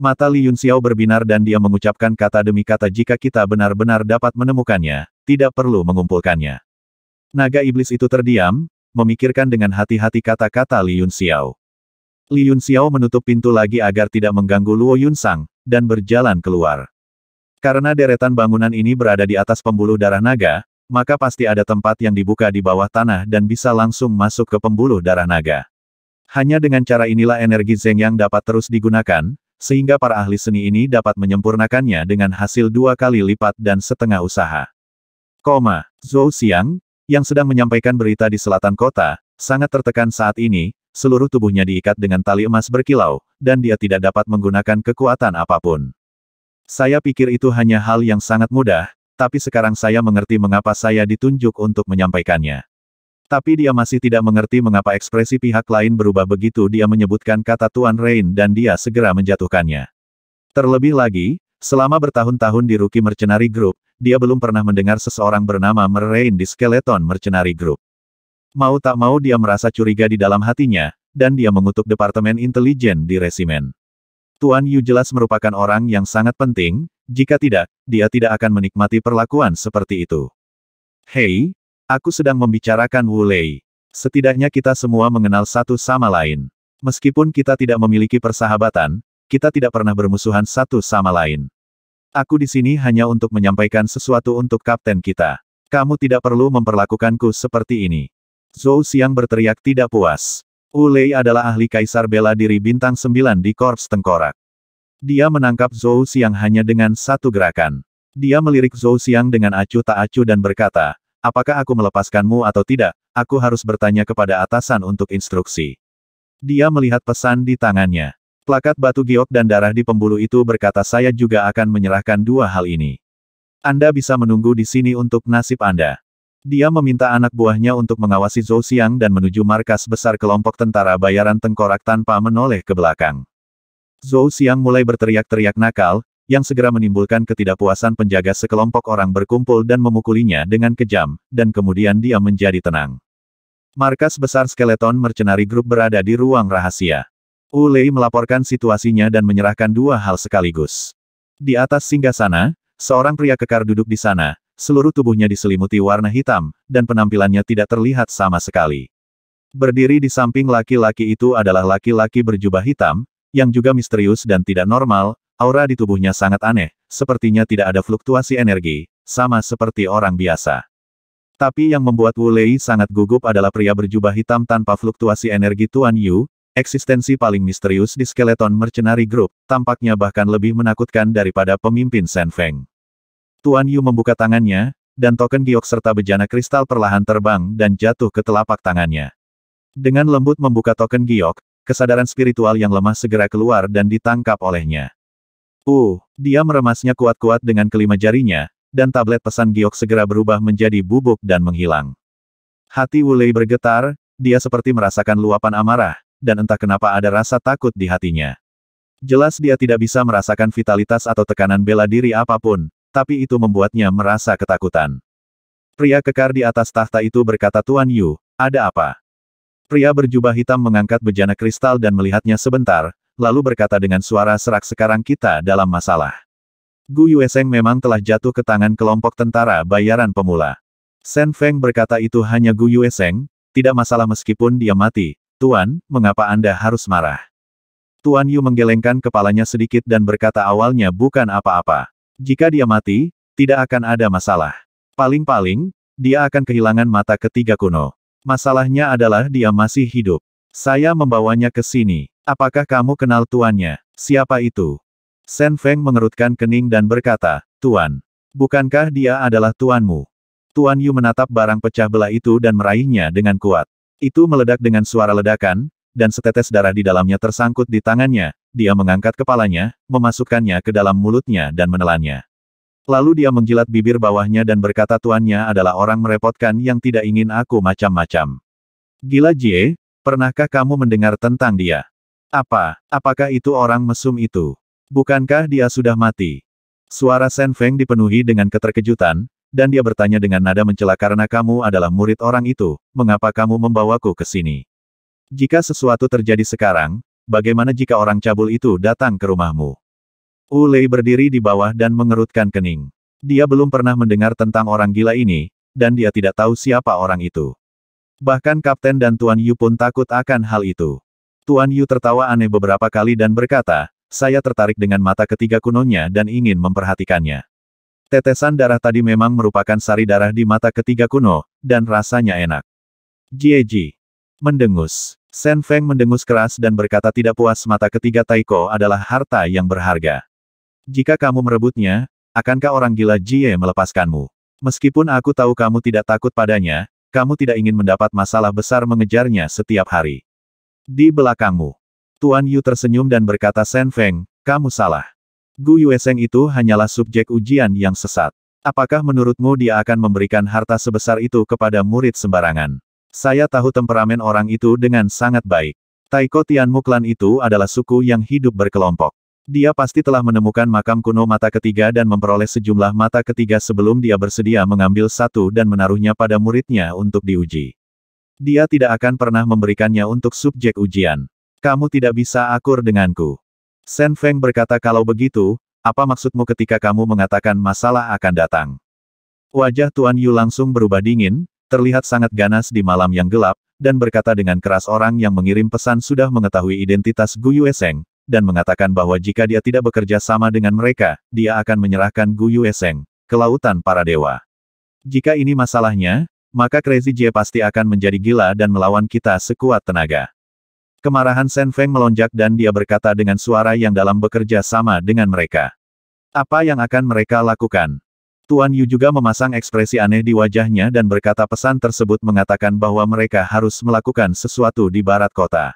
Mata Li Xiao berbinar dan dia mengucapkan kata demi kata jika kita benar-benar dapat menemukannya, tidak perlu mengumpulkannya. Naga iblis itu terdiam, memikirkan dengan hati-hati kata-kata Li Xiao. Li Xiao menutup pintu lagi agar tidak mengganggu Luo Yun Sang, dan berjalan keluar. Karena deretan bangunan ini berada di atas pembuluh darah naga, maka pasti ada tempat yang dibuka di bawah tanah dan bisa langsung masuk ke pembuluh darah naga. Hanya dengan cara inilah energi Zeng yang dapat terus digunakan, sehingga para ahli seni ini dapat menyempurnakannya dengan hasil dua kali lipat dan setengah usaha. Koma, Zhou Xiang, yang sedang menyampaikan berita di selatan kota, sangat tertekan saat ini, seluruh tubuhnya diikat dengan tali emas berkilau, dan dia tidak dapat menggunakan kekuatan apapun. Saya pikir itu hanya hal yang sangat mudah, tapi sekarang saya mengerti mengapa saya ditunjuk untuk menyampaikannya. Tapi dia masih tidak mengerti mengapa ekspresi pihak lain berubah begitu dia menyebutkan kata Tuan Rain dan dia segera menjatuhkannya. Terlebih lagi, selama bertahun-tahun di Rookie Mercenary Group, dia belum pernah mendengar seseorang bernama Merain di Skeleton Mercenary Group. Mau tak mau dia merasa curiga di dalam hatinya, dan dia mengutuk Departemen Intelijen di Resimen. Tuan Yu jelas merupakan orang yang sangat penting, jika tidak, dia tidak akan menikmati perlakuan seperti itu. Hei, Aku sedang membicarakan Wu Lei. Setidaknya kita semua mengenal satu sama lain. Meskipun kita tidak memiliki persahabatan, kita tidak pernah bermusuhan satu sama lain. Aku di sini hanya untuk menyampaikan sesuatu untuk kapten kita. Kamu tidak perlu memperlakukanku seperti ini. Zhou Xiang berteriak tidak puas. Wu Lei adalah ahli kaisar bela diri bintang 9 di Korps Tengkorak. Dia menangkap Zhou Xiang hanya dengan satu gerakan. Dia melirik Zhou Xiang dengan acuh tak acuh dan berkata, Apakah aku melepaskanmu atau tidak, aku harus bertanya kepada atasan untuk instruksi. Dia melihat pesan di tangannya. Plakat batu giok dan darah di pembuluh itu berkata saya juga akan menyerahkan dua hal ini. Anda bisa menunggu di sini untuk nasib Anda. Dia meminta anak buahnya untuk mengawasi Zhou Xiang dan menuju markas besar kelompok tentara bayaran tengkorak tanpa menoleh ke belakang. Zhou Xiang mulai berteriak-teriak nakal, yang segera menimbulkan ketidakpuasan penjaga sekelompok orang berkumpul dan memukulinya dengan kejam, dan kemudian dia menjadi tenang. Markas besar skeleton mercenari grup berada di ruang rahasia. Ulei melaporkan situasinya dan menyerahkan dua hal sekaligus. Di atas singgah sana, seorang pria kekar duduk di sana, seluruh tubuhnya diselimuti warna hitam, dan penampilannya tidak terlihat sama sekali. Berdiri di samping laki-laki itu adalah laki-laki berjubah hitam, yang juga misterius dan tidak normal, Aura di tubuhnya sangat aneh, sepertinya tidak ada fluktuasi energi, sama seperti orang biasa. Tapi yang membuat Wu Lei sangat gugup adalah pria berjubah hitam tanpa fluktuasi energi Tuan Yu, eksistensi paling misterius di skeleton mercenary group, tampaknya bahkan lebih menakutkan daripada pemimpin Shen Feng. Tuan Yu membuka tangannya, dan token giok serta bejana kristal perlahan terbang dan jatuh ke telapak tangannya. Dengan lembut membuka token giok, kesadaran spiritual yang lemah segera keluar dan ditangkap olehnya. Uh, dia meremasnya kuat-kuat dengan kelima jarinya, dan tablet pesan giok segera berubah menjadi bubuk dan menghilang. Hati Wulei bergetar, dia seperti merasakan luapan amarah, dan entah kenapa ada rasa takut di hatinya. Jelas dia tidak bisa merasakan vitalitas atau tekanan bela diri apapun, tapi itu membuatnya merasa ketakutan. Pria kekar di atas tahta itu berkata Tuan Yu, ada apa? Pria berjubah hitam mengangkat bejana kristal dan melihatnya sebentar, lalu berkata dengan suara serak sekarang kita dalam masalah. Gu Yueseng memang telah jatuh ke tangan kelompok tentara bayaran pemula. Shen Feng berkata itu hanya Gu Yueseng, tidak masalah meskipun dia mati, Tuan, mengapa Anda harus marah? Tuan Yu menggelengkan kepalanya sedikit dan berkata awalnya bukan apa-apa. Jika dia mati, tidak akan ada masalah. Paling-paling, dia akan kehilangan mata ketiga kuno. Masalahnya adalah dia masih hidup. Saya membawanya ke sini. Apakah kamu kenal tuannya? Siapa itu? Shen Feng mengerutkan kening dan berkata, Tuan. Bukankah dia adalah tuanmu? Tuan Yu menatap barang pecah belah itu dan meraihnya dengan kuat. Itu meledak dengan suara ledakan, dan setetes darah di dalamnya tersangkut di tangannya. Dia mengangkat kepalanya, memasukkannya ke dalam mulutnya dan menelannya. Lalu dia menjilat bibir bawahnya dan berkata tuannya adalah orang merepotkan yang tidak ingin aku macam-macam. Gila Jie, Pernahkah kamu mendengar tentang dia? Apa, apakah itu orang mesum itu? Bukankah dia sudah mati? Suara Shen Feng dipenuhi dengan keterkejutan, dan dia bertanya dengan nada mencela karena kamu adalah murid orang itu, mengapa kamu membawaku ke sini? Jika sesuatu terjadi sekarang, bagaimana jika orang cabul itu datang ke rumahmu? Wu Lei berdiri di bawah dan mengerutkan kening. Dia belum pernah mendengar tentang orang gila ini, dan dia tidak tahu siapa orang itu. Bahkan Kapten dan Tuan Yu pun takut akan hal itu. Tuan Yu tertawa aneh beberapa kali dan berkata, saya tertarik dengan mata ketiga kunonya dan ingin memperhatikannya. Tetesan darah tadi memang merupakan sari darah di mata ketiga kuno, dan rasanya enak. Jieji. Mendengus. Sen Feng mendengus keras dan berkata tidak puas mata ketiga Taiko adalah harta yang berharga. Jika kamu merebutnya, akankah orang gila Jie melepaskanmu? Meskipun aku tahu kamu tidak takut padanya, kamu tidak ingin mendapat masalah besar mengejarnya setiap hari. Di belakangmu, Tuan Yu tersenyum dan berkata Sen Feng, kamu salah. Gu Yueseng itu hanyalah subjek ujian yang sesat. Apakah menurutmu dia akan memberikan harta sebesar itu kepada murid sembarangan? Saya tahu temperamen orang itu dengan sangat baik. Taiko Tianmu klan itu adalah suku yang hidup berkelompok. Dia pasti telah menemukan makam kuno mata ketiga dan memperoleh sejumlah mata ketiga sebelum dia bersedia mengambil satu dan menaruhnya pada muridnya untuk diuji. Dia tidak akan pernah memberikannya untuk subjek ujian. Kamu tidak bisa akur denganku. Sen Feng berkata kalau begitu, apa maksudmu ketika kamu mengatakan masalah akan datang? Wajah Tuan Yu langsung berubah dingin, terlihat sangat ganas di malam yang gelap, dan berkata dengan keras orang yang mengirim pesan sudah mengetahui identitas Gu Yueseng, dan mengatakan bahwa jika dia tidak bekerja sama dengan mereka, dia akan menyerahkan Gu Yueseng ke lautan para dewa. Jika ini masalahnya, maka Crazy Jie pasti akan menjadi gila dan melawan kita sekuat tenaga. Kemarahan Shen Feng melonjak dan dia berkata dengan suara yang dalam bekerja sama dengan mereka. Apa yang akan mereka lakukan? Tuan Yu juga memasang ekspresi aneh di wajahnya dan berkata pesan tersebut mengatakan bahwa mereka harus melakukan sesuatu di barat kota.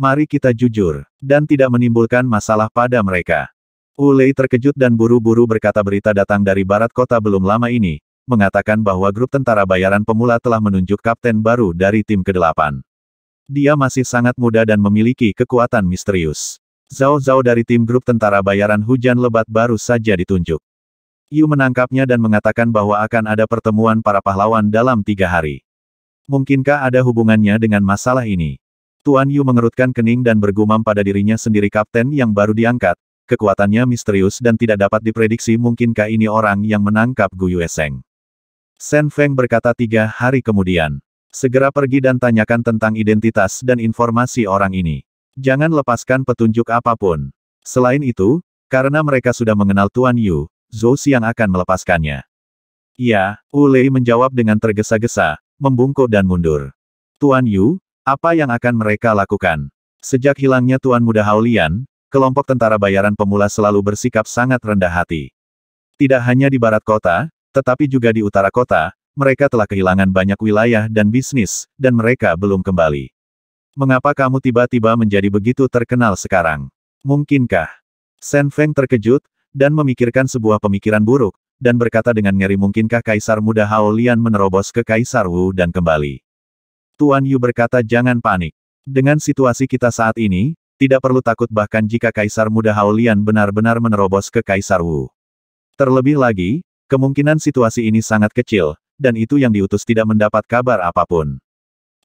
Mari kita jujur, dan tidak menimbulkan masalah pada mereka. Ulei terkejut dan buru-buru berkata berita datang dari barat kota belum lama ini, mengatakan bahwa grup tentara bayaran pemula telah menunjuk kapten baru dari tim ke-8. Dia masih sangat muda dan memiliki kekuatan misterius. Zhao Zhao dari tim grup tentara bayaran hujan lebat baru saja ditunjuk. Yu menangkapnya dan mengatakan bahwa akan ada pertemuan para pahlawan dalam tiga hari. Mungkinkah ada hubungannya dengan masalah ini? Tuan Yu mengerutkan kening dan bergumam pada dirinya sendiri kapten yang baru diangkat, kekuatannya misterius dan tidak dapat diprediksi mungkinkah ini orang yang menangkap Guyu Eseng. Sen Feng berkata tiga hari kemudian. Segera pergi dan tanyakan tentang identitas dan informasi orang ini. Jangan lepaskan petunjuk apapun. Selain itu, karena mereka sudah mengenal Tuan Yu, Zhou Xiang akan melepaskannya. Ya, Ulei menjawab dengan tergesa-gesa, membungkuk dan mundur. Tuan Yu, apa yang akan mereka lakukan? Sejak hilangnya Tuan Muda Haulian, kelompok tentara bayaran pemula selalu bersikap sangat rendah hati. Tidak hanya di barat kota, tetapi juga di utara kota, mereka telah kehilangan banyak wilayah dan bisnis, dan mereka belum kembali. Mengapa kamu tiba-tiba menjadi begitu terkenal sekarang? Mungkinkah? Shen Feng terkejut, dan memikirkan sebuah pemikiran buruk, dan berkata dengan ngeri mungkinkah Kaisar Muda Haolian menerobos ke Kaisar Wu dan kembali. Tuan Yu berkata jangan panik. Dengan situasi kita saat ini, tidak perlu takut bahkan jika Kaisar Muda Haolian benar-benar menerobos ke Kaisar Wu. Terlebih lagi, kemungkinan situasi ini sangat kecil, dan itu yang diutus tidak mendapat kabar apapun.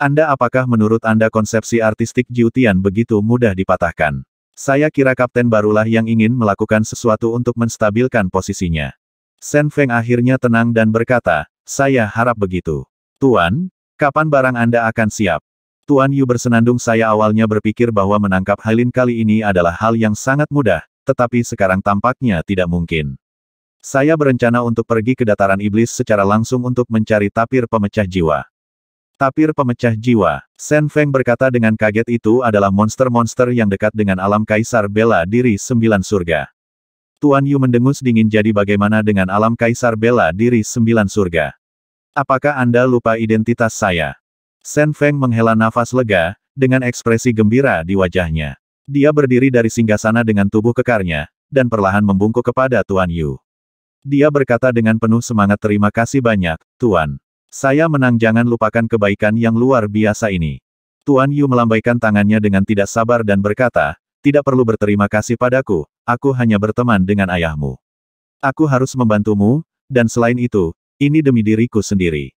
Anda apakah menurut Anda konsepsi artistik Jiutian begitu mudah dipatahkan? Saya kira kapten barulah yang ingin melakukan sesuatu untuk menstabilkan posisinya. Sen Feng akhirnya tenang dan berkata, saya harap begitu. Tuan, Kapan barang Anda akan siap? Tuan Yu bersenandung saya awalnya berpikir bahwa menangkap Hailin kali ini adalah hal yang sangat mudah, tetapi sekarang tampaknya tidak mungkin. Saya berencana untuk pergi ke dataran iblis secara langsung untuk mencari tapir pemecah jiwa. Tapir pemecah jiwa, Shen Feng berkata dengan kaget itu adalah monster-monster yang dekat dengan alam kaisar bela diri sembilan surga. Tuan Yu mendengus dingin jadi bagaimana dengan alam kaisar bela diri sembilan surga. Apakah Anda lupa identitas saya? Shen Feng menghela nafas lega, dengan ekspresi gembira di wajahnya. Dia berdiri dari singgasana dengan tubuh kekarnya, dan perlahan membungkuk kepada Tuan Yu. Dia berkata dengan penuh semangat terima kasih banyak, Tuan. Saya menang jangan lupakan kebaikan yang luar biasa ini. Tuan Yu melambaikan tangannya dengan tidak sabar dan berkata, tidak perlu berterima kasih padaku, aku hanya berteman dengan ayahmu. Aku harus membantumu, dan selain itu, ini demi diriku sendiri.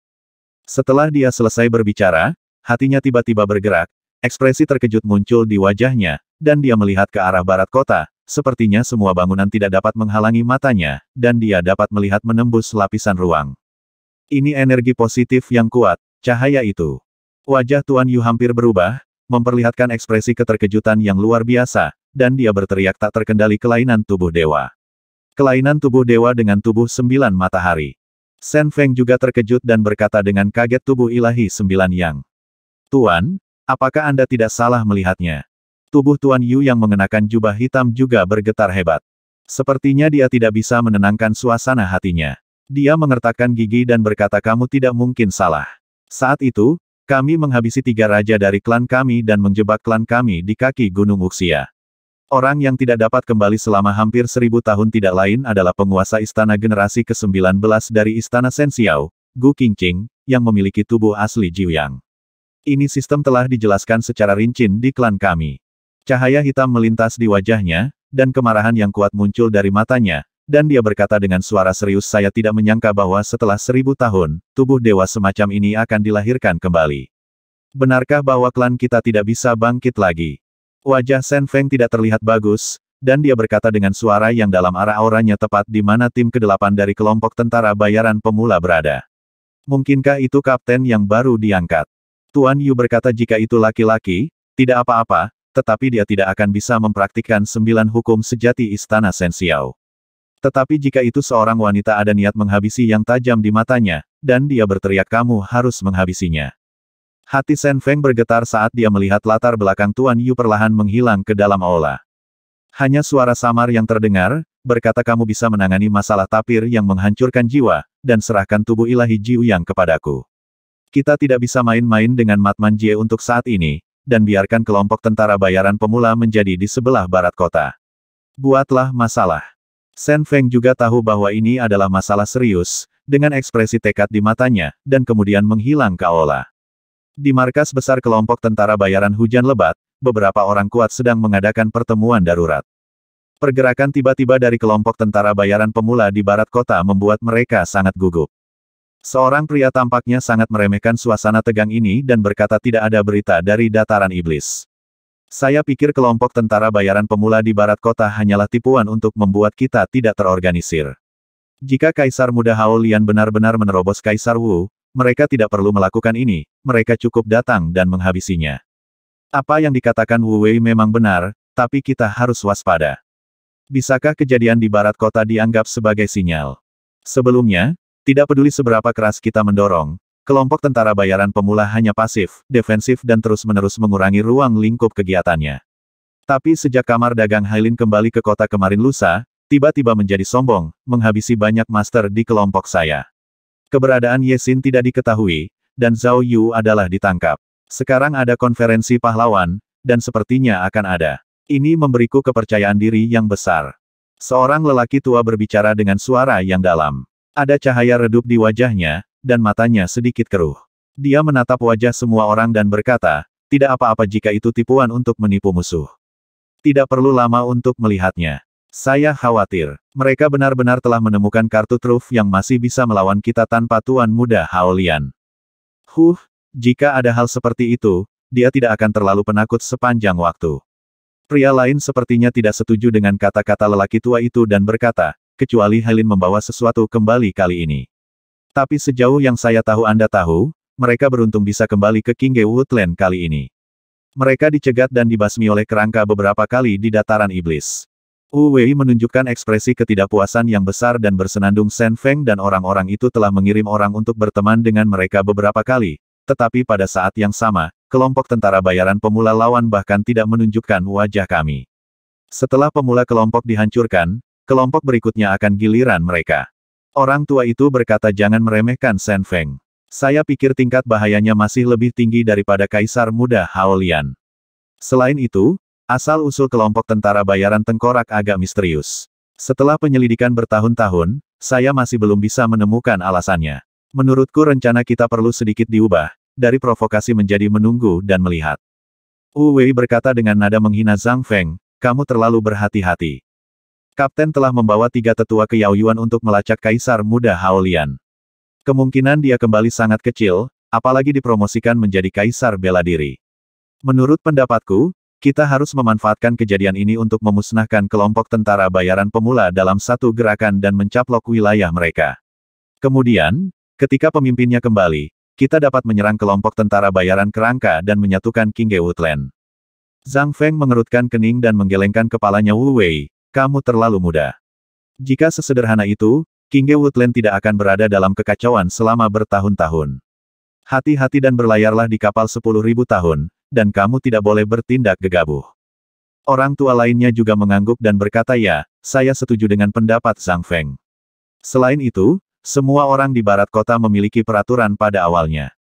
Setelah dia selesai berbicara, hatinya tiba-tiba bergerak, ekspresi terkejut muncul di wajahnya, dan dia melihat ke arah barat kota, sepertinya semua bangunan tidak dapat menghalangi matanya, dan dia dapat melihat menembus lapisan ruang. Ini energi positif yang kuat, cahaya itu. Wajah Tuan Yu hampir berubah, memperlihatkan ekspresi keterkejutan yang luar biasa, dan dia berteriak tak terkendali kelainan tubuh dewa. Kelainan tubuh dewa dengan tubuh sembilan matahari. Shen Feng juga terkejut dan berkata dengan kaget tubuh ilahi sembilan yang. Tuan, apakah Anda tidak salah melihatnya? Tubuh Tuan Yu yang mengenakan jubah hitam juga bergetar hebat. Sepertinya dia tidak bisa menenangkan suasana hatinya. Dia mengertakkan gigi dan berkata kamu tidak mungkin salah. Saat itu, kami menghabisi tiga raja dari klan kami dan menjebak klan kami di kaki Gunung Uxia. Orang yang tidak dapat kembali selama hampir seribu tahun tidak lain adalah penguasa istana generasi ke-19 dari istana Sensiao, Gu Qingqing, yang memiliki tubuh asli Jiuyang. Ini sistem telah dijelaskan secara rinci di klan kami. Cahaya hitam melintas di wajahnya, dan kemarahan yang kuat muncul dari matanya, dan dia berkata dengan suara serius saya tidak menyangka bahwa setelah seribu tahun, tubuh dewa semacam ini akan dilahirkan kembali. Benarkah bahwa klan kita tidak bisa bangkit lagi? Wajah Shen Feng tidak terlihat bagus, dan dia berkata dengan suara yang dalam arah auranya tepat di mana tim kedelapan dari kelompok tentara bayaran pemula berada. Mungkinkah itu kapten yang baru diangkat? Tuan Yu berkata jika itu laki-laki, tidak apa-apa, tetapi dia tidak akan bisa mempraktikkan sembilan hukum sejati istana Xiao. Tetapi jika itu seorang wanita ada niat menghabisi yang tajam di matanya, dan dia berteriak kamu harus menghabisinya. Hati Shen Feng bergetar saat dia melihat latar belakang Tuan Yu perlahan menghilang ke dalam aula. Hanya suara samar yang terdengar, berkata kamu bisa menangani masalah tapir yang menghancurkan jiwa, dan serahkan tubuh ilahi Jiu Yang kepadaku. Kita tidak bisa main-main dengan Matman Jie untuk saat ini, dan biarkan kelompok tentara bayaran pemula menjadi di sebelah barat kota. Buatlah masalah. Shen Feng juga tahu bahwa ini adalah masalah serius, dengan ekspresi tekad di matanya, dan kemudian menghilang ke aula. Di markas besar kelompok tentara bayaran hujan lebat, beberapa orang kuat sedang mengadakan pertemuan darurat. Pergerakan tiba-tiba dari kelompok tentara bayaran pemula di barat kota membuat mereka sangat gugup. Seorang pria tampaknya sangat meremehkan suasana tegang ini dan berkata tidak ada berita dari dataran iblis. Saya pikir kelompok tentara bayaran pemula di barat kota hanyalah tipuan untuk membuat kita tidak terorganisir. Jika Kaisar Muda Haolian benar-benar menerobos Kaisar Wu, mereka tidak perlu melakukan ini, mereka cukup datang dan menghabisinya. Apa yang dikatakan Wu Wei memang benar, tapi kita harus waspada. Bisakah kejadian di barat kota dianggap sebagai sinyal? Sebelumnya, tidak peduli seberapa keras kita mendorong, kelompok tentara bayaran pemula hanya pasif, defensif dan terus-menerus mengurangi ruang lingkup kegiatannya. Tapi sejak kamar dagang Hailin kembali ke kota kemarin lusa, tiba-tiba menjadi sombong, menghabisi banyak master di kelompok saya. Keberadaan Yesin tidak diketahui, dan Zhao Yu adalah ditangkap. Sekarang ada konferensi pahlawan, dan sepertinya akan ada. Ini memberiku kepercayaan diri yang besar. Seorang lelaki tua berbicara dengan suara yang dalam. Ada cahaya redup di wajahnya, dan matanya sedikit keruh. Dia menatap wajah semua orang dan berkata, tidak apa-apa jika itu tipuan untuk menipu musuh. Tidak perlu lama untuk melihatnya. Saya khawatir, mereka benar-benar telah menemukan kartu truf yang masih bisa melawan kita tanpa Tuan Muda Haolian. Huh, jika ada hal seperti itu, dia tidak akan terlalu penakut sepanjang waktu. Pria lain sepertinya tidak setuju dengan kata-kata lelaki tua itu dan berkata, kecuali Helin membawa sesuatu kembali kali ini. Tapi sejauh yang saya tahu Anda tahu, mereka beruntung bisa kembali ke Kingge Woodland kali ini. Mereka dicegat dan dibasmi oleh kerangka beberapa kali di dataran iblis. U Wei menunjukkan ekspresi ketidakpuasan yang besar dan bersenandung Shen Feng dan orang-orang itu telah mengirim orang untuk berteman dengan mereka beberapa kali, tetapi pada saat yang sama, kelompok tentara bayaran pemula lawan bahkan tidak menunjukkan wajah kami. Setelah pemula kelompok dihancurkan, kelompok berikutnya akan giliran mereka. Orang tua itu berkata jangan meremehkan Shen Feng. Saya pikir tingkat bahayanya masih lebih tinggi daripada kaisar muda Haolian. Selain itu, Asal-usul kelompok tentara bayaran tengkorak agak misterius. Setelah penyelidikan bertahun-tahun, saya masih belum bisa menemukan alasannya. Menurutku rencana kita perlu sedikit diubah, dari provokasi menjadi menunggu dan melihat. Wu Wei berkata dengan nada menghina Zhang Feng, kamu terlalu berhati-hati. Kapten telah membawa tiga tetua ke Yuan untuk melacak Kaisar Muda Haolian. Kemungkinan dia kembali sangat kecil, apalagi dipromosikan menjadi Kaisar Bela Diri. Menurut pendapatku, kita harus memanfaatkan kejadian ini untuk memusnahkan kelompok tentara bayaran pemula dalam satu gerakan dan mencaplok wilayah mereka. Kemudian, ketika pemimpinnya kembali, kita dapat menyerang kelompok tentara bayaran kerangka dan menyatukan King Geutland. Zhang Feng mengerutkan kening dan menggelengkan kepalanya Wu Wei, kamu terlalu muda. Jika sesederhana itu, King Geutland tidak akan berada dalam kekacauan selama bertahun-tahun. Hati-hati dan berlayarlah di kapal 10.000 tahun, dan kamu tidak boleh bertindak gegabah. Orang tua lainnya juga mengangguk dan berkata ya, saya setuju dengan pendapat Zhang Feng. Selain itu, semua orang di barat kota memiliki peraturan pada awalnya.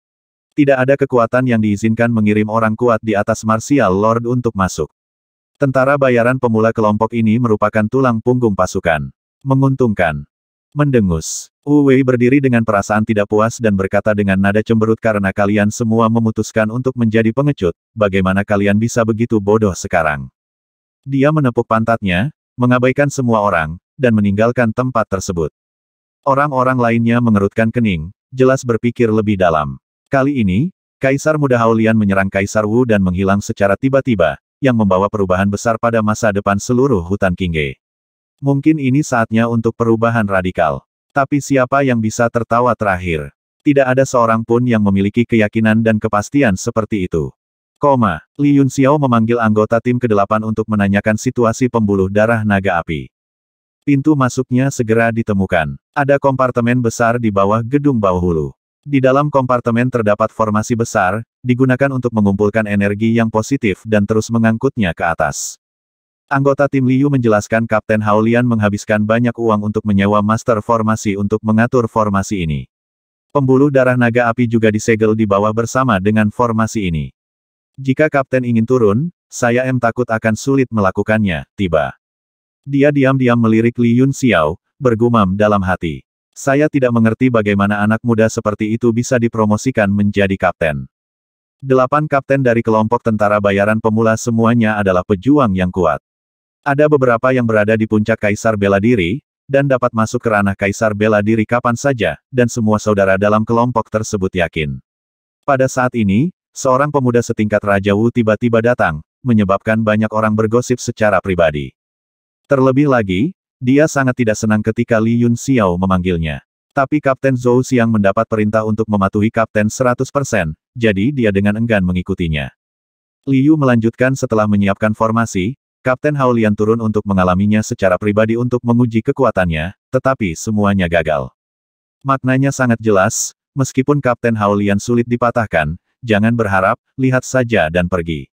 Tidak ada kekuatan yang diizinkan mengirim orang kuat di atas Martial Lord untuk masuk. Tentara bayaran pemula kelompok ini merupakan tulang punggung pasukan. Menguntungkan, Mendengus. Uwei berdiri dengan perasaan tidak puas dan berkata dengan nada cemberut karena kalian semua memutuskan untuk menjadi pengecut, bagaimana kalian bisa begitu bodoh sekarang? Dia menepuk pantatnya, mengabaikan semua orang, dan meninggalkan tempat tersebut. Orang-orang lainnya mengerutkan kening, jelas berpikir lebih dalam. Kali ini, Kaisar Muda Haulian menyerang Kaisar Wu dan menghilang secara tiba-tiba, yang membawa perubahan besar pada masa depan seluruh hutan Kingge. Mungkin ini saatnya untuk perubahan radikal. Tapi siapa yang bisa tertawa terakhir? Tidak ada seorang pun yang memiliki keyakinan dan kepastian seperti itu. Koma, Li Yun Xiao memanggil anggota tim ke-8 untuk menanyakan situasi pembuluh darah naga api. Pintu masuknya segera ditemukan. Ada kompartemen besar di bawah gedung bawah hulu. Di dalam kompartemen terdapat formasi besar, digunakan untuk mengumpulkan energi yang positif dan terus mengangkutnya ke atas. Anggota tim Liu menjelaskan Kapten Haolian menghabiskan banyak uang untuk menyewa master formasi untuk mengatur formasi ini. Pembuluh darah naga api juga disegel di bawah bersama dengan formasi ini. Jika Kapten ingin turun, saya em takut akan sulit melakukannya, tiba. Dia diam-diam melirik Li Yun Xiao, bergumam dalam hati. Saya tidak mengerti bagaimana anak muda seperti itu bisa dipromosikan menjadi kapten. Delapan kapten dari kelompok tentara bayaran pemula semuanya adalah pejuang yang kuat. Ada beberapa yang berada di puncak Kaisar Bela Diri, dan dapat masuk ke ranah Kaisar Bela Diri kapan saja, dan semua saudara dalam kelompok tersebut yakin. Pada saat ini, seorang pemuda setingkat Raja Wu tiba-tiba datang, menyebabkan banyak orang bergosip secara pribadi. Terlebih lagi, dia sangat tidak senang ketika Li Yun Xiao memanggilnya. Tapi Kapten Zhou Xiang mendapat perintah untuk mematuhi Kapten 100%, jadi dia dengan enggan mengikutinya. Liu melanjutkan setelah menyiapkan formasi, Kapten Haolian turun untuk mengalaminya secara pribadi untuk menguji kekuatannya, tetapi semuanya gagal. Maknanya sangat jelas, meskipun Kapten Haolian sulit dipatahkan, jangan berharap, lihat saja dan pergi.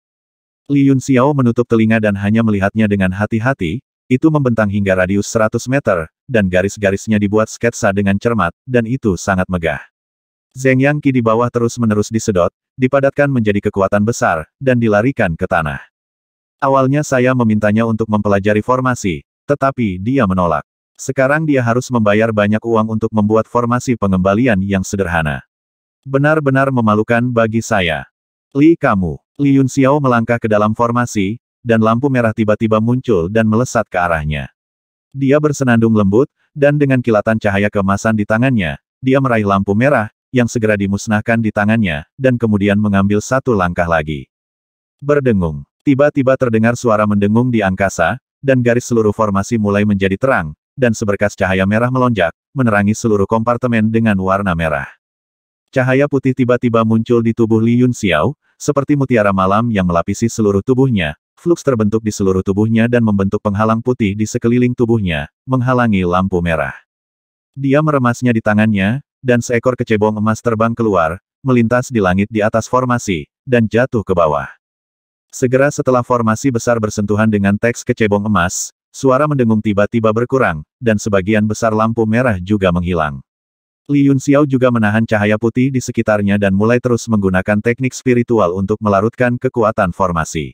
Li Yun Xiao menutup telinga dan hanya melihatnya dengan hati-hati, itu membentang hingga radius 100 meter, dan garis-garisnya dibuat sketsa dengan cermat, dan itu sangat megah. Zeng Yang Qi di bawah terus-menerus disedot, dipadatkan menjadi kekuatan besar, dan dilarikan ke tanah. Awalnya saya memintanya untuk mempelajari formasi, tetapi dia menolak. Sekarang dia harus membayar banyak uang untuk membuat formasi pengembalian yang sederhana. Benar-benar memalukan bagi saya. Li kamu, Li Yun Xiao melangkah ke dalam formasi, dan lampu merah tiba-tiba muncul dan melesat ke arahnya. Dia bersenandung lembut, dan dengan kilatan cahaya kemasan di tangannya, dia meraih lampu merah, yang segera dimusnahkan di tangannya, dan kemudian mengambil satu langkah lagi. Berdengung, Tiba-tiba terdengar suara mendengung di angkasa, dan garis seluruh formasi mulai menjadi terang, dan seberkas cahaya merah melonjak, menerangi seluruh kompartemen dengan warna merah. Cahaya putih tiba-tiba muncul di tubuh Li Yun Xiao, seperti mutiara malam yang melapisi seluruh tubuhnya, flux terbentuk di seluruh tubuhnya dan membentuk penghalang putih di sekeliling tubuhnya, menghalangi lampu merah. Dia meremasnya di tangannya, dan seekor kecebong emas terbang keluar, melintas di langit di atas formasi, dan jatuh ke bawah. Segera setelah formasi besar bersentuhan dengan teks kecebong emas, suara mendengung tiba-tiba berkurang, dan sebagian besar lampu merah juga menghilang. Li Xiao juga menahan cahaya putih di sekitarnya dan mulai terus menggunakan teknik spiritual untuk melarutkan kekuatan formasi.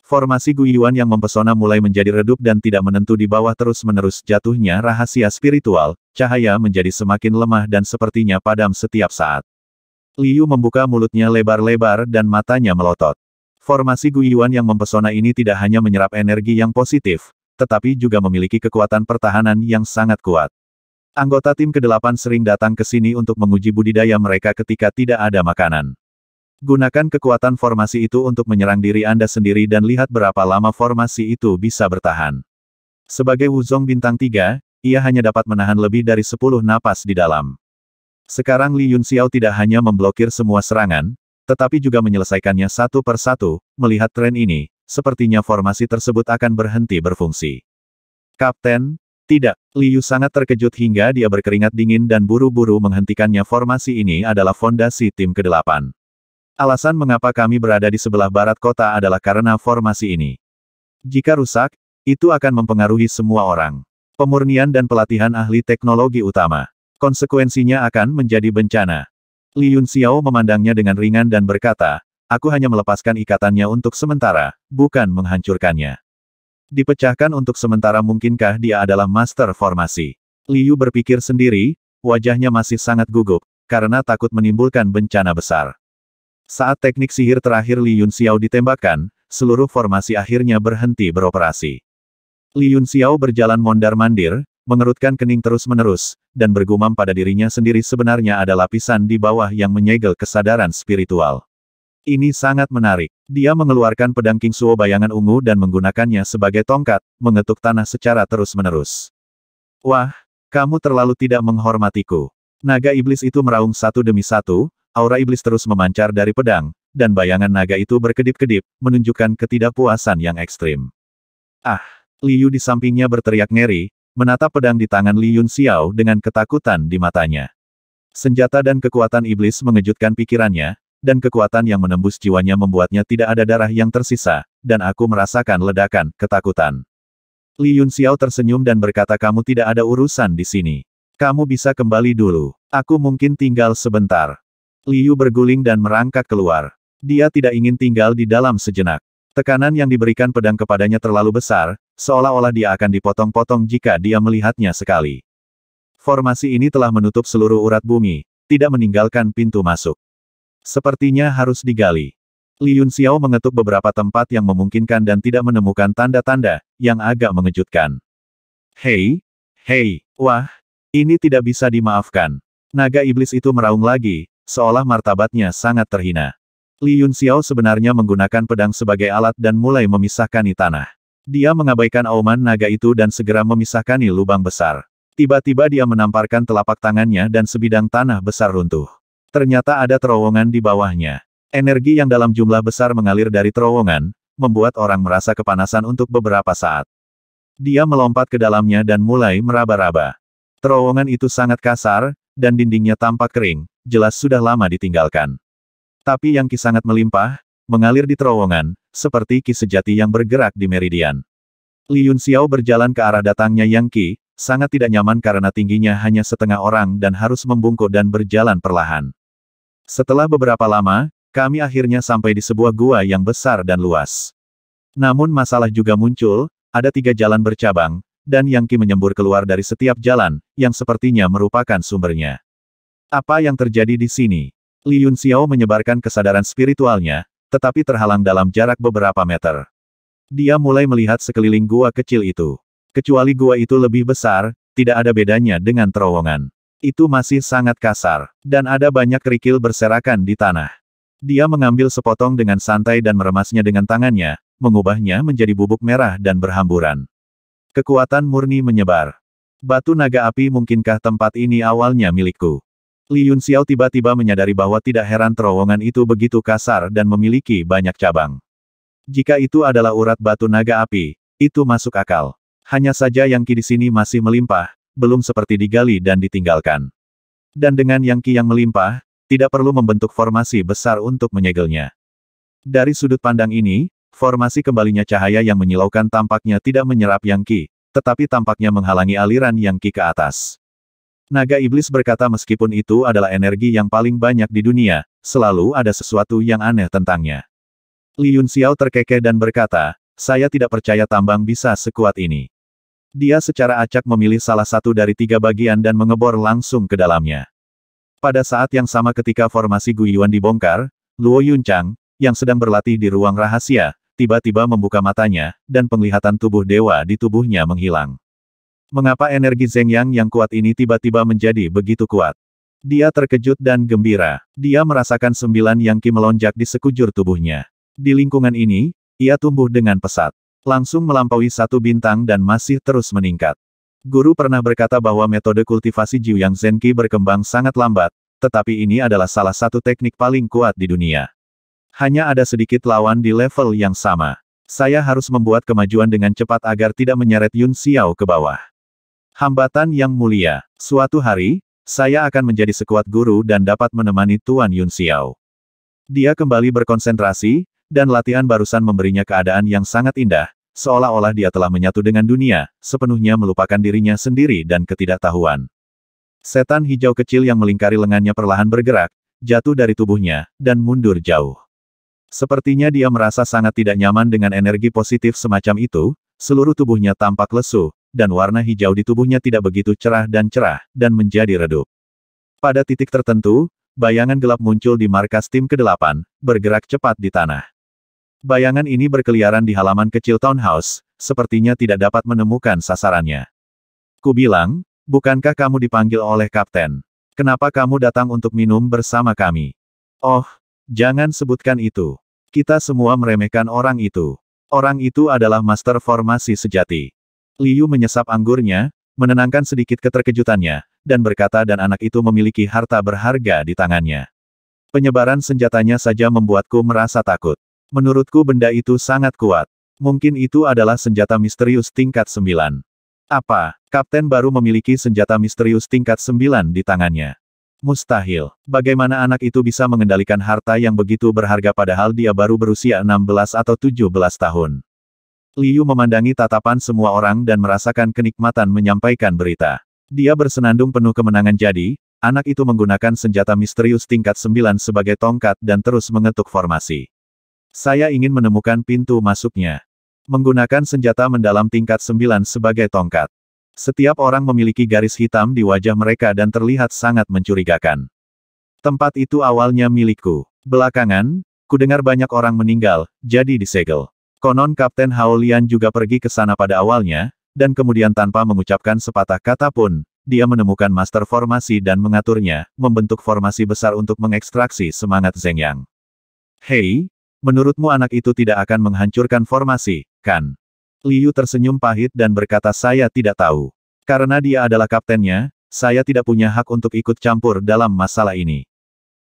Formasi Guyuan yang mempesona mulai menjadi redup dan tidak menentu di bawah terus-menerus jatuhnya rahasia spiritual, cahaya menjadi semakin lemah dan sepertinya padam setiap saat. Liu membuka mulutnya lebar-lebar dan matanya melotot. Formasi Guiyuan yang mempesona ini tidak hanya menyerap energi yang positif, tetapi juga memiliki kekuatan pertahanan yang sangat kuat. Anggota tim ke-8 sering datang ke sini untuk menguji budidaya mereka ketika tidak ada makanan. Gunakan kekuatan formasi itu untuk menyerang diri Anda sendiri dan lihat berapa lama formasi itu bisa bertahan. Sebagai Wuzong bintang 3, ia hanya dapat menahan lebih dari 10 napas di dalam. Sekarang Li Yunxiao tidak hanya memblokir semua serangan, tetapi juga menyelesaikannya satu per satu, melihat tren ini, sepertinya formasi tersebut akan berhenti berfungsi. Kapten, tidak, Liu sangat terkejut hingga dia berkeringat dingin dan buru-buru menghentikannya formasi ini adalah fondasi tim ke-8. Alasan mengapa kami berada di sebelah barat kota adalah karena formasi ini. Jika rusak, itu akan mempengaruhi semua orang. Pemurnian dan pelatihan ahli teknologi utama. Konsekuensinya akan menjadi bencana. Yun Xiao memandangnya dengan ringan dan berkata, aku hanya melepaskan ikatannya untuk sementara, bukan menghancurkannya. Dipecahkan untuk sementara mungkinkah dia adalah master formasi. Liu berpikir sendiri, wajahnya masih sangat gugup, karena takut menimbulkan bencana besar. Saat teknik sihir terakhir Yun Xiao ditembakkan, seluruh formasi akhirnya berhenti beroperasi. Yun Xiao berjalan mondar-mandir, mengerutkan kening terus-menerus, dan bergumam pada dirinya sendiri sebenarnya ada lapisan di bawah yang menyegel kesadaran spiritual. Ini sangat menarik. Dia mengeluarkan pedang King Suo bayangan ungu dan menggunakannya sebagai tongkat, mengetuk tanah secara terus-menerus. Wah, kamu terlalu tidak menghormatiku. Naga iblis itu meraung satu demi satu, aura iblis terus memancar dari pedang, dan bayangan naga itu berkedip-kedip, menunjukkan ketidakpuasan yang ekstrim. Ah! Liu di sampingnya berteriak ngeri, menatap pedang di tangan Li Yun Xiao dengan ketakutan di matanya. Senjata dan kekuatan iblis mengejutkan pikirannya, dan kekuatan yang menembus jiwanya membuatnya tidak ada darah yang tersisa, dan aku merasakan ledakan, ketakutan. Li Yun Xiao tersenyum dan berkata kamu tidak ada urusan di sini. Kamu bisa kembali dulu. Aku mungkin tinggal sebentar. Liu berguling dan merangkak keluar. Dia tidak ingin tinggal di dalam sejenak. Tekanan yang diberikan pedang kepadanya terlalu besar, seolah-olah dia akan dipotong-potong jika dia melihatnya sekali. Formasi ini telah menutup seluruh urat bumi, tidak meninggalkan pintu masuk. Sepertinya harus digali. Li Yun Xiao mengetuk beberapa tempat yang memungkinkan dan tidak menemukan tanda-tanda, yang agak mengejutkan. Hei, hei, wah, ini tidak bisa dimaafkan. Naga iblis itu meraung lagi, seolah martabatnya sangat terhina. Li Yun Xiao sebenarnya menggunakan pedang sebagai alat dan mulai memisahkan tanah. Dia mengabaikan auman naga itu dan segera memisahkan lubang besar. Tiba-tiba dia menamparkan telapak tangannya dan sebidang tanah besar runtuh. Ternyata ada terowongan di bawahnya. Energi yang dalam jumlah besar mengalir dari terowongan, membuat orang merasa kepanasan untuk beberapa saat. Dia melompat ke dalamnya dan mulai meraba-raba. Terowongan itu sangat kasar, dan dindingnya tampak kering, jelas sudah lama ditinggalkan. Tapi yang sangat melimpah, mengalir di terowongan, seperti ki sejati yang bergerak di meridian. Li Yun Xiao berjalan ke arah datangnya Yang Qi, sangat tidak nyaman karena tingginya hanya setengah orang dan harus membungkuk dan berjalan perlahan. Setelah beberapa lama, kami akhirnya sampai di sebuah gua yang besar dan luas. Namun masalah juga muncul, ada tiga jalan bercabang, dan Yang Qi menyembur keluar dari setiap jalan, yang sepertinya merupakan sumbernya. Apa yang terjadi di sini? Li Yun Xiao menyebarkan kesadaran spiritualnya, tetapi terhalang dalam jarak beberapa meter. Dia mulai melihat sekeliling gua kecil itu. Kecuali gua itu lebih besar, tidak ada bedanya dengan terowongan. Itu masih sangat kasar, dan ada banyak kerikil berserakan di tanah. Dia mengambil sepotong dengan santai dan meremasnya dengan tangannya, mengubahnya menjadi bubuk merah dan berhamburan. Kekuatan murni menyebar. Batu naga api mungkinkah tempat ini awalnya milikku? Li Yun Xiao tiba-tiba menyadari bahwa tidak heran terowongan itu begitu kasar dan memiliki banyak cabang. Jika itu adalah urat batu naga api, itu masuk akal. Hanya saja yang ki di sini masih melimpah, belum seperti digali dan ditinggalkan. Dan dengan yang ki yang melimpah, tidak perlu membentuk formasi besar untuk menyegelnya. Dari sudut pandang ini, formasi kembalinya cahaya yang menyilaukan tampaknya tidak menyerap yang ki, tetapi tampaknya menghalangi aliran yang ki ke atas. Naga Iblis berkata meskipun itu adalah energi yang paling banyak di dunia, selalu ada sesuatu yang aneh tentangnya. Li Yun Xiao terkekeh dan berkata, saya tidak percaya tambang bisa sekuat ini. Dia secara acak memilih salah satu dari tiga bagian dan mengebor langsung ke dalamnya. Pada saat yang sama ketika formasi Guyuan dibongkar, Luo Yunchang yang sedang berlatih di ruang rahasia, tiba-tiba membuka matanya, dan penglihatan tubuh dewa di tubuhnya menghilang. Mengapa energi Zeng Yang yang kuat ini tiba-tiba menjadi begitu kuat? Dia terkejut dan gembira. Dia merasakan sembilan yang ki melonjak di sekujur tubuhnya. Di lingkungan ini, ia tumbuh dengan pesat. Langsung melampaui satu bintang dan masih terus meningkat. Guru pernah berkata bahwa metode kultivasi Jiu Yang Zengki berkembang sangat lambat, tetapi ini adalah salah satu teknik paling kuat di dunia. Hanya ada sedikit lawan di level yang sama. Saya harus membuat kemajuan dengan cepat agar tidak menyeret Yun Xiao ke bawah. Hambatan yang mulia. Suatu hari, saya akan menjadi sekuat guru dan dapat menemani Tuan Yun Xiao. Dia kembali berkonsentrasi, dan latihan barusan memberinya keadaan yang sangat indah, seolah-olah dia telah menyatu dengan dunia, sepenuhnya melupakan dirinya sendiri dan ketidaktahuan. Setan hijau kecil yang melingkari lengannya perlahan bergerak, jatuh dari tubuhnya, dan mundur jauh. Sepertinya dia merasa sangat tidak nyaman dengan energi positif semacam itu, seluruh tubuhnya tampak lesu, dan warna hijau di tubuhnya tidak begitu cerah dan cerah, dan menjadi redup. Pada titik tertentu, bayangan gelap muncul di markas tim ke-8, bergerak cepat di tanah. Bayangan ini berkeliaran di halaman kecil townhouse, sepertinya tidak dapat menemukan sasarannya. Ku bilang, bukankah kamu dipanggil oleh kapten? Kenapa kamu datang untuk minum bersama kami? Oh, jangan sebutkan itu. Kita semua meremehkan orang itu. Orang itu adalah master formasi sejati. Liu menyesap anggurnya, menenangkan sedikit keterkejutannya, dan berkata dan anak itu memiliki harta berharga di tangannya. Penyebaran senjatanya saja membuatku merasa takut. Menurutku benda itu sangat kuat. Mungkin itu adalah senjata misterius tingkat 9. Apa, kapten baru memiliki senjata misterius tingkat 9 di tangannya? Mustahil. Bagaimana anak itu bisa mengendalikan harta yang begitu berharga padahal dia baru berusia 16 atau 17 tahun? Liu memandangi tatapan semua orang dan merasakan kenikmatan menyampaikan berita. Dia bersenandung penuh kemenangan jadi, anak itu menggunakan senjata misterius tingkat 9 sebagai tongkat dan terus mengetuk formasi. Saya ingin menemukan pintu masuknya. Menggunakan senjata mendalam tingkat 9 sebagai tongkat. Setiap orang memiliki garis hitam di wajah mereka dan terlihat sangat mencurigakan. Tempat itu awalnya milikku. Belakangan, Ku dengar banyak orang meninggal, jadi disegel. Konon Kapten Haolian juga pergi ke sana pada awalnya, dan kemudian tanpa mengucapkan sepatah kata pun, dia menemukan master formasi dan mengaturnya, membentuk formasi besar untuk mengekstraksi semangat Zeng Yang. Hei, menurutmu anak itu tidak akan menghancurkan formasi, kan? Liu tersenyum pahit dan berkata saya tidak tahu. Karena dia adalah kaptennya, saya tidak punya hak untuk ikut campur dalam masalah ini.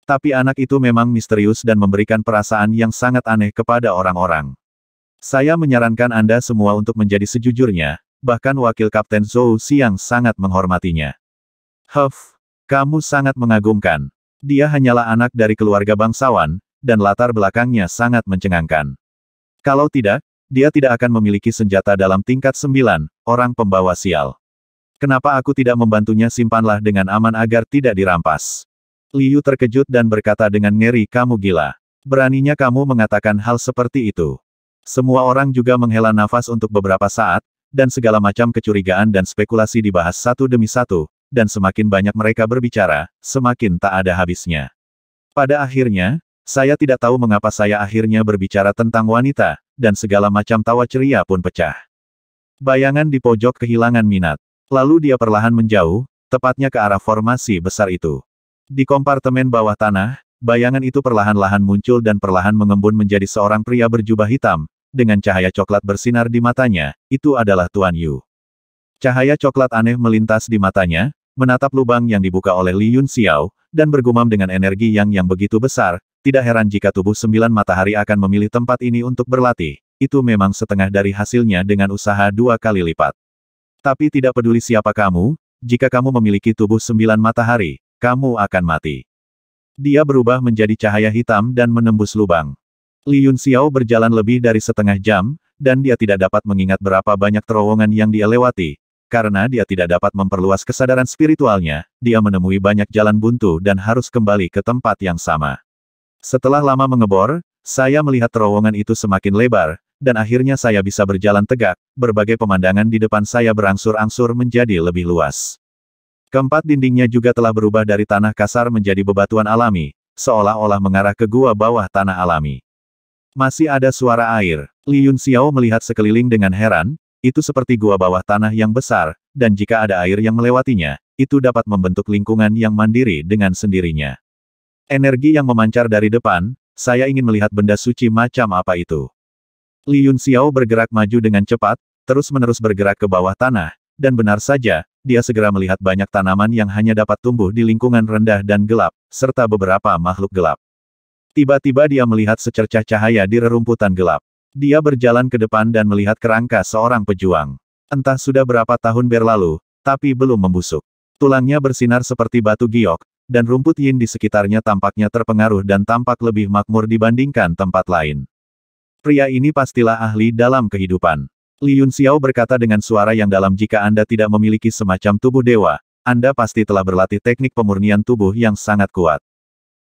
Tapi anak itu memang misterius dan memberikan perasaan yang sangat aneh kepada orang-orang. Saya menyarankan Anda semua untuk menjadi sejujurnya, bahkan wakil Kapten Zhou Xiang sangat menghormatinya. Huff, kamu sangat mengagumkan. Dia hanyalah anak dari keluarga bangsawan, dan latar belakangnya sangat mencengangkan. Kalau tidak, dia tidak akan memiliki senjata dalam tingkat sembilan, orang pembawa sial. Kenapa aku tidak membantunya simpanlah dengan aman agar tidak dirampas. Liu terkejut dan berkata dengan ngeri kamu gila. Beraninya kamu mengatakan hal seperti itu. Semua orang juga menghela nafas untuk beberapa saat, dan segala macam kecurigaan dan spekulasi dibahas satu demi satu, dan semakin banyak mereka berbicara, semakin tak ada habisnya. Pada akhirnya, saya tidak tahu mengapa saya akhirnya berbicara tentang wanita, dan segala macam tawa ceria pun pecah. Bayangan di pojok kehilangan minat. Lalu dia perlahan menjauh, tepatnya ke arah formasi besar itu. Di kompartemen bawah tanah, Bayangan itu perlahan-lahan muncul dan perlahan mengembun menjadi seorang pria berjubah hitam, dengan cahaya coklat bersinar di matanya, itu adalah Tuan Yu. Cahaya coklat aneh melintas di matanya, menatap lubang yang dibuka oleh Li Yun Xiao, dan bergumam dengan energi yang yang begitu besar, tidak heran jika tubuh sembilan matahari akan memilih tempat ini untuk berlatih. Itu memang setengah dari hasilnya dengan usaha dua kali lipat. Tapi tidak peduli siapa kamu, jika kamu memiliki tubuh sembilan matahari, kamu akan mati. Dia berubah menjadi cahaya hitam dan menembus lubang. Li Yun Xiao berjalan lebih dari setengah jam, dan dia tidak dapat mengingat berapa banyak terowongan yang dia lewati. Karena dia tidak dapat memperluas kesadaran spiritualnya, dia menemui banyak jalan buntu dan harus kembali ke tempat yang sama. Setelah lama mengebor, saya melihat terowongan itu semakin lebar, dan akhirnya saya bisa berjalan tegak, berbagai pemandangan di depan saya berangsur-angsur menjadi lebih luas. Keempat dindingnya juga telah berubah dari tanah kasar menjadi bebatuan alami, seolah-olah mengarah ke gua bawah tanah alami. Masih ada suara air. Li Yun Xiao melihat sekeliling dengan heran, itu seperti gua bawah tanah yang besar, dan jika ada air yang melewatinya, itu dapat membentuk lingkungan yang mandiri dengan sendirinya. Energi yang memancar dari depan, saya ingin melihat benda suci macam apa itu. Li Yun Xiao bergerak maju dengan cepat, terus-menerus bergerak ke bawah tanah, dan benar saja, dia segera melihat banyak tanaman yang hanya dapat tumbuh di lingkungan rendah dan gelap, serta beberapa makhluk gelap. Tiba-tiba dia melihat secercah cahaya di rerumputan gelap. Dia berjalan ke depan dan melihat kerangka seorang pejuang. Entah sudah berapa tahun berlalu, tapi belum membusuk. Tulangnya bersinar seperti batu giok, dan rumput yin di sekitarnya tampaknya terpengaruh dan tampak lebih makmur dibandingkan tempat lain. Pria ini pastilah ahli dalam kehidupan. Yun Xiao berkata dengan suara yang dalam jika Anda tidak memiliki semacam tubuh dewa, Anda pasti telah berlatih teknik pemurnian tubuh yang sangat kuat.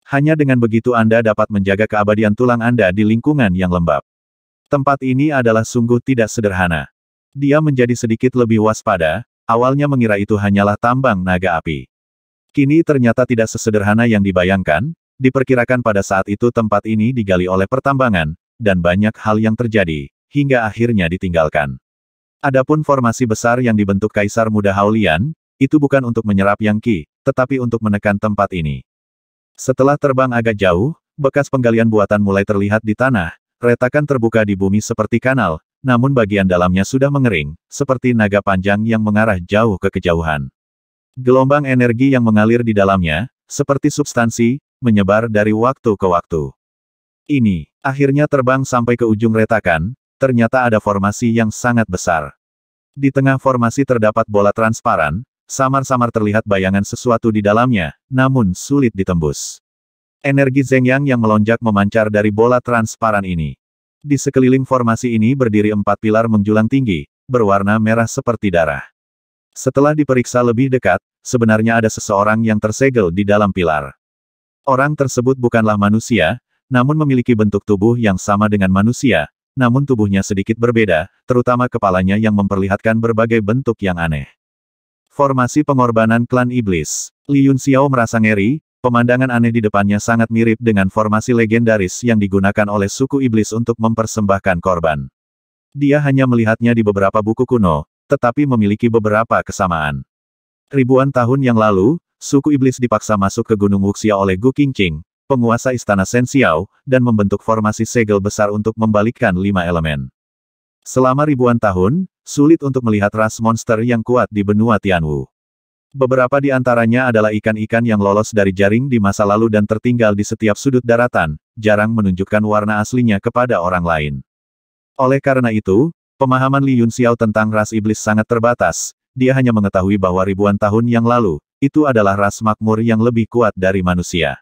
Hanya dengan begitu Anda dapat menjaga keabadian tulang Anda di lingkungan yang lembab. Tempat ini adalah sungguh tidak sederhana. Dia menjadi sedikit lebih waspada, awalnya mengira itu hanyalah tambang naga api. Kini ternyata tidak sesederhana yang dibayangkan, diperkirakan pada saat itu tempat ini digali oleh pertambangan, dan banyak hal yang terjadi, hingga akhirnya ditinggalkan. Adapun formasi besar yang dibentuk Kaisar Muda Haulian, itu bukan untuk menyerap Yang Qi, tetapi untuk menekan tempat ini. Setelah terbang agak jauh, bekas penggalian buatan mulai terlihat di tanah, retakan terbuka di bumi seperti kanal, namun bagian dalamnya sudah mengering, seperti naga panjang yang mengarah jauh ke kejauhan. Gelombang energi yang mengalir di dalamnya, seperti substansi, menyebar dari waktu ke waktu. Ini, akhirnya terbang sampai ke ujung retakan, ternyata ada formasi yang sangat besar. Di tengah formasi terdapat bola transparan, samar-samar terlihat bayangan sesuatu di dalamnya, namun sulit ditembus. Energi Zeng Yang yang melonjak memancar dari bola transparan ini. Di sekeliling formasi ini berdiri empat pilar menjulang tinggi, berwarna merah seperti darah. Setelah diperiksa lebih dekat, sebenarnya ada seseorang yang tersegel di dalam pilar. Orang tersebut bukanlah manusia, namun memiliki bentuk tubuh yang sama dengan manusia, namun tubuhnya sedikit berbeda, terutama kepalanya yang memperlihatkan berbagai bentuk yang aneh. Formasi pengorbanan klan iblis. Li Yun Xiao merasa ngeri, pemandangan aneh di depannya sangat mirip dengan formasi legendaris yang digunakan oleh suku iblis untuk mempersembahkan korban. Dia hanya melihatnya di beberapa buku kuno, tetapi memiliki beberapa kesamaan. Ribuan tahun yang lalu, suku iblis dipaksa masuk ke Gunung Wuxia oleh Gu Qingqing, penguasa istana Sensiao, dan membentuk formasi segel besar untuk membalikkan lima elemen. Selama ribuan tahun, sulit untuk melihat ras monster yang kuat di benua Tianwu. Beberapa di antaranya adalah ikan-ikan yang lolos dari jaring di masa lalu dan tertinggal di setiap sudut daratan, jarang menunjukkan warna aslinya kepada orang lain. Oleh karena itu, pemahaman Li Yunxiao tentang ras iblis sangat terbatas, dia hanya mengetahui bahwa ribuan tahun yang lalu, itu adalah ras makmur yang lebih kuat dari manusia.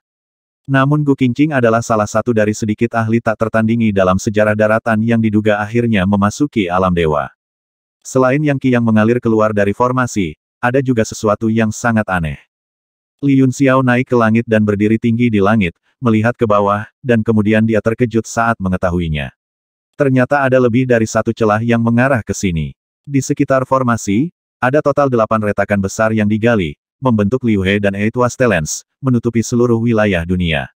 Namun Gu Qingqing adalah salah satu dari sedikit ahli tak tertandingi dalam sejarah daratan yang diduga akhirnya memasuki alam dewa. Selain yang Qi yang mengalir keluar dari formasi, ada juga sesuatu yang sangat aneh. Li Yun Xiao naik ke langit dan berdiri tinggi di langit, melihat ke bawah, dan kemudian dia terkejut saat mengetahuinya. Ternyata ada lebih dari satu celah yang mengarah ke sini. Di sekitar formasi, ada total delapan retakan besar yang digali, membentuk Liu He dan Eight Wastelands, menutupi seluruh wilayah dunia.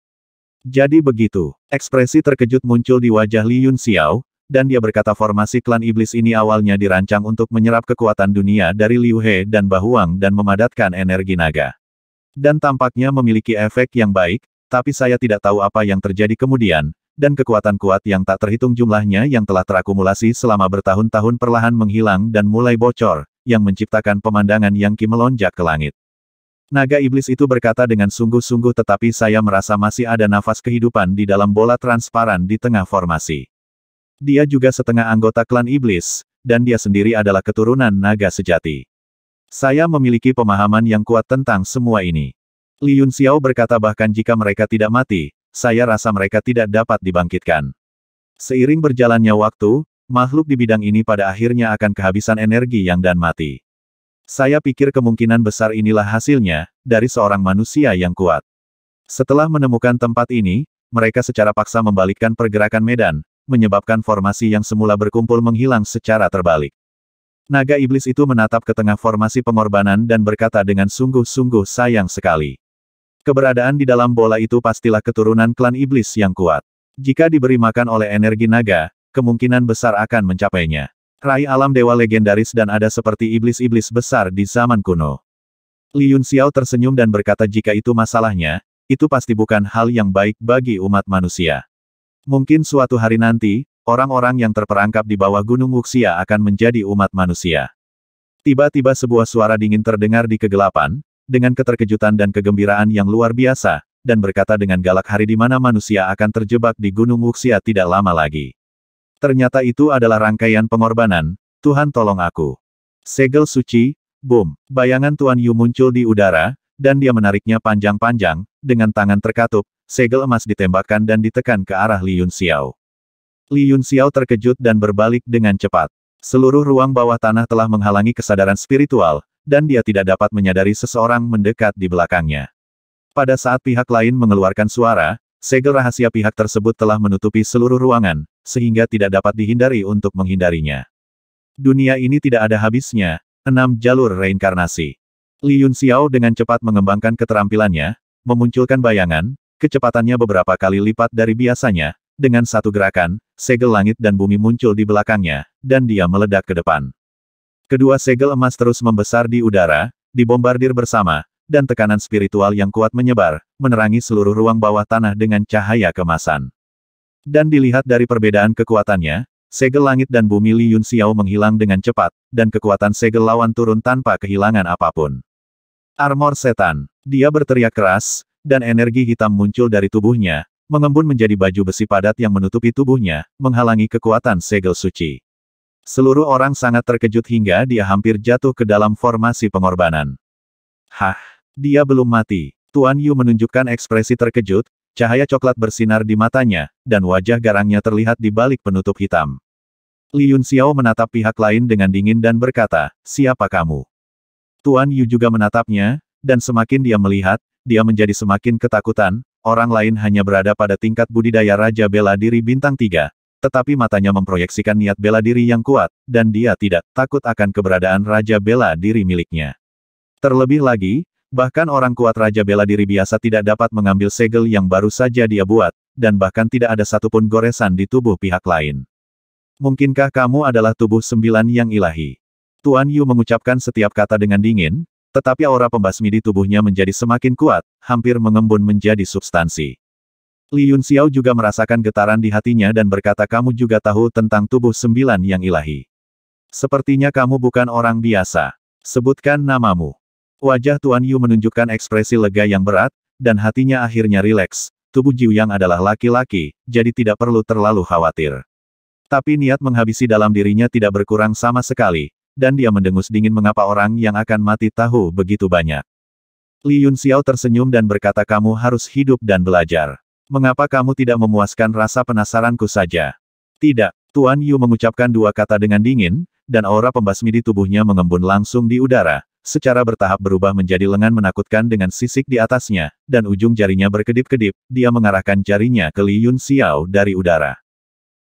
Jadi begitu, ekspresi terkejut muncul di wajah Li Yun Xiao, dan dia berkata formasi klan iblis ini awalnya dirancang untuk menyerap kekuatan dunia dari Liu He dan Bahuang dan memadatkan energi naga. Dan tampaknya memiliki efek yang baik, tapi saya tidak tahu apa yang terjadi kemudian, dan kekuatan kuat yang tak terhitung jumlahnya yang telah terakumulasi selama bertahun-tahun perlahan menghilang dan mulai bocor, yang menciptakan pemandangan yang ki melonjak ke langit. Naga iblis itu berkata dengan sungguh-sungguh tetapi saya merasa masih ada nafas kehidupan di dalam bola transparan di tengah formasi. Dia juga setengah anggota klan iblis, dan dia sendiri adalah keturunan naga sejati. Saya memiliki pemahaman yang kuat tentang semua ini. Li Yun Xiao berkata bahkan jika mereka tidak mati, saya rasa mereka tidak dapat dibangkitkan. Seiring berjalannya waktu, makhluk di bidang ini pada akhirnya akan kehabisan energi yang dan mati. Saya pikir kemungkinan besar inilah hasilnya, dari seorang manusia yang kuat. Setelah menemukan tempat ini, mereka secara paksa membalikkan pergerakan medan, menyebabkan formasi yang semula berkumpul menghilang secara terbalik. Naga iblis itu menatap ke tengah formasi pengorbanan dan berkata dengan sungguh-sungguh sayang sekali. Keberadaan di dalam bola itu pastilah keturunan klan iblis yang kuat. Jika diberi makan oleh energi naga, kemungkinan besar akan mencapainya. Rai alam dewa legendaris dan ada seperti iblis-iblis besar di zaman kuno. Li Yun Xiao tersenyum dan berkata jika itu masalahnya, itu pasti bukan hal yang baik bagi umat manusia. Mungkin suatu hari nanti, orang-orang yang terperangkap di bawah Gunung Wuxia akan menjadi umat manusia. Tiba-tiba sebuah suara dingin terdengar di kegelapan, dengan keterkejutan dan kegembiraan yang luar biasa, dan berkata dengan galak hari di mana manusia akan terjebak di Gunung Wuxia tidak lama lagi. Ternyata itu adalah rangkaian pengorbanan, Tuhan tolong aku. Segel suci, boom, bayangan Tuan Yu muncul di udara, dan dia menariknya panjang-panjang, dengan tangan terkatup, segel emas ditembakkan dan ditekan ke arah Li Yun Xiao. Li Yun Xiao terkejut dan berbalik dengan cepat. Seluruh ruang bawah tanah telah menghalangi kesadaran spiritual, dan dia tidak dapat menyadari seseorang mendekat di belakangnya. Pada saat pihak lain mengeluarkan suara, segel rahasia pihak tersebut telah menutupi seluruh ruangan, sehingga tidak dapat dihindari untuk menghindarinya. Dunia ini tidak ada habisnya, enam jalur reinkarnasi. Li Yun Xiao dengan cepat mengembangkan keterampilannya, memunculkan bayangan, kecepatannya beberapa kali lipat dari biasanya, dengan satu gerakan, segel langit dan bumi muncul di belakangnya, dan dia meledak ke depan. Kedua segel emas terus membesar di udara, dibombardir bersama, dan tekanan spiritual yang kuat menyebar, menerangi seluruh ruang bawah tanah dengan cahaya kemasan. Dan dilihat dari perbedaan kekuatannya, segel langit dan bumi Li Yun Xiao menghilang dengan cepat, dan kekuatan segel lawan turun tanpa kehilangan apapun. Armor setan. Dia berteriak keras, dan energi hitam muncul dari tubuhnya, mengembun menjadi baju besi padat yang menutupi tubuhnya, menghalangi kekuatan segel suci. Seluruh orang sangat terkejut hingga dia hampir jatuh ke dalam formasi pengorbanan. Hah, dia belum mati. Tuan Yu menunjukkan ekspresi terkejut, Cahaya coklat bersinar di matanya, dan wajah garangnya terlihat di balik penutup hitam. Li Yun Xiao menatap pihak lain dengan dingin dan berkata, siapa kamu? Tuan Yu juga menatapnya, dan semakin dia melihat, dia menjadi semakin ketakutan, orang lain hanya berada pada tingkat budidaya Raja Bela Diri Bintang 3, tetapi matanya memproyeksikan niat bela diri yang kuat, dan dia tidak takut akan keberadaan Raja Bela Diri miliknya. Terlebih lagi, Bahkan orang kuat Raja Bela Diri biasa tidak dapat mengambil segel yang baru saja dia buat, dan bahkan tidak ada satupun goresan di tubuh pihak lain. Mungkinkah kamu adalah tubuh sembilan yang ilahi? Tuan Yu mengucapkan setiap kata dengan dingin, tetapi aura pembasmi di tubuhnya menjadi semakin kuat, hampir mengembun menjadi substansi. Li Yun Xiao juga merasakan getaran di hatinya dan berkata kamu juga tahu tentang tubuh sembilan yang ilahi. Sepertinya kamu bukan orang biasa. Sebutkan namamu. Wajah Tuan Yu menunjukkan ekspresi lega yang berat, dan hatinya akhirnya rileks. Tubuh Jiu Yang adalah laki-laki, jadi tidak perlu terlalu khawatir. Tapi niat menghabisi dalam dirinya tidak berkurang sama sekali, dan dia mendengus dingin mengapa orang yang akan mati tahu begitu banyak. Li Yun Xiao tersenyum dan berkata kamu harus hidup dan belajar. Mengapa kamu tidak memuaskan rasa penasaranku saja? Tidak, Tuan Yu mengucapkan dua kata dengan dingin, dan aura pembasmi di tubuhnya mengembun langsung di udara, secara bertahap berubah menjadi lengan menakutkan dengan sisik di atasnya, dan ujung jarinya berkedip-kedip, dia mengarahkan jarinya ke Li Yun Xiao dari udara.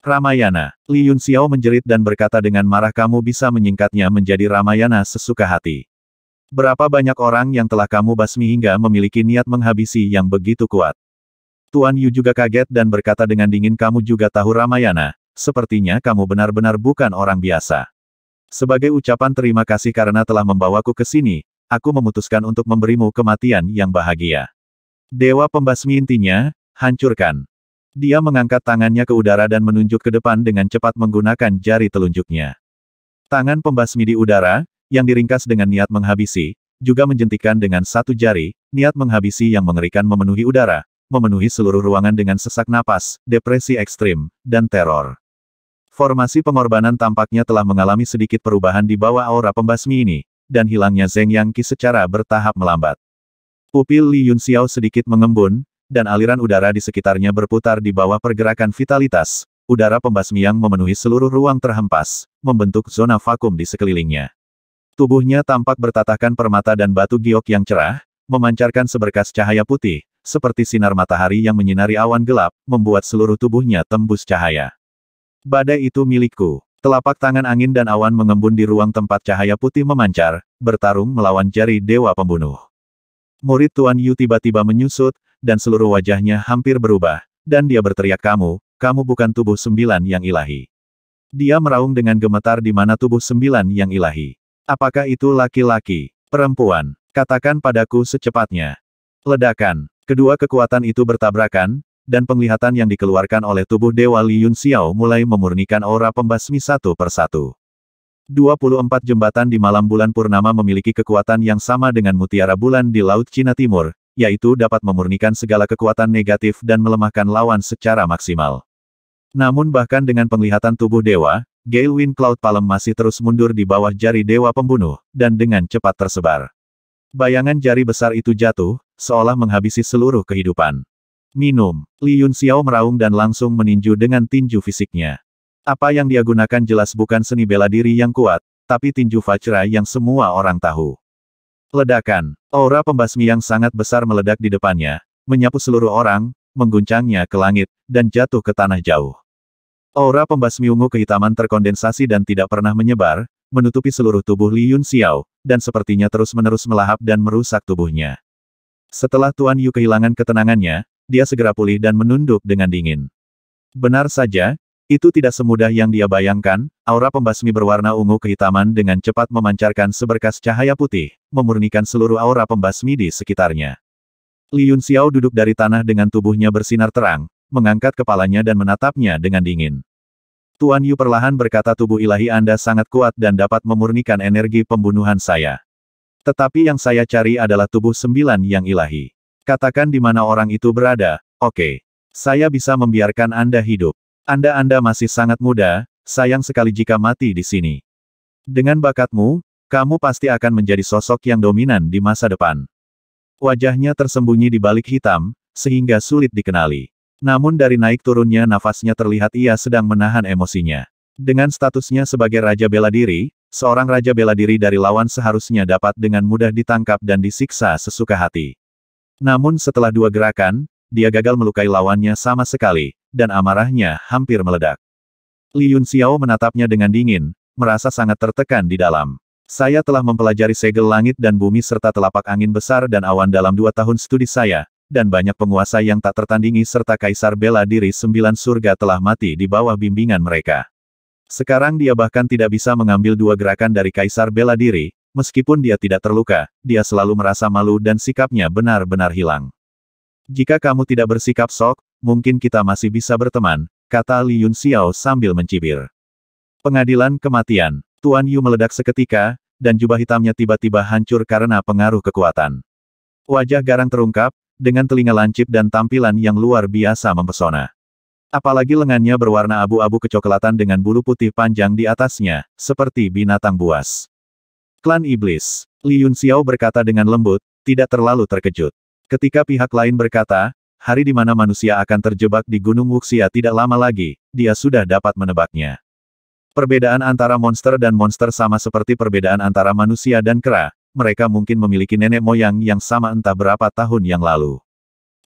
Ramayana, Li Yun Xiao menjerit dan berkata dengan marah kamu bisa menyingkatnya menjadi Ramayana sesuka hati. Berapa banyak orang yang telah kamu basmi hingga memiliki niat menghabisi yang begitu kuat. Tuan Yu juga kaget dan berkata dengan dingin kamu juga tahu Ramayana, sepertinya kamu benar-benar bukan orang biasa. Sebagai ucapan terima kasih karena telah membawaku ke sini, aku memutuskan untuk memberimu kematian yang bahagia. Dewa pembasmi intinya, hancurkan. Dia mengangkat tangannya ke udara dan menunjuk ke depan dengan cepat menggunakan jari telunjuknya. Tangan pembasmi di udara, yang diringkas dengan niat menghabisi, juga menjentikan dengan satu jari, niat menghabisi yang mengerikan memenuhi udara, memenuhi seluruh ruangan dengan sesak napas, depresi ekstrim, dan teror. Formasi pengorbanan tampaknya telah mengalami sedikit perubahan di bawah aura pembasmi ini, dan hilangnya Zeng Yang Qi secara bertahap melambat. Pupil Li Yun Xiao sedikit mengembun, dan aliran udara di sekitarnya berputar di bawah pergerakan vitalitas, udara pembasmi yang memenuhi seluruh ruang terhempas, membentuk zona vakum di sekelilingnya. Tubuhnya tampak bertatahkan permata dan batu giok yang cerah, memancarkan seberkas cahaya putih, seperti sinar matahari yang menyinari awan gelap, membuat seluruh tubuhnya tembus cahaya. Badai itu milikku. Telapak tangan angin dan awan mengembun di ruang tempat cahaya putih memancar, bertarung melawan jari dewa pembunuh. Murid Tuan Yu tiba-tiba menyusut, dan seluruh wajahnya hampir berubah, dan dia berteriak kamu, kamu bukan tubuh sembilan yang ilahi. Dia meraung dengan gemetar di mana tubuh sembilan yang ilahi. Apakah itu laki-laki, perempuan, katakan padaku secepatnya. Ledakan, kedua kekuatan itu bertabrakan, dan penglihatan yang dikeluarkan oleh tubuh Dewa Liyun Xiao mulai memurnikan aura pembasmi satu persatu. 24 jembatan di malam bulan purnama memiliki kekuatan yang sama dengan mutiara bulan di Laut Cina Timur, yaitu dapat memurnikan segala kekuatan negatif dan melemahkan lawan secara maksimal. Namun bahkan dengan penglihatan tubuh dewa, Gale Wind Cloud Palem masih terus mundur di bawah jari dewa pembunuh, dan dengan cepat tersebar. Bayangan jari besar itu jatuh, seolah menghabisi seluruh kehidupan. Minum. Li Yun Xiao meraung dan langsung meninju dengan tinju fisiknya. Apa yang dia gunakan jelas bukan seni bela diri yang kuat, tapi tinju Vajra yang semua orang tahu. Ledakan. Aura pembasmi yang sangat besar meledak di depannya, menyapu seluruh orang, mengguncangnya ke langit, dan jatuh ke tanah jauh. Aura pembasmi ungu kehitaman terkondensasi dan tidak pernah menyebar, menutupi seluruh tubuh Li Yun Xiao, dan sepertinya terus-menerus melahap dan merusak tubuhnya. Setelah Tuan Yu kehilangan ketenangannya, dia segera pulih dan menunduk dengan dingin. Benar saja, itu tidak semudah yang dia bayangkan, aura pembasmi berwarna ungu kehitaman dengan cepat memancarkan seberkas cahaya putih, memurnikan seluruh aura pembasmi di sekitarnya. Li Yun Xiao duduk dari tanah dengan tubuhnya bersinar terang, mengangkat kepalanya dan menatapnya dengan dingin. Tuan Yu perlahan berkata tubuh ilahi Anda sangat kuat dan dapat memurnikan energi pembunuhan saya. Tetapi yang saya cari adalah tubuh sembilan yang ilahi. Katakan di mana orang itu berada, oke. Okay. Saya bisa membiarkan Anda hidup. Anda-Anda masih sangat muda, sayang sekali jika mati di sini. Dengan bakatmu, kamu pasti akan menjadi sosok yang dominan di masa depan. Wajahnya tersembunyi di balik hitam, sehingga sulit dikenali. Namun dari naik turunnya nafasnya terlihat ia sedang menahan emosinya. Dengan statusnya sebagai Raja Bela Diri, seorang Raja Bela Diri dari lawan seharusnya dapat dengan mudah ditangkap dan disiksa sesuka hati. Namun setelah dua gerakan, dia gagal melukai lawannya sama sekali, dan amarahnya hampir meledak. Li Yun Xiao menatapnya dengan dingin, merasa sangat tertekan di dalam. Saya telah mempelajari segel langit dan bumi serta telapak angin besar dan awan dalam dua tahun studi saya, dan banyak penguasa yang tak tertandingi serta kaisar bela diri sembilan surga telah mati di bawah bimbingan mereka. Sekarang dia bahkan tidak bisa mengambil dua gerakan dari kaisar bela diri, Meskipun dia tidak terluka, dia selalu merasa malu dan sikapnya benar-benar hilang. Jika kamu tidak bersikap sok, mungkin kita masih bisa berteman, kata Li Yun Xiao sambil mencibir. Pengadilan kematian, Tuan Yu meledak seketika, dan jubah hitamnya tiba-tiba hancur karena pengaruh kekuatan. Wajah garang terungkap, dengan telinga lancip dan tampilan yang luar biasa mempesona. Apalagi lengannya berwarna abu-abu kecoklatan dengan bulu putih panjang di atasnya, seperti binatang buas. Klan Iblis. Li Yun Xiao berkata dengan lembut, tidak terlalu terkejut. Ketika pihak lain berkata, hari di mana manusia akan terjebak di Gunung Wuxia tidak lama lagi, dia sudah dapat menebaknya. Perbedaan antara monster dan monster sama seperti perbedaan antara manusia dan kera, mereka mungkin memiliki nenek moyang yang sama entah berapa tahun yang lalu.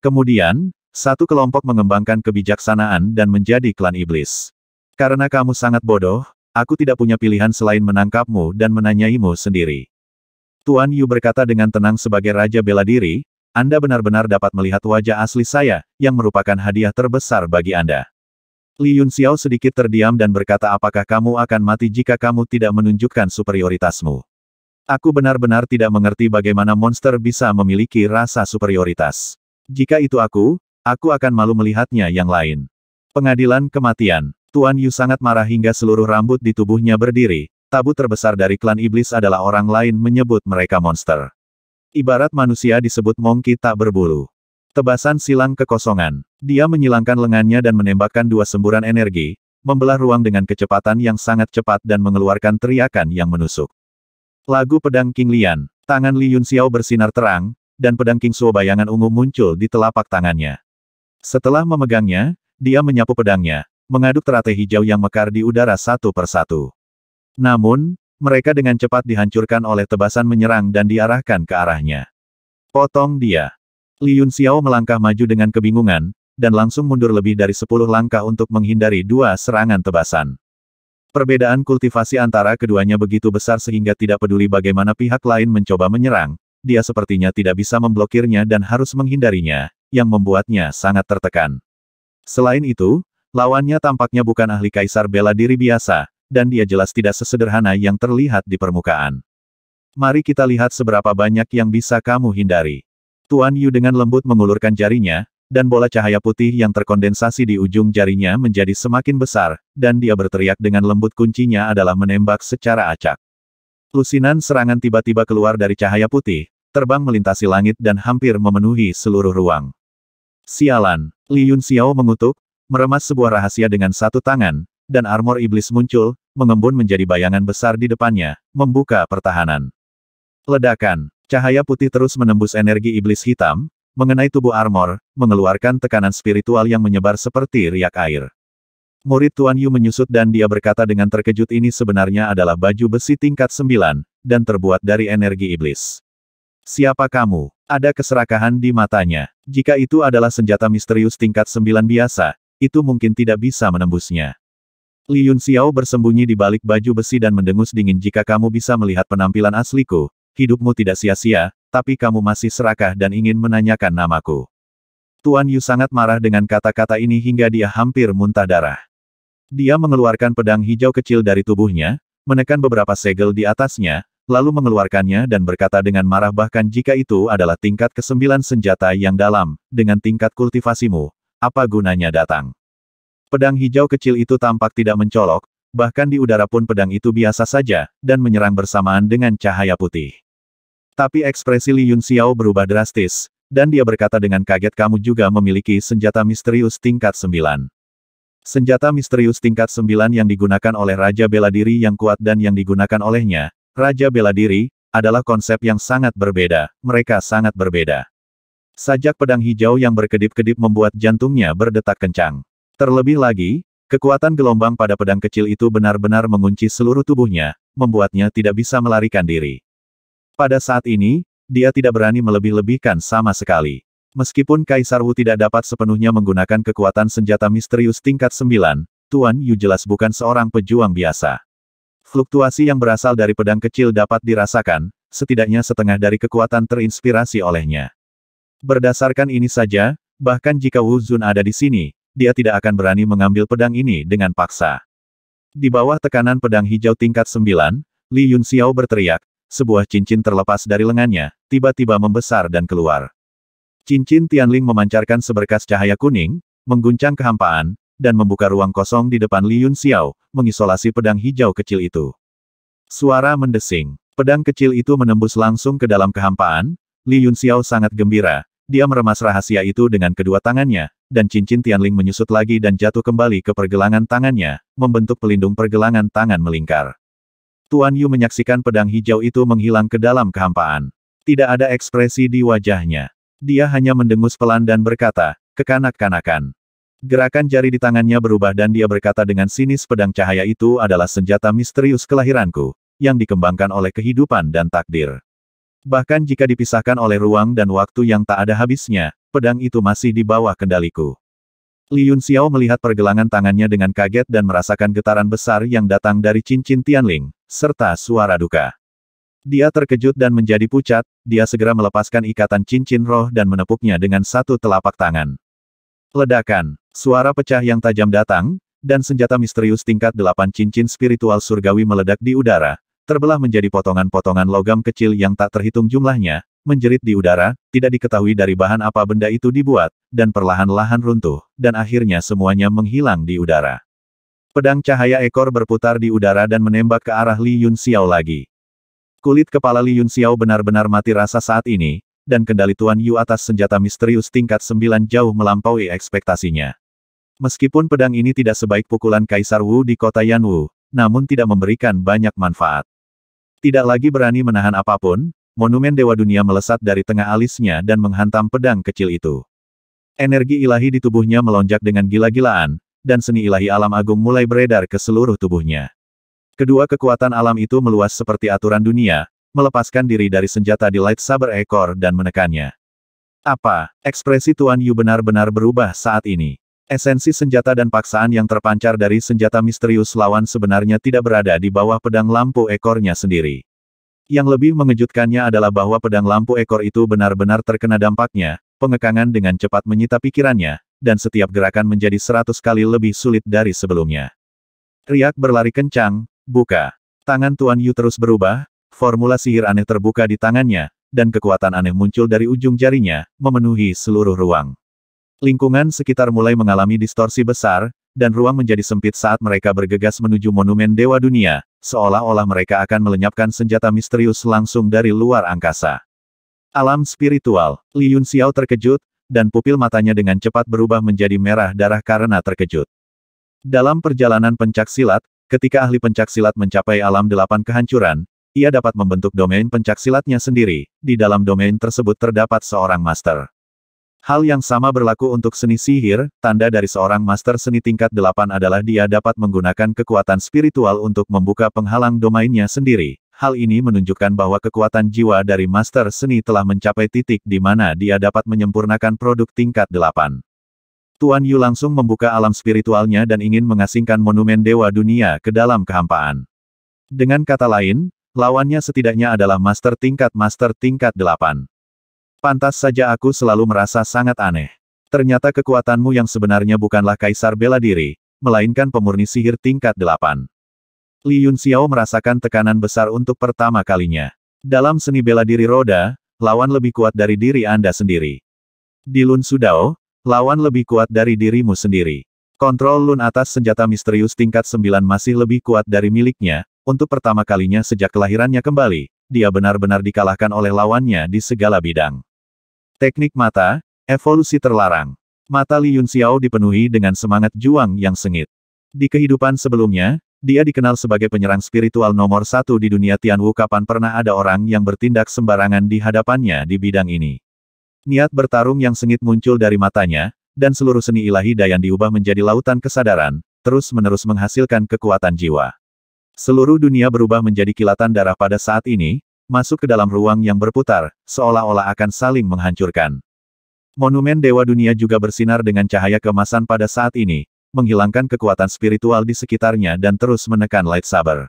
Kemudian, satu kelompok mengembangkan kebijaksanaan dan menjadi klan iblis. Karena kamu sangat bodoh, Aku tidak punya pilihan selain menangkapmu dan menanyaimu sendiri. Tuan Yu berkata dengan tenang sebagai Raja Bela Diri, Anda benar-benar dapat melihat wajah asli saya, yang merupakan hadiah terbesar bagi Anda. Li Yun Xiao sedikit terdiam dan berkata apakah kamu akan mati jika kamu tidak menunjukkan superioritasmu. Aku benar-benar tidak mengerti bagaimana monster bisa memiliki rasa superioritas. Jika itu aku, aku akan malu melihatnya yang lain. Pengadilan Kematian Tuan Yu sangat marah hingga seluruh rambut di tubuhnya berdiri, tabu terbesar dari klan iblis adalah orang lain menyebut mereka monster. Ibarat manusia disebut mongki tak berbulu. Tebasan silang kekosongan. Dia menyilangkan lengannya dan menembakkan dua semburan energi, membelah ruang dengan kecepatan yang sangat cepat dan mengeluarkan teriakan yang menusuk. Lagu pedang King Lian, tangan Li Yun Xiao bersinar terang, dan pedang King Suo bayangan ungu muncul di telapak tangannya. Setelah memegangnya, dia menyapu pedangnya, mengaduk teratai hijau yang mekar di udara satu persatu. Namun, mereka dengan cepat dihancurkan oleh tebasan menyerang dan diarahkan ke arahnya. Potong dia. Liun Xiao melangkah maju dengan kebingungan, dan langsung mundur lebih dari sepuluh langkah untuk menghindari dua serangan tebasan. Perbedaan kultivasi antara keduanya begitu besar sehingga tidak peduli bagaimana pihak lain mencoba menyerang, dia sepertinya tidak bisa memblokirnya dan harus menghindarinya, yang membuatnya sangat tertekan. Selain itu, lawannya tampaknya bukan ahli kaisar bela diri biasa, dan dia jelas tidak sesederhana yang terlihat di permukaan. Mari kita lihat seberapa banyak yang bisa kamu hindari. Tuan Yu dengan lembut mengulurkan jarinya, dan bola cahaya putih yang terkondensasi di ujung jarinya menjadi semakin besar, dan dia berteriak dengan lembut kuncinya adalah menembak secara acak. Lusinan serangan tiba-tiba keluar dari cahaya putih, terbang melintasi langit dan hampir memenuhi seluruh ruang. Sialan, Li Yun Xiao mengutuk, meremas sebuah rahasia dengan satu tangan, dan armor iblis muncul, mengembun menjadi bayangan besar di depannya, membuka pertahanan. Ledakan, cahaya putih terus menembus energi iblis hitam, mengenai tubuh armor, mengeluarkan tekanan spiritual yang menyebar seperti riak air. Murid Tuan Yu menyusut dan dia berkata dengan terkejut ini sebenarnya adalah baju besi tingkat sembilan dan terbuat dari energi iblis. Siapa kamu? Ada keserakahan di matanya. Jika itu adalah senjata misterius tingkat sembilan biasa, itu mungkin tidak bisa menembusnya. Li Yun Xiao bersembunyi di balik baju besi dan mendengus dingin jika kamu bisa melihat penampilan asliku, hidupmu tidak sia-sia, tapi kamu masih serakah dan ingin menanyakan namaku. Tuan Yu sangat marah dengan kata-kata ini hingga dia hampir muntah darah. Dia mengeluarkan pedang hijau kecil dari tubuhnya, menekan beberapa segel di atasnya, lalu mengeluarkannya dan berkata dengan marah bahkan jika itu adalah tingkat kesembilan senjata yang dalam, dengan tingkat kultivasimu, apa gunanya datang? Pedang hijau kecil itu tampak tidak mencolok, bahkan di udara pun pedang itu biasa saja, dan menyerang bersamaan dengan cahaya putih. Tapi ekspresi Li Yun Xiao berubah drastis, dan dia berkata dengan kaget kamu juga memiliki senjata misterius tingkat 9. Senjata misterius tingkat 9 yang digunakan oleh Raja Bela Diri yang kuat dan yang digunakan olehnya, Raja Bela Diri, adalah konsep yang sangat berbeda, mereka sangat berbeda. Sajak pedang hijau yang berkedip-kedip membuat jantungnya berdetak kencang. Terlebih lagi, kekuatan gelombang pada pedang kecil itu benar-benar mengunci seluruh tubuhnya, membuatnya tidak bisa melarikan diri. Pada saat ini, dia tidak berani melebih-lebihkan sama sekali. Meskipun Kaisar Wu tidak dapat sepenuhnya menggunakan kekuatan senjata misterius tingkat 9, Tuan Yu jelas bukan seorang pejuang biasa. Fluktuasi yang berasal dari pedang kecil dapat dirasakan, setidaknya setengah dari kekuatan terinspirasi olehnya. Berdasarkan ini saja, bahkan jika Wu Zun ada di sini, dia tidak akan berani mengambil pedang ini dengan paksa. Di bawah tekanan pedang hijau tingkat 9, Li Yun Xiao berteriak, sebuah cincin terlepas dari lengannya, tiba-tiba membesar dan keluar. Cincin Tianling memancarkan seberkas cahaya kuning, mengguncang kehampaan, dan membuka ruang kosong di depan Li Yun Xiao, mengisolasi pedang hijau kecil itu. Suara mendesing. Pedang kecil itu menembus langsung ke dalam kehampaan, Li Xiao sangat gembira, dia meremas rahasia itu dengan kedua tangannya, dan cincin Tianling menyusut lagi dan jatuh kembali ke pergelangan tangannya, membentuk pelindung pergelangan tangan melingkar. Tuan Yu menyaksikan pedang hijau itu menghilang ke dalam kehampaan. Tidak ada ekspresi di wajahnya. Dia hanya mendengus pelan dan berkata, kekanak-kanakan. Gerakan jari di tangannya berubah dan dia berkata dengan sinis pedang cahaya itu adalah senjata misterius kelahiranku, yang dikembangkan oleh kehidupan dan takdir. Bahkan jika dipisahkan oleh ruang dan waktu yang tak ada habisnya, pedang itu masih di bawah kendaliku. Li Yun Xiao melihat pergelangan tangannya dengan kaget dan merasakan getaran besar yang datang dari cincin Tianling, serta suara duka. Dia terkejut dan menjadi pucat, dia segera melepaskan ikatan cincin roh dan menepuknya dengan satu telapak tangan. Ledakan, suara pecah yang tajam datang, dan senjata misterius tingkat delapan cincin spiritual surgawi meledak di udara, terbelah menjadi potongan-potongan logam kecil yang tak terhitung jumlahnya, menjerit di udara, tidak diketahui dari bahan apa benda itu dibuat, dan perlahan-lahan runtuh, dan akhirnya semuanya menghilang di udara. Pedang cahaya ekor berputar di udara dan menembak ke arah Li Yun Xiao lagi. Kulit kepala Li Yun Xiao benar-benar mati rasa saat ini, dan kendali Tuan Yu atas senjata misterius tingkat 9 jauh melampaui ekspektasinya. Meskipun pedang ini tidak sebaik pukulan Kaisar Wu di kota Yanwu, namun tidak memberikan banyak manfaat. Tidak lagi berani menahan apapun, monumen Dewa Dunia melesat dari tengah alisnya dan menghantam pedang kecil itu. Energi ilahi di tubuhnya melonjak dengan gila-gilaan, dan seni ilahi alam agung mulai beredar ke seluruh tubuhnya. Kedua kekuatan alam itu meluas seperti aturan dunia, melepaskan diri dari senjata di lightsaber ekor dan menekannya. Apa, ekspresi Tuan Yu benar-benar berubah saat ini? Esensi senjata dan paksaan yang terpancar dari senjata misterius lawan sebenarnya tidak berada di bawah pedang lampu ekornya sendiri. Yang lebih mengejutkannya adalah bahwa pedang lampu ekor itu benar-benar terkena dampaknya, pengekangan dengan cepat menyita pikirannya, dan setiap gerakan menjadi seratus kali lebih sulit dari sebelumnya. Riak berlari kencang, buka. Tangan Tuan Yu terus berubah, formula sihir aneh terbuka di tangannya, dan kekuatan aneh muncul dari ujung jarinya, memenuhi seluruh ruang. Lingkungan sekitar mulai mengalami distorsi besar, dan ruang menjadi sempit saat mereka bergegas menuju monumen Dewa Dunia, seolah-olah mereka akan melenyapkan senjata misterius langsung dari luar angkasa. Alam spiritual, Li Yun Xiao terkejut, dan pupil matanya dengan cepat berubah menjadi merah darah karena terkejut. Dalam perjalanan pencak silat, ketika ahli pencak silat mencapai alam delapan kehancuran, ia dapat membentuk domain pencak silatnya sendiri, di dalam domain tersebut terdapat seorang master. Hal yang sama berlaku untuk seni sihir, tanda dari seorang master seni tingkat delapan adalah dia dapat menggunakan kekuatan spiritual untuk membuka penghalang domainnya sendiri. Hal ini menunjukkan bahwa kekuatan jiwa dari master seni telah mencapai titik di mana dia dapat menyempurnakan produk tingkat delapan. Tuan Yu langsung membuka alam spiritualnya dan ingin mengasingkan monumen dewa dunia ke dalam kehampaan. Dengan kata lain, lawannya setidaknya adalah master tingkat master tingkat delapan. Pantas saja aku selalu merasa sangat aneh. Ternyata kekuatanmu yang sebenarnya bukanlah kaisar bela diri, melainkan pemurni sihir tingkat delapan. Li Yun Xiao merasakan tekanan besar untuk pertama kalinya. Dalam seni bela diri roda, lawan lebih kuat dari diri Anda sendiri. Di Lun Sudao, lawan lebih kuat dari dirimu sendiri. Kontrol Lun atas senjata misterius tingkat 9 masih lebih kuat dari miliknya, untuk pertama kalinya sejak kelahirannya kembali, dia benar-benar dikalahkan oleh lawannya di segala bidang. Teknik mata, evolusi terlarang. Mata Li Yun Xiao dipenuhi dengan semangat juang yang sengit. Di kehidupan sebelumnya, dia dikenal sebagai penyerang spiritual nomor satu di dunia Tianwu kapan pernah ada orang yang bertindak sembarangan di hadapannya di bidang ini. Niat bertarung yang sengit muncul dari matanya, dan seluruh seni ilahi Dayan diubah menjadi lautan kesadaran, terus-menerus menghasilkan kekuatan jiwa. Seluruh dunia berubah menjadi kilatan darah pada saat ini, masuk ke dalam ruang yang berputar, seolah-olah akan saling menghancurkan. Monumen Dewa Dunia juga bersinar dengan cahaya kemasan pada saat ini, menghilangkan kekuatan spiritual di sekitarnya dan terus menekan lightsaber.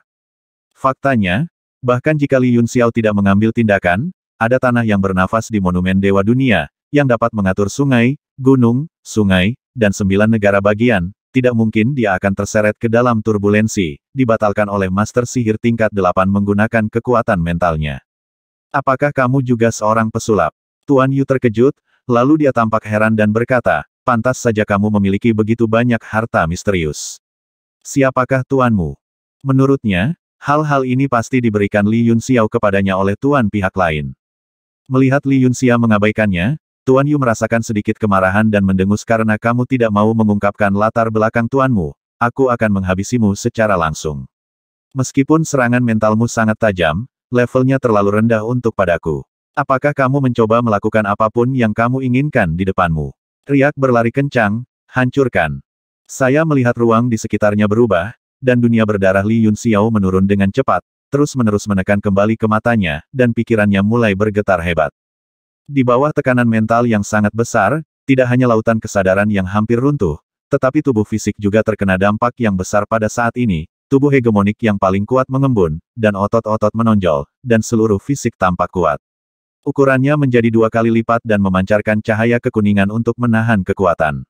Faktanya, bahkan jika Li Yun Xiao tidak mengambil tindakan, ada tanah yang bernafas di Monumen Dewa Dunia, yang dapat mengatur sungai, gunung, sungai, dan sembilan negara bagian, tidak mungkin dia akan terseret ke dalam turbulensi, dibatalkan oleh Master Sihir tingkat 8 menggunakan kekuatan mentalnya. Apakah kamu juga seorang pesulap? Tuan Yu terkejut, lalu dia tampak heran dan berkata, pantas saja kamu memiliki begitu banyak harta misterius. Siapakah tuanmu? Menurutnya, hal-hal ini pasti diberikan Li Yun Xiao kepadanya oleh tuan pihak lain. Melihat Li Yun mengabaikannya, Tuan Yu merasakan sedikit kemarahan dan mendengus karena kamu tidak mau mengungkapkan latar belakang tuanmu, aku akan menghabisimu secara langsung. Meskipun serangan mentalmu sangat tajam, levelnya terlalu rendah untuk padaku. Apakah kamu mencoba melakukan apapun yang kamu inginkan di depanmu? Riak berlari kencang, hancurkan. Saya melihat ruang di sekitarnya berubah, dan dunia berdarah Li Yun Xiao menurun dengan cepat, terus-menerus menekan kembali ke matanya, dan pikirannya mulai bergetar hebat. Di bawah tekanan mental yang sangat besar, tidak hanya lautan kesadaran yang hampir runtuh, tetapi tubuh fisik juga terkena dampak yang besar pada saat ini, tubuh hegemonik yang paling kuat mengembun, dan otot-otot menonjol, dan seluruh fisik tampak kuat. Ukurannya menjadi dua kali lipat dan memancarkan cahaya kekuningan untuk menahan kekuatan.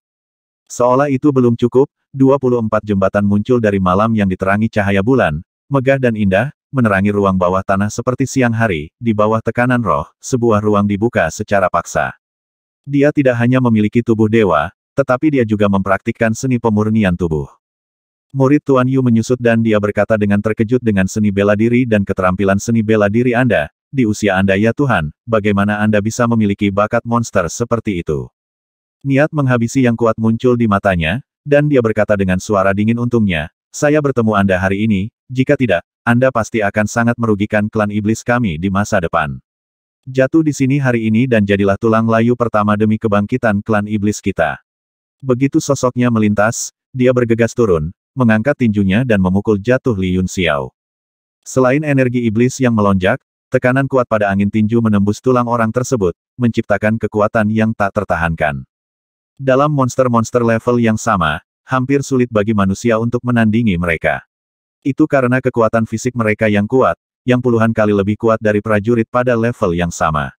Seolah itu belum cukup, 24 jembatan muncul dari malam yang diterangi cahaya bulan, megah dan indah, menerangi ruang bawah tanah seperti siang hari, di bawah tekanan roh, sebuah ruang dibuka secara paksa. Dia tidak hanya memiliki tubuh dewa, tetapi dia juga mempraktikkan seni pemurnian tubuh. Murid Tuan Yu menyusut dan dia berkata dengan terkejut dengan seni bela diri dan keterampilan seni bela diri Anda, di usia Anda ya Tuhan, bagaimana Anda bisa memiliki bakat monster seperti itu? Niat menghabisi yang kuat muncul di matanya, dan dia berkata dengan suara dingin untungnya, saya bertemu Anda hari ini, jika tidak, Anda pasti akan sangat merugikan klan iblis kami di masa depan. Jatuh di sini hari ini dan jadilah tulang layu pertama demi kebangkitan klan iblis kita. Begitu sosoknya melintas, dia bergegas turun, mengangkat tinjunya dan memukul jatuh Li Yun Xiao. Selain energi iblis yang melonjak, tekanan kuat pada angin tinju menembus tulang orang tersebut, menciptakan kekuatan yang tak tertahankan. Dalam monster-monster level yang sama, hampir sulit bagi manusia untuk menandingi mereka. Itu karena kekuatan fisik mereka yang kuat, yang puluhan kali lebih kuat dari prajurit pada level yang sama.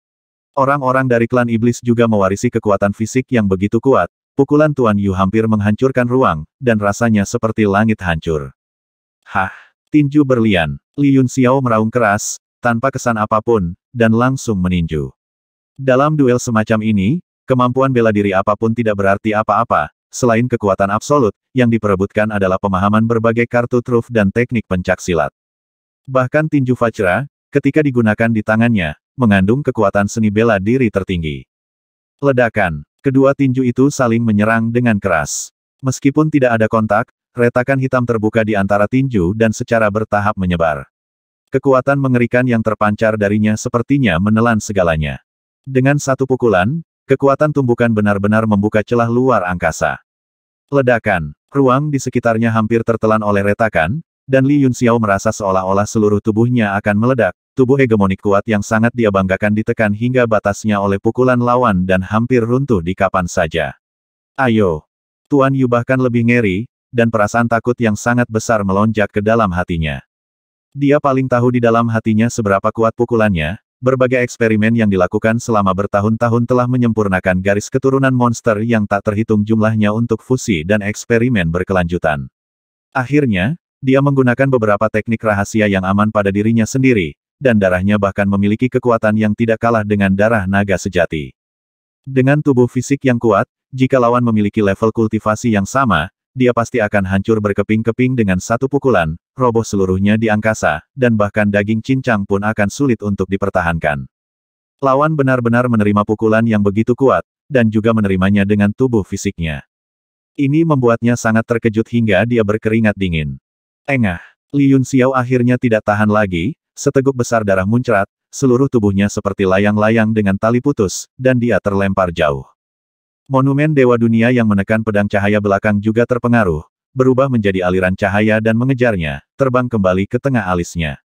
Orang-orang dari klan iblis juga mewarisi kekuatan fisik yang begitu kuat, pukulan Tuan Yu hampir menghancurkan ruang, dan rasanya seperti langit hancur. Hah, tinju berlian, Li Yun Xiao meraung keras, tanpa kesan apapun, dan langsung meninju. Dalam duel semacam ini, kemampuan bela diri apapun tidak berarti apa-apa, selain kekuatan absolut, yang diperebutkan adalah pemahaman berbagai kartu truf dan teknik pencak silat. Bahkan tinju Fajra, ketika digunakan di tangannya, mengandung kekuatan seni bela diri tertinggi. Ledakan, kedua tinju itu saling menyerang dengan keras. Meskipun tidak ada kontak, retakan hitam terbuka di antara tinju dan secara bertahap menyebar. Kekuatan mengerikan yang terpancar darinya sepertinya menelan segalanya. Dengan satu pukulan, Kekuatan tumbukan benar-benar membuka celah luar angkasa. Ledakan, ruang di sekitarnya hampir tertelan oleh retakan, dan Li Yunxiao merasa seolah-olah seluruh tubuhnya akan meledak, tubuh hegemonik kuat yang sangat dia banggakan ditekan hingga batasnya oleh pukulan lawan dan hampir runtuh di kapan saja. Ayo! Tuan Yu bahkan lebih ngeri, dan perasaan takut yang sangat besar melonjak ke dalam hatinya. Dia paling tahu di dalam hatinya seberapa kuat pukulannya, Berbagai eksperimen yang dilakukan selama bertahun-tahun telah menyempurnakan garis keturunan monster yang tak terhitung jumlahnya untuk fusi dan eksperimen berkelanjutan. Akhirnya, dia menggunakan beberapa teknik rahasia yang aman pada dirinya sendiri, dan darahnya bahkan memiliki kekuatan yang tidak kalah dengan darah naga sejati. Dengan tubuh fisik yang kuat, jika lawan memiliki level kultivasi yang sama, dia pasti akan hancur berkeping-keping dengan satu pukulan, roboh seluruhnya di angkasa, dan bahkan daging cincang pun akan sulit untuk dipertahankan. Lawan benar-benar menerima pukulan yang begitu kuat, dan juga menerimanya dengan tubuh fisiknya. Ini membuatnya sangat terkejut hingga dia berkeringat dingin. Engah, Yun Xiao akhirnya tidak tahan lagi, seteguk besar darah muncrat, seluruh tubuhnya seperti layang-layang dengan tali putus, dan dia terlempar jauh. Monumen Dewa Dunia yang menekan pedang cahaya belakang juga terpengaruh, berubah menjadi aliran cahaya dan mengejarnya, terbang kembali ke tengah alisnya.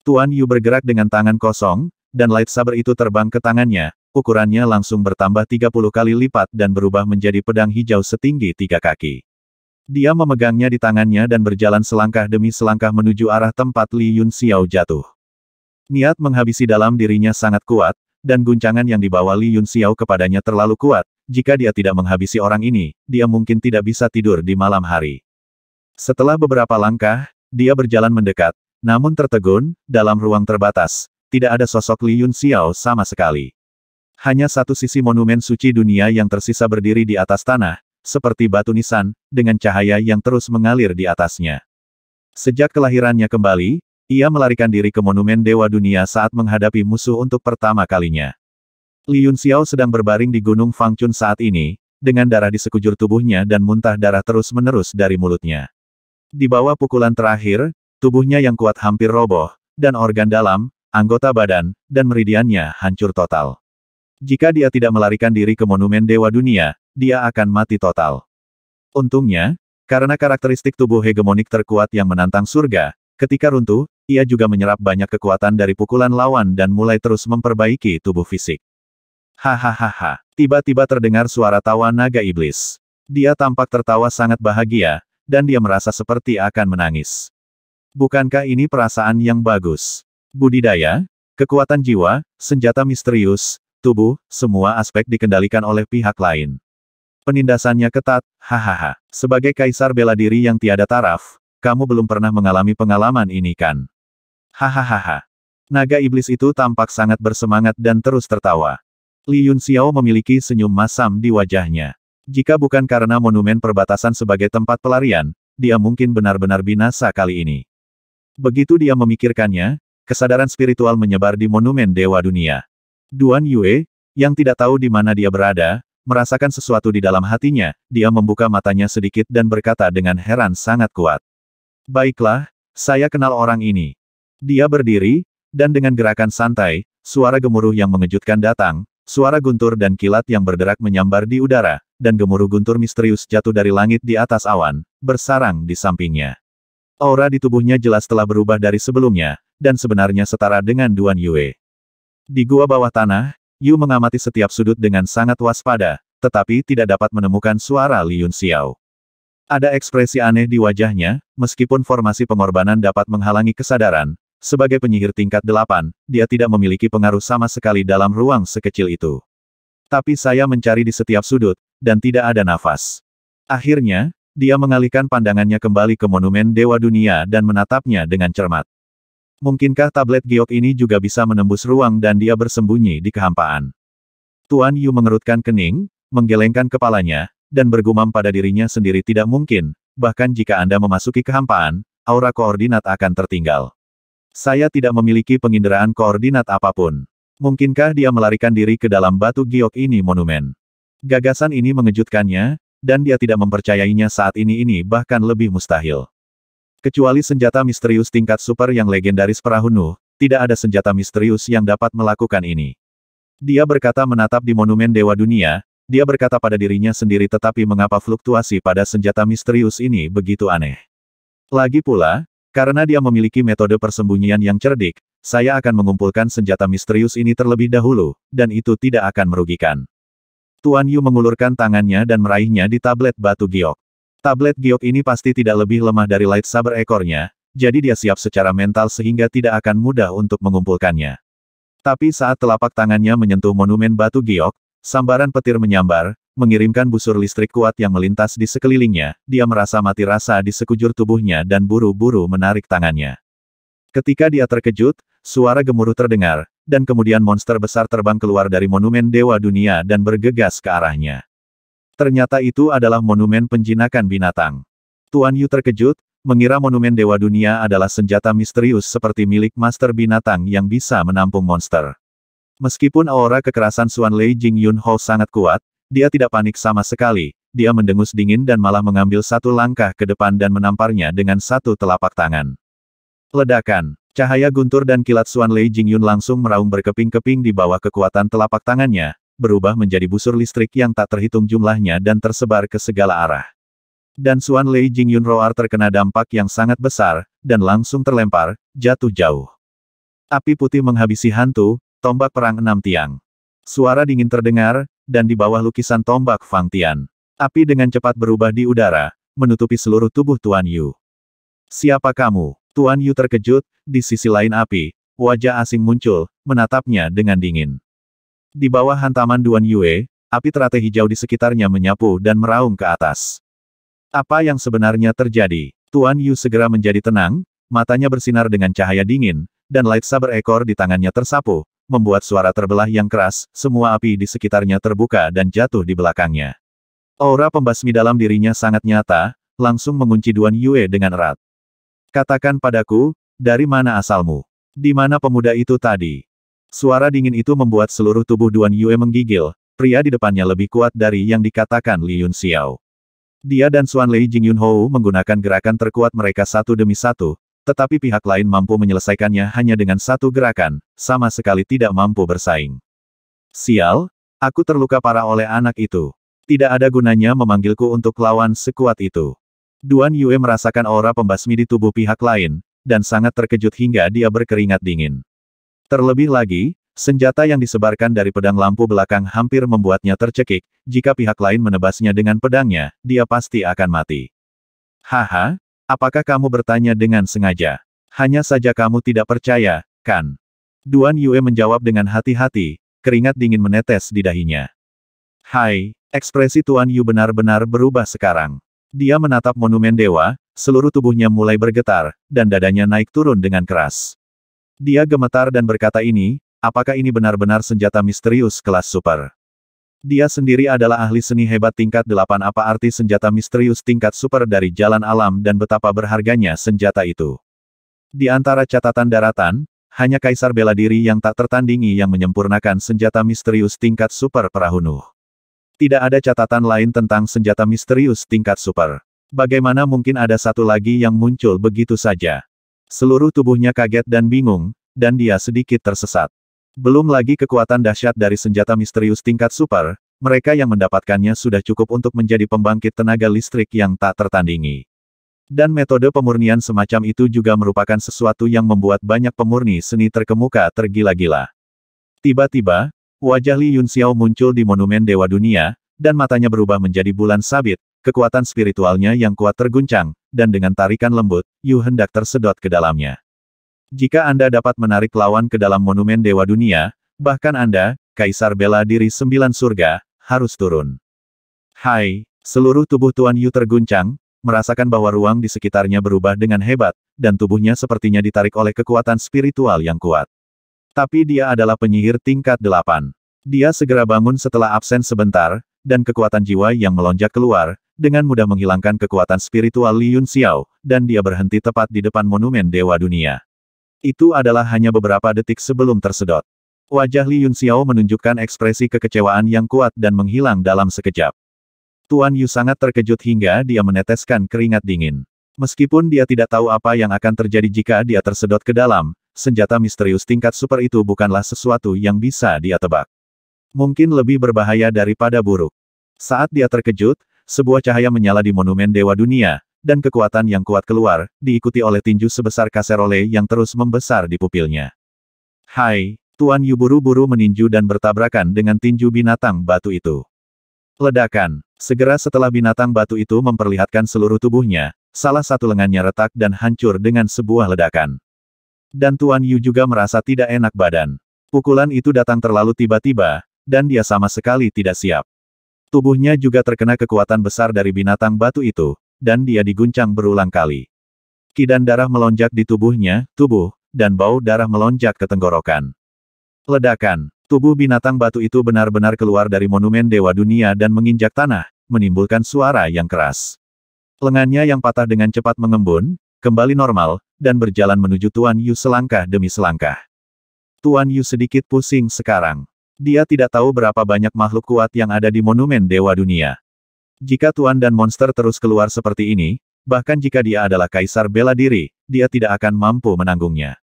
Tuan Yu bergerak dengan tangan kosong, dan Light saber itu terbang ke tangannya, ukurannya langsung bertambah 30 kali lipat dan berubah menjadi pedang hijau setinggi tiga kaki. Dia memegangnya di tangannya dan berjalan selangkah demi selangkah menuju arah tempat Li Yun Xiao jatuh. Niat menghabisi dalam dirinya sangat kuat, dan guncangan yang dibawa Li Yun Xiao kepadanya terlalu kuat, jika dia tidak menghabisi orang ini, dia mungkin tidak bisa tidur di malam hari. Setelah beberapa langkah, dia berjalan mendekat, namun tertegun, dalam ruang terbatas, tidak ada sosok Li Yun Xiao sama sekali. Hanya satu sisi monumen suci dunia yang tersisa berdiri di atas tanah, seperti batu nisan, dengan cahaya yang terus mengalir di atasnya. Sejak kelahirannya kembali, ia melarikan diri ke monumen Dewa Dunia saat menghadapi musuh untuk pertama kalinya. Li Yun Xiao sedang berbaring di Gunung Fangchun saat ini, dengan darah di sekujur tubuhnya dan muntah darah terus-menerus dari mulutnya. Di bawah pukulan terakhir, tubuhnya yang kuat hampir roboh, dan organ dalam, anggota badan, dan meridiannya hancur total. Jika dia tidak melarikan diri ke Monumen Dewa Dunia, dia akan mati total. Untungnya, karena karakteristik tubuh hegemonik terkuat yang menantang surga, ketika runtuh, ia juga menyerap banyak kekuatan dari pukulan lawan dan mulai terus memperbaiki tubuh fisik. Hahaha. Tiba-tiba terdengar suara tawa naga iblis. Dia tampak tertawa sangat bahagia, dan dia merasa seperti akan menangis. Bukankah ini perasaan yang bagus? Budidaya, kekuatan jiwa, senjata misterius, tubuh, semua aspek dikendalikan oleh pihak lain. Penindasannya ketat, hahaha. Sebagai kaisar bela diri yang tiada taraf, kamu belum pernah mengalami pengalaman ini kan? Hahaha. Naga iblis itu tampak sangat bersemangat dan terus tertawa. Li Yun Xiao memiliki senyum masam di wajahnya. Jika bukan karena monumen perbatasan sebagai tempat pelarian, dia mungkin benar-benar binasa kali ini. Begitu dia memikirkannya, kesadaran spiritual menyebar di monumen Dewa Dunia. Duan Yue, yang tidak tahu di mana dia berada, merasakan sesuatu di dalam hatinya, dia membuka matanya sedikit dan berkata dengan heran sangat kuat. Baiklah, saya kenal orang ini. Dia berdiri, dan dengan gerakan santai, suara gemuruh yang mengejutkan datang, Suara guntur dan kilat yang berderak menyambar di udara, dan gemuruh guntur misterius jatuh dari langit di atas awan, bersarang di sampingnya. Aura di tubuhnya jelas telah berubah dari sebelumnya, dan sebenarnya setara dengan Duan Yue. Di gua bawah tanah, Yu mengamati setiap sudut dengan sangat waspada, tetapi tidak dapat menemukan suara Liun Xiao. Ada ekspresi aneh di wajahnya, meskipun formasi pengorbanan dapat menghalangi kesadaran, sebagai penyihir tingkat delapan, dia tidak memiliki pengaruh sama sekali dalam ruang sekecil itu. Tapi saya mencari di setiap sudut, dan tidak ada nafas. Akhirnya, dia mengalihkan pandangannya kembali ke monumen Dewa Dunia dan menatapnya dengan cermat. Mungkinkah tablet giok ini juga bisa menembus ruang dan dia bersembunyi di kehampaan? Tuan Yu mengerutkan kening, menggelengkan kepalanya, dan bergumam pada dirinya sendiri tidak mungkin, bahkan jika Anda memasuki kehampaan, aura koordinat akan tertinggal. Saya tidak memiliki penginderaan koordinat apapun. Mungkinkah dia melarikan diri ke dalam batu giok ini monumen? Gagasan ini mengejutkannya, dan dia tidak mempercayainya saat ini ini bahkan lebih mustahil. Kecuali senjata misterius tingkat super yang legendaris perahu Nuh, tidak ada senjata misterius yang dapat melakukan ini. Dia berkata menatap di monumen Dewa Dunia, dia berkata pada dirinya sendiri tetapi mengapa fluktuasi pada senjata misterius ini begitu aneh. Lagi pula, karena dia memiliki metode persembunyian yang cerdik, saya akan mengumpulkan senjata misterius ini terlebih dahulu, dan itu tidak akan merugikan. Tuan Yu mengulurkan tangannya dan meraihnya di tablet batu giok. Tablet giok ini pasti tidak lebih lemah dari Light Saber ekornya, jadi dia siap secara mental sehingga tidak akan mudah untuk mengumpulkannya. Tapi saat telapak tangannya menyentuh monumen batu giok, sambaran petir menyambar, mengirimkan busur listrik kuat yang melintas di sekelilingnya, dia merasa mati rasa di sekujur tubuhnya dan buru-buru menarik tangannya. Ketika dia terkejut, suara gemuruh terdengar, dan kemudian monster besar terbang keluar dari monumen Dewa Dunia dan bergegas ke arahnya. Ternyata itu adalah monumen penjinakan binatang. Tuan Yu terkejut, mengira monumen Dewa Dunia adalah senjata misterius seperti milik master binatang yang bisa menampung monster. Meskipun aura kekerasan Suan Lei Jing Yun Ho sangat kuat, dia tidak panik sama sekali, dia mendengus dingin dan malah mengambil satu langkah ke depan dan menamparnya dengan satu telapak tangan. Ledakan, cahaya guntur dan kilat Suan Lei Jingyun langsung meraung berkeping-keping di bawah kekuatan telapak tangannya, berubah menjadi busur listrik yang tak terhitung jumlahnya dan tersebar ke segala arah. Dan Suan Lei Jingyun Roar terkena dampak yang sangat besar, dan langsung terlempar, jatuh jauh. Api putih menghabisi hantu, tombak perang enam tiang. Suara dingin terdengar, dan di bawah lukisan tombak Fang Tian. Api dengan cepat berubah di udara, menutupi seluruh tubuh Tuan Yu. Siapa kamu? Tuan Yu terkejut, di sisi lain api, wajah asing muncul, menatapnya dengan dingin. Di bawah hantaman Duan Yue, api teratai hijau di sekitarnya menyapu dan meraung ke atas. Apa yang sebenarnya terjadi? Tuan Yu segera menjadi tenang, matanya bersinar dengan cahaya dingin, dan lightsaber ekor di tangannya tersapu, membuat suara terbelah yang keras, semua api di sekitarnya terbuka dan jatuh di belakangnya. Aura pembasmi dalam dirinya sangat nyata, langsung mengunci Duan Yue dengan erat. Katakan padaku, dari mana asalmu? Di mana pemuda itu tadi? Suara dingin itu membuat seluruh tubuh Duan Yue menggigil, pria di depannya lebih kuat dari yang dikatakan Li Yun Xiao. Dia dan Suan Lei Jing Yun Hou menggunakan gerakan terkuat mereka satu demi satu, tetapi pihak lain mampu menyelesaikannya hanya dengan satu gerakan, sama sekali tidak mampu bersaing. Sial, aku terluka parah oleh anak itu. Tidak ada gunanya memanggilku untuk lawan sekuat itu. Duan Yue merasakan aura pembasmi di tubuh pihak lain, dan sangat terkejut hingga dia berkeringat dingin. Terlebih lagi, Senjata yang disebarkan dari pedang lampu belakang hampir membuatnya tercekik, jika pihak lain menebasnya dengan pedangnya, dia pasti akan mati. Haha, Apakah kamu bertanya dengan sengaja? Hanya saja kamu tidak percaya, kan? Duan Yue menjawab dengan hati-hati, keringat dingin menetes di dahinya. Hai, ekspresi Tuan Yu benar-benar berubah sekarang. Dia menatap monumen dewa, seluruh tubuhnya mulai bergetar, dan dadanya naik turun dengan keras. Dia gemetar dan berkata ini, apakah ini benar-benar senjata misterius kelas super? Dia sendiri adalah ahli seni hebat tingkat 8 apa arti senjata misterius tingkat super dari jalan alam dan betapa berharganya senjata itu. Di antara catatan daratan, hanya Kaisar bela diri yang tak tertandingi yang menyempurnakan senjata misterius tingkat super perahu Nuh. Tidak ada catatan lain tentang senjata misterius tingkat super. Bagaimana mungkin ada satu lagi yang muncul begitu saja? Seluruh tubuhnya kaget dan bingung, dan dia sedikit tersesat. Belum lagi kekuatan dahsyat dari senjata misterius tingkat super, mereka yang mendapatkannya sudah cukup untuk menjadi pembangkit tenaga listrik yang tak tertandingi. Dan metode pemurnian semacam itu juga merupakan sesuatu yang membuat banyak pemurni seni terkemuka tergila-gila. Tiba-tiba, wajah Li Yunxiao muncul di monumen Dewa Dunia, dan matanya berubah menjadi bulan sabit, kekuatan spiritualnya yang kuat terguncang, dan dengan tarikan lembut, Yu hendak tersedot ke dalamnya. Jika Anda dapat menarik lawan ke dalam monumen Dewa Dunia, bahkan Anda, Kaisar Bela Diri Sembilan Surga, harus turun. Hai, seluruh tubuh Tuan Yu terguncang, merasakan bahwa ruang di sekitarnya berubah dengan hebat, dan tubuhnya sepertinya ditarik oleh kekuatan spiritual yang kuat. Tapi dia adalah penyihir tingkat delapan. Dia segera bangun setelah absen sebentar, dan kekuatan jiwa yang melonjak keluar, dengan mudah menghilangkan kekuatan spiritual Li Yun Xiao, dan dia berhenti tepat di depan monumen Dewa Dunia. Itu adalah hanya beberapa detik sebelum tersedot. Wajah Li Yunxiao menunjukkan ekspresi kekecewaan yang kuat dan menghilang dalam sekejap. Tuan Yu sangat terkejut hingga dia meneteskan keringat dingin. Meskipun dia tidak tahu apa yang akan terjadi jika dia tersedot ke dalam, senjata misterius tingkat super itu bukanlah sesuatu yang bisa dia tebak. Mungkin lebih berbahaya daripada buruk. Saat dia terkejut, sebuah cahaya menyala di monumen Dewa Dunia, dan kekuatan yang kuat keluar, diikuti oleh tinju sebesar kaserole yang terus membesar di pupilnya. Hai, Tuan Yu buru-buru meninju dan bertabrakan dengan tinju binatang batu itu. Ledakan. Segera setelah binatang batu itu memperlihatkan seluruh tubuhnya, salah satu lengannya retak dan hancur dengan sebuah ledakan. Dan Tuan Yu juga merasa tidak enak badan. Pukulan itu datang terlalu tiba-tiba, dan dia sama sekali tidak siap. Tubuhnya juga terkena kekuatan besar dari binatang batu itu, dan dia diguncang berulang kali. Kidan darah melonjak di tubuhnya, tubuh, dan bau darah melonjak ke tenggorokan. Ledakan, tubuh binatang batu itu benar-benar keluar dari monumen Dewa Dunia dan menginjak tanah, menimbulkan suara yang keras. Lengannya yang patah dengan cepat mengembun, kembali normal, dan berjalan menuju Tuan Yu selangkah demi selangkah. Tuan Yu sedikit pusing sekarang. Dia tidak tahu berapa banyak makhluk kuat yang ada di Monumen Dewa Dunia. Jika Tuan dan monster terus keluar seperti ini, bahkan jika dia adalah kaisar bela diri, dia tidak akan mampu menanggungnya.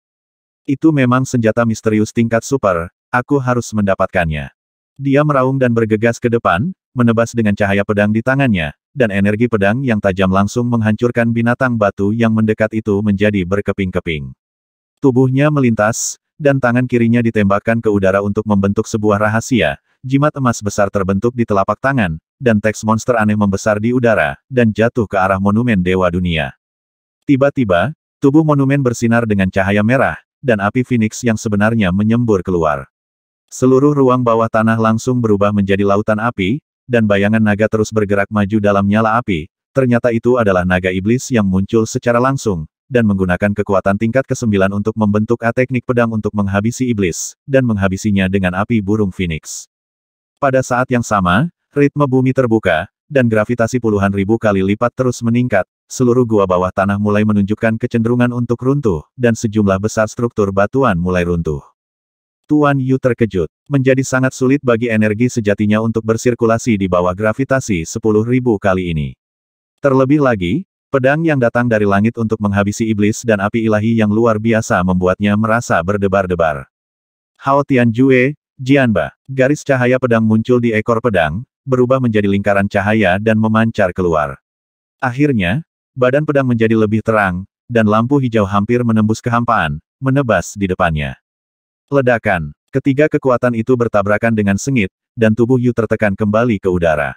Itu memang senjata misterius tingkat super, aku harus mendapatkannya. Dia meraung dan bergegas ke depan, menebas dengan cahaya pedang di tangannya, dan energi pedang yang tajam langsung menghancurkan binatang batu yang mendekat itu menjadi berkeping-keping. Tubuhnya melintas, dan tangan kirinya ditembakkan ke udara untuk membentuk sebuah rahasia, jimat emas besar terbentuk di telapak tangan, dan teks monster aneh membesar di udara, dan jatuh ke arah monumen Dewa Dunia. Tiba-tiba, tubuh monumen bersinar dengan cahaya merah, dan api Phoenix yang sebenarnya menyembur keluar. Seluruh ruang bawah tanah langsung berubah menjadi lautan api, dan bayangan naga terus bergerak maju dalam nyala api, ternyata itu adalah naga iblis yang muncul secara langsung, dan menggunakan kekuatan tingkat ke-9 untuk membentuk A teknik pedang untuk menghabisi iblis, dan menghabisinya dengan api burung phoenix. Pada saat yang sama, ritme bumi terbuka, dan gravitasi puluhan ribu kali lipat terus meningkat, seluruh gua bawah tanah mulai menunjukkan kecenderungan untuk runtuh, dan sejumlah besar struktur batuan mulai runtuh. Tuan Yu terkejut. Menjadi sangat sulit bagi energi sejatinya untuk bersirkulasi di bawah gravitasi sepuluh ribu kali ini. Terlebih lagi, pedang yang datang dari langit untuk menghabisi iblis dan api ilahi yang luar biasa membuatnya merasa berdebar-debar. Hao Jue, Jianba, garis cahaya pedang muncul di ekor pedang, berubah menjadi lingkaran cahaya dan memancar keluar. Akhirnya, badan pedang menjadi lebih terang, dan lampu hijau hampir menembus kehampaan, menebas di depannya. Ledakan, ketiga kekuatan itu bertabrakan dengan sengit, dan tubuh Yu tertekan kembali ke udara.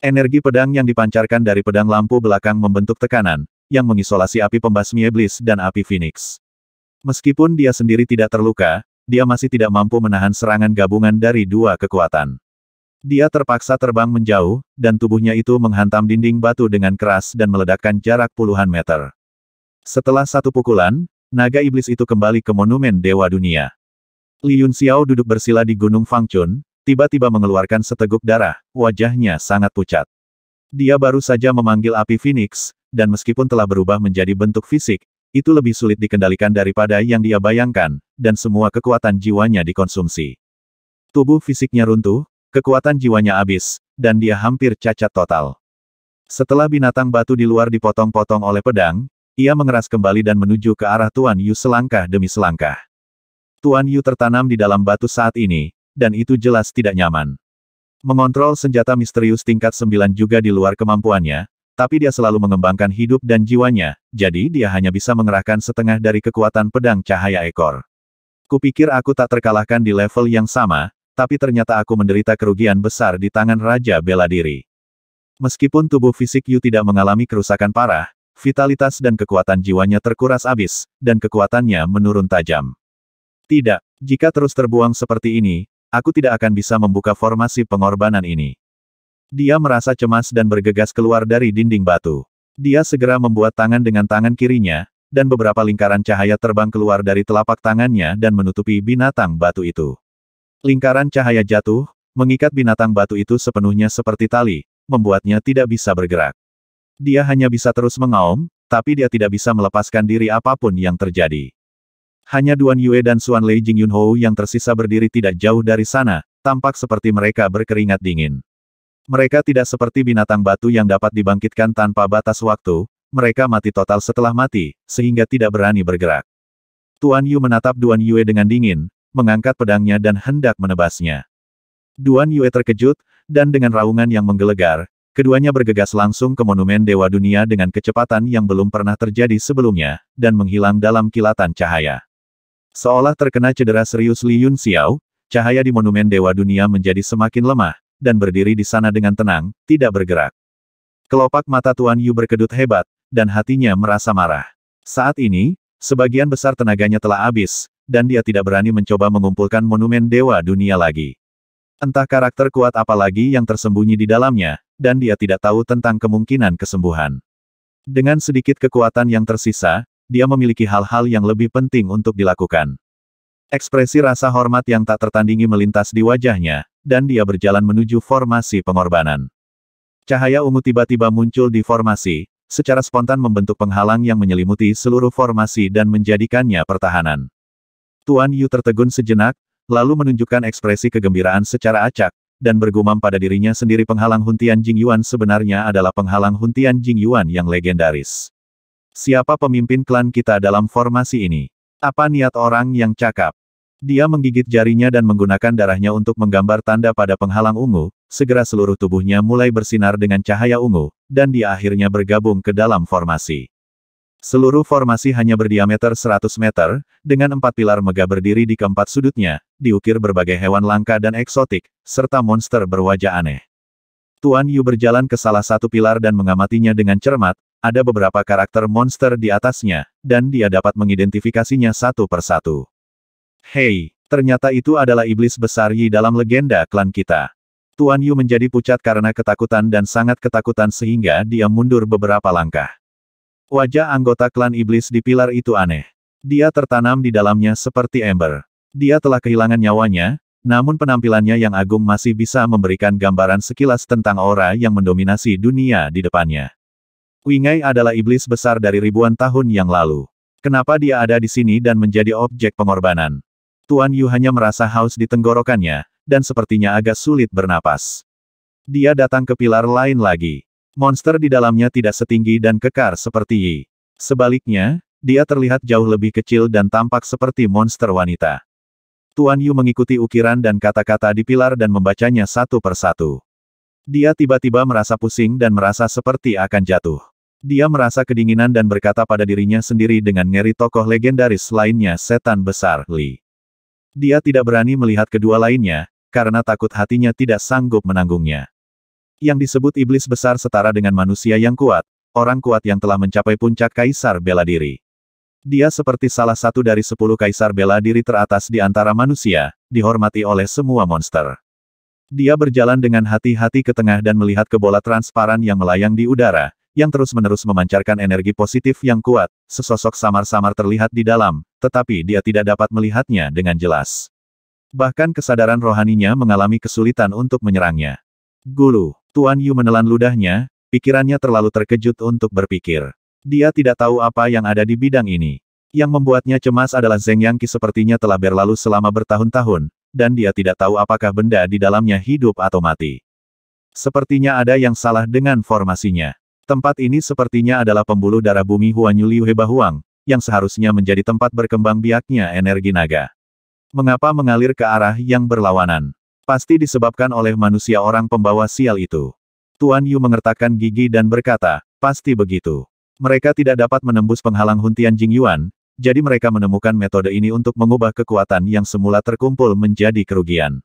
Energi pedang yang dipancarkan dari pedang lampu belakang membentuk tekanan, yang mengisolasi api pembasmi iblis dan api Phoenix. Meskipun dia sendiri tidak terluka, dia masih tidak mampu menahan serangan gabungan dari dua kekuatan. Dia terpaksa terbang menjauh, dan tubuhnya itu menghantam dinding batu dengan keras dan meledakkan jarak puluhan meter. Setelah satu pukulan, naga iblis itu kembali ke monumen Dewa Dunia. Li Yun Xiao duduk bersila di Gunung Fangchun, tiba-tiba mengeluarkan seteguk darah, wajahnya sangat pucat. Dia baru saja memanggil api Phoenix, dan meskipun telah berubah menjadi bentuk fisik, itu lebih sulit dikendalikan daripada yang dia bayangkan, dan semua kekuatan jiwanya dikonsumsi. Tubuh fisiknya runtuh, Kekuatan jiwanya habis, dan dia hampir cacat total. Setelah binatang batu di luar dipotong-potong oleh pedang, ia mengeras kembali dan menuju ke arah Tuan Yu selangkah demi selangkah. Tuan Yu tertanam di dalam batu saat ini, dan itu jelas tidak nyaman. Mengontrol senjata misterius tingkat 9 juga di luar kemampuannya, tapi dia selalu mengembangkan hidup dan jiwanya, jadi dia hanya bisa mengerahkan setengah dari kekuatan pedang cahaya ekor. Kupikir aku tak terkalahkan di level yang sama, tapi ternyata aku menderita kerugian besar di tangan Raja Bela Diri. Meskipun tubuh fisik Yu tidak mengalami kerusakan parah, vitalitas dan kekuatan jiwanya terkuras abis, dan kekuatannya menurun tajam. Tidak, jika terus terbuang seperti ini, aku tidak akan bisa membuka formasi pengorbanan ini. Dia merasa cemas dan bergegas keluar dari dinding batu. Dia segera membuat tangan dengan tangan kirinya, dan beberapa lingkaran cahaya terbang keluar dari telapak tangannya dan menutupi binatang batu itu. Lingkaran cahaya jatuh, mengikat binatang batu itu sepenuhnya seperti tali, membuatnya tidak bisa bergerak. Dia hanya bisa terus mengaum, tapi dia tidak bisa melepaskan diri apapun yang terjadi. Hanya Duan Yue dan Suan Lei Jing Yunho yang tersisa berdiri tidak jauh dari sana, tampak seperti mereka berkeringat dingin. Mereka tidak seperti binatang batu yang dapat dibangkitkan tanpa batas waktu, mereka mati total setelah mati, sehingga tidak berani bergerak. Tuan Yu menatap Duan Yue dengan dingin, mengangkat pedangnya dan hendak menebasnya. Duan Yue terkejut, dan dengan raungan yang menggelegar, keduanya bergegas langsung ke monumen Dewa Dunia dengan kecepatan yang belum pernah terjadi sebelumnya, dan menghilang dalam kilatan cahaya. Seolah terkena cedera serius Li Yun Xiao, cahaya di monumen Dewa Dunia menjadi semakin lemah, dan berdiri di sana dengan tenang, tidak bergerak. Kelopak mata Tuan Yu berkedut hebat, dan hatinya merasa marah. Saat ini, sebagian besar tenaganya telah habis, dan dia tidak berani mencoba mengumpulkan monumen Dewa Dunia lagi. Entah karakter kuat apa lagi yang tersembunyi di dalamnya, dan dia tidak tahu tentang kemungkinan kesembuhan. Dengan sedikit kekuatan yang tersisa, dia memiliki hal-hal yang lebih penting untuk dilakukan. Ekspresi rasa hormat yang tak tertandingi melintas di wajahnya, dan dia berjalan menuju formasi pengorbanan. Cahaya ungu tiba-tiba muncul di formasi, secara spontan membentuk penghalang yang menyelimuti seluruh formasi dan menjadikannya pertahanan. Tuan Yu tertegun sejenak, lalu menunjukkan ekspresi kegembiraan secara acak, dan bergumam pada dirinya sendiri penghalang Huntian Jing Yuan sebenarnya adalah penghalang Huntian Jing Yuan yang legendaris. Siapa pemimpin klan kita dalam formasi ini? Apa niat orang yang cakap? Dia menggigit jarinya dan menggunakan darahnya untuk menggambar tanda pada penghalang ungu, segera seluruh tubuhnya mulai bersinar dengan cahaya ungu, dan dia akhirnya bergabung ke dalam formasi. Seluruh formasi hanya berdiameter 100 meter, dengan empat pilar megah berdiri di keempat sudutnya, diukir berbagai hewan langka dan eksotik, serta monster berwajah aneh. Tuan Yu berjalan ke salah satu pilar dan mengamatinya dengan cermat, ada beberapa karakter monster di atasnya, dan dia dapat mengidentifikasinya satu per satu. Hei, ternyata itu adalah iblis besar Yi dalam legenda klan kita. Tuan Yu menjadi pucat karena ketakutan dan sangat ketakutan sehingga dia mundur beberapa langkah. Wajah anggota klan iblis di pilar itu aneh. Dia tertanam di dalamnya seperti ember. Dia telah kehilangan nyawanya, namun penampilannya yang agung masih bisa memberikan gambaran sekilas tentang aura yang mendominasi dunia di depannya. Wingai adalah iblis besar dari ribuan tahun yang lalu. Kenapa dia ada di sini dan menjadi objek pengorbanan? Tuan Yu hanya merasa haus di tenggorokannya, dan sepertinya agak sulit bernapas. Dia datang ke pilar lain lagi. Monster di dalamnya tidak setinggi dan kekar seperti Yi. Sebaliknya, dia terlihat jauh lebih kecil dan tampak seperti monster wanita. Tuan Yu mengikuti ukiran dan kata-kata di pilar dan membacanya satu persatu. Dia tiba-tiba merasa pusing dan merasa seperti akan jatuh. Dia merasa kedinginan dan berkata pada dirinya sendiri dengan ngeri tokoh legendaris lainnya setan besar, Li. Dia tidak berani melihat kedua lainnya, karena takut hatinya tidak sanggup menanggungnya yang disebut iblis besar setara dengan manusia yang kuat, orang kuat yang telah mencapai puncak kaisar bela diri. Dia seperti salah satu dari sepuluh kaisar bela diri teratas di antara manusia, dihormati oleh semua monster. Dia berjalan dengan hati-hati ke tengah dan melihat ke bola transparan yang melayang di udara, yang terus-menerus memancarkan energi positif yang kuat, sesosok samar-samar terlihat di dalam, tetapi dia tidak dapat melihatnya dengan jelas. Bahkan kesadaran rohaninya mengalami kesulitan untuk menyerangnya. Gulu. Tuan Yu menelan ludahnya, pikirannya terlalu terkejut untuk berpikir. Dia tidak tahu apa yang ada di bidang ini. Yang membuatnya cemas adalah Zeng Yang Yangqi sepertinya telah berlalu selama bertahun-tahun, dan dia tidak tahu apakah benda di dalamnya hidup atau mati. Sepertinya ada yang salah dengan formasinya. Tempat ini sepertinya adalah pembuluh darah bumi Huanyu Liu Hebahuang, yang seharusnya menjadi tempat berkembang biaknya energi naga. Mengapa mengalir ke arah yang berlawanan? Pasti disebabkan oleh manusia orang pembawa sial itu. Tuan Yu mengertakkan gigi dan berkata, pasti begitu. Mereka tidak dapat menembus penghalang huntian Jing Yuan, jadi mereka menemukan metode ini untuk mengubah kekuatan yang semula terkumpul menjadi kerugian.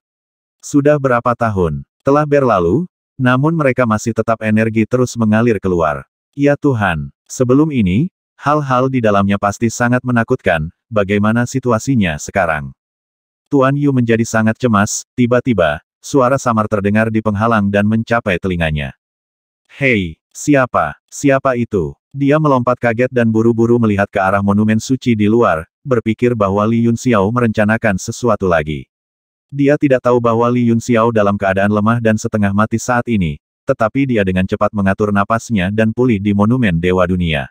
Sudah berapa tahun telah berlalu, namun mereka masih tetap energi terus mengalir keluar. Ya Tuhan, sebelum ini, hal-hal di dalamnya pasti sangat menakutkan, bagaimana situasinya sekarang. Tuan Yu menjadi sangat cemas, tiba-tiba, suara samar terdengar di penghalang dan mencapai telinganya. Hei, siapa? Siapa itu? Dia melompat kaget dan buru-buru melihat ke arah monumen suci di luar, berpikir bahwa Li Yun Xiao merencanakan sesuatu lagi. Dia tidak tahu bahwa Li Yun Xiao dalam keadaan lemah dan setengah mati saat ini, tetapi dia dengan cepat mengatur napasnya dan pulih di monumen Dewa Dunia.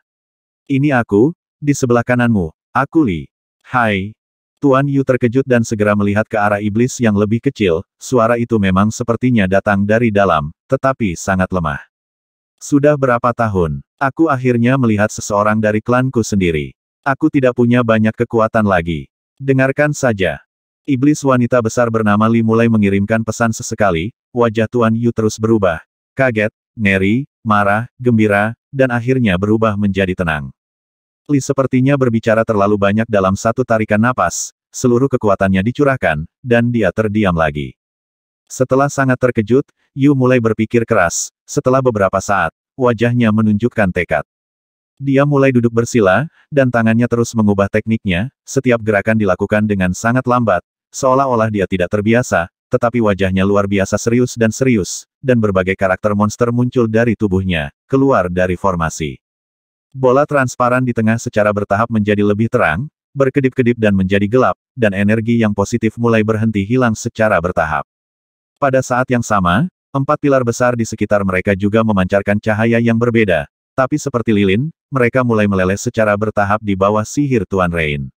Ini aku, di sebelah kananmu, aku Li. Hai, Tuan Yu terkejut dan segera melihat ke arah iblis yang lebih kecil, suara itu memang sepertinya datang dari dalam, tetapi sangat lemah. Sudah berapa tahun, aku akhirnya melihat seseorang dari klanku sendiri. Aku tidak punya banyak kekuatan lagi. Dengarkan saja. Iblis wanita besar bernama Li mulai mengirimkan pesan sesekali, wajah Tuan Yu terus berubah. Kaget, ngeri, marah, gembira, dan akhirnya berubah menjadi tenang. Li sepertinya berbicara terlalu banyak dalam satu tarikan napas, seluruh kekuatannya dicurahkan, dan dia terdiam lagi. Setelah sangat terkejut, Yu mulai berpikir keras, setelah beberapa saat, wajahnya menunjukkan tekad. Dia mulai duduk bersila, dan tangannya terus mengubah tekniknya, setiap gerakan dilakukan dengan sangat lambat, seolah-olah dia tidak terbiasa, tetapi wajahnya luar biasa serius dan serius, dan berbagai karakter monster muncul dari tubuhnya, keluar dari formasi. Bola transparan di tengah secara bertahap menjadi lebih terang, berkedip-kedip dan menjadi gelap, dan energi yang positif mulai berhenti hilang secara bertahap. Pada saat yang sama, empat pilar besar di sekitar mereka juga memancarkan cahaya yang berbeda, tapi seperti lilin, mereka mulai meleleh secara bertahap di bawah sihir Tuan Rain.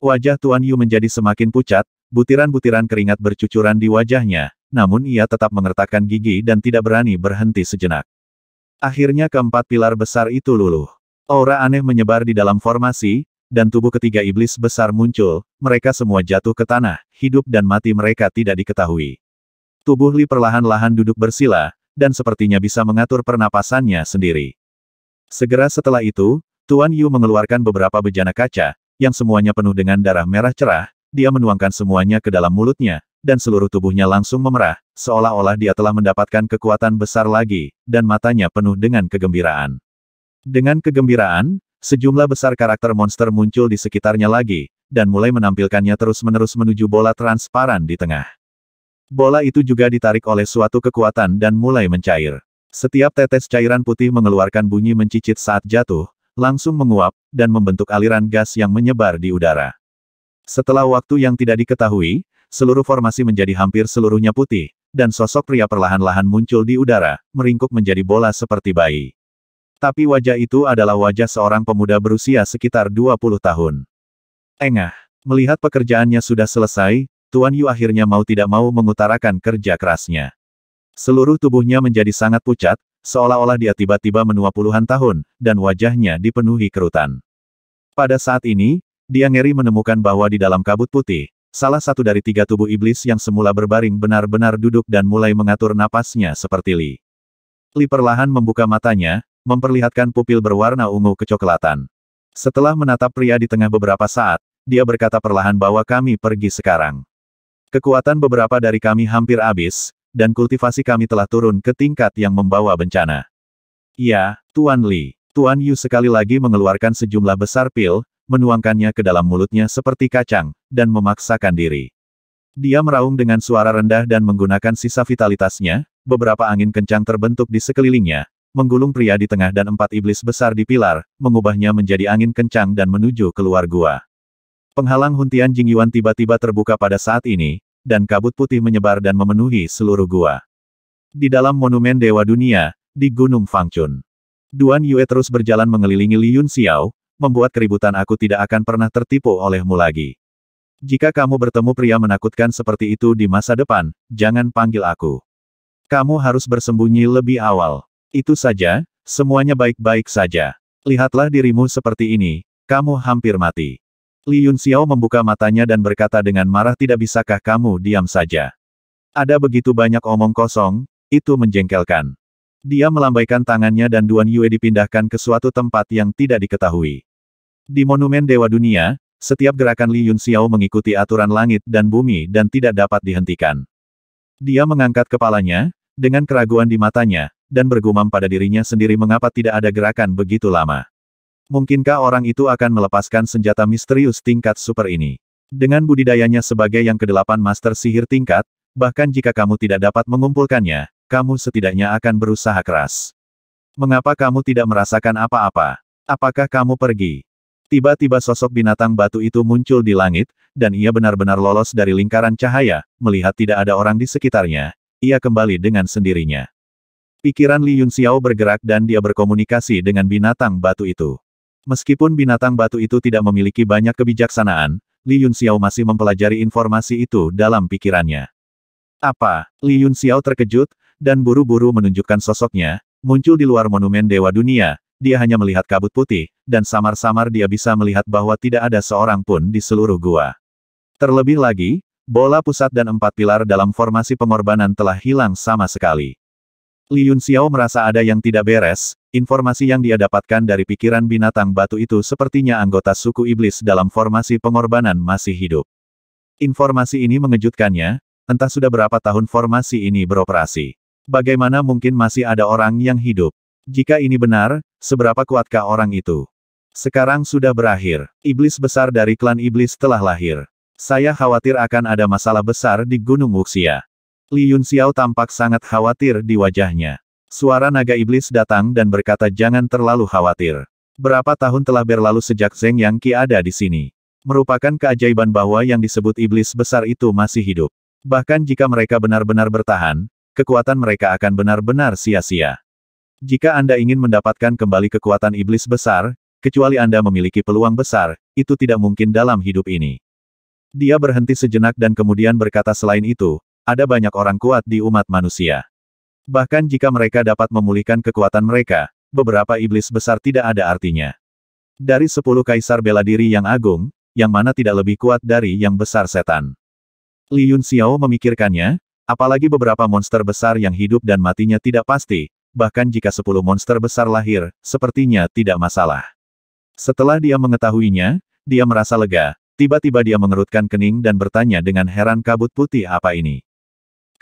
Wajah Tuan Yu menjadi semakin pucat, butiran-butiran keringat bercucuran di wajahnya, namun ia tetap mengertakkan gigi dan tidak berani berhenti sejenak. Akhirnya keempat pilar besar itu luluh. Aura aneh menyebar di dalam formasi, dan tubuh ketiga iblis besar muncul, mereka semua jatuh ke tanah, hidup dan mati mereka tidak diketahui. Tubuh Li perlahan-lahan duduk bersila, dan sepertinya bisa mengatur pernapasannya sendiri. Segera setelah itu, Tuan Yu mengeluarkan beberapa bejana kaca, yang semuanya penuh dengan darah merah cerah, dia menuangkan semuanya ke dalam mulutnya, dan seluruh tubuhnya langsung memerah, seolah-olah dia telah mendapatkan kekuatan besar lagi, dan matanya penuh dengan kegembiraan. Dengan kegembiraan, sejumlah besar karakter monster muncul di sekitarnya lagi, dan mulai menampilkannya terus-menerus menuju bola transparan di tengah. Bola itu juga ditarik oleh suatu kekuatan dan mulai mencair. Setiap tetes cairan putih mengeluarkan bunyi mencicit saat jatuh, langsung menguap, dan membentuk aliran gas yang menyebar di udara. Setelah waktu yang tidak diketahui, seluruh formasi menjadi hampir seluruhnya putih, dan sosok pria perlahan-lahan muncul di udara, meringkuk menjadi bola seperti bayi. Tapi wajah itu adalah wajah seorang pemuda berusia sekitar 20 tahun. Engah. Melihat pekerjaannya sudah selesai, Tuan Yu akhirnya mau tidak mau mengutarakan kerja kerasnya. Seluruh tubuhnya menjadi sangat pucat, seolah-olah dia tiba-tiba menua puluhan tahun, dan wajahnya dipenuhi kerutan. Pada saat ini, dia ngeri menemukan bahwa di dalam kabut putih, salah satu dari tiga tubuh iblis yang semula berbaring benar-benar duduk dan mulai mengatur napasnya seperti Li. Li perlahan membuka matanya, memperlihatkan pupil berwarna ungu kecoklatan. Setelah menatap pria di tengah beberapa saat, dia berkata perlahan bahwa kami pergi sekarang. Kekuatan beberapa dari kami hampir habis, dan kultivasi kami telah turun ke tingkat yang membawa bencana. Ya, Tuan Li. Tuan Yu sekali lagi mengeluarkan sejumlah besar pil, menuangkannya ke dalam mulutnya seperti kacang, dan memaksakan diri. Dia meraung dengan suara rendah dan menggunakan sisa vitalitasnya, beberapa angin kencang terbentuk di sekelilingnya, menggulung pria di tengah dan empat iblis besar di pilar, mengubahnya menjadi angin kencang dan menuju keluar gua. Penghalang huntian Jingyuan tiba-tiba terbuka pada saat ini, dan kabut putih menyebar dan memenuhi seluruh gua. Di dalam monumen Dewa Dunia, di Gunung Fangchun. Duan Yue terus berjalan mengelilingi Liun Xiao, membuat keributan aku tidak akan pernah tertipu olehmu lagi. Jika kamu bertemu pria menakutkan seperti itu di masa depan, jangan panggil aku. Kamu harus bersembunyi lebih awal. Itu saja, semuanya baik-baik saja. Lihatlah dirimu seperti ini, kamu hampir mati. Li Yun Xiao membuka matanya dan berkata dengan marah tidak bisakah kamu diam saja. Ada begitu banyak omong kosong, itu menjengkelkan. Dia melambaikan tangannya dan Duan Yue dipindahkan ke suatu tempat yang tidak diketahui. Di Monumen Dewa Dunia, setiap gerakan Li Yun Xiao mengikuti aturan langit dan bumi dan tidak dapat dihentikan. Dia mengangkat kepalanya, dengan keraguan di matanya, dan bergumam pada dirinya sendiri mengapa tidak ada gerakan begitu lama. Mungkinkah orang itu akan melepaskan senjata misterius tingkat super ini? Dengan budidayanya sebagai yang kedelapan master sihir tingkat, bahkan jika kamu tidak dapat mengumpulkannya, kamu setidaknya akan berusaha keras. Mengapa kamu tidak merasakan apa-apa? Apakah kamu pergi? Tiba-tiba sosok binatang batu itu muncul di langit, dan ia benar-benar lolos dari lingkaran cahaya, melihat tidak ada orang di sekitarnya, ia kembali dengan sendirinya. Pikiran Li Yun Xiao bergerak dan dia berkomunikasi dengan binatang batu itu. Meskipun binatang batu itu tidak memiliki banyak kebijaksanaan, Li Yun Xiao masih mempelajari informasi itu dalam pikirannya. Apa? Li Yun Xiao terkejut, dan buru-buru menunjukkan sosoknya, muncul di luar monumen Dewa Dunia, dia hanya melihat kabut putih, dan samar-samar dia bisa melihat bahwa tidak ada seorang pun di seluruh gua. Terlebih lagi, bola pusat dan empat pilar dalam formasi pengorbanan telah hilang sama sekali. Li Yun Xiao merasa ada yang tidak beres, informasi yang dia dapatkan dari pikiran binatang batu itu sepertinya anggota suku iblis dalam formasi pengorbanan masih hidup. Informasi ini mengejutkannya, entah sudah berapa tahun formasi ini beroperasi. Bagaimana mungkin masih ada orang yang hidup? Jika ini benar, seberapa kuatkah orang itu? Sekarang sudah berakhir. Iblis besar dari klan iblis telah lahir. Saya khawatir akan ada masalah besar di Gunung Wuxia. Li Yun Xiao tampak sangat khawatir di wajahnya. Suara naga iblis datang dan berkata jangan terlalu khawatir. Berapa tahun telah berlalu sejak Zeng Yang Qi ada di sini. Merupakan keajaiban bahwa yang disebut iblis besar itu masih hidup. Bahkan jika mereka benar-benar bertahan, kekuatan mereka akan benar-benar sia-sia. Jika Anda ingin mendapatkan kembali kekuatan iblis besar, kecuali Anda memiliki peluang besar, itu tidak mungkin dalam hidup ini. Dia berhenti sejenak dan kemudian berkata selain itu, ada banyak orang kuat di umat manusia. Bahkan jika mereka dapat memulihkan kekuatan mereka, beberapa iblis besar tidak ada artinya. Dari sepuluh kaisar bela diri yang agung, yang mana tidak lebih kuat dari yang besar setan. Li Yun Xiao memikirkannya, apalagi beberapa monster besar yang hidup dan matinya tidak pasti, bahkan jika sepuluh monster besar lahir, sepertinya tidak masalah. Setelah dia mengetahuinya, dia merasa lega, tiba-tiba dia mengerutkan kening dan bertanya dengan heran kabut putih apa ini.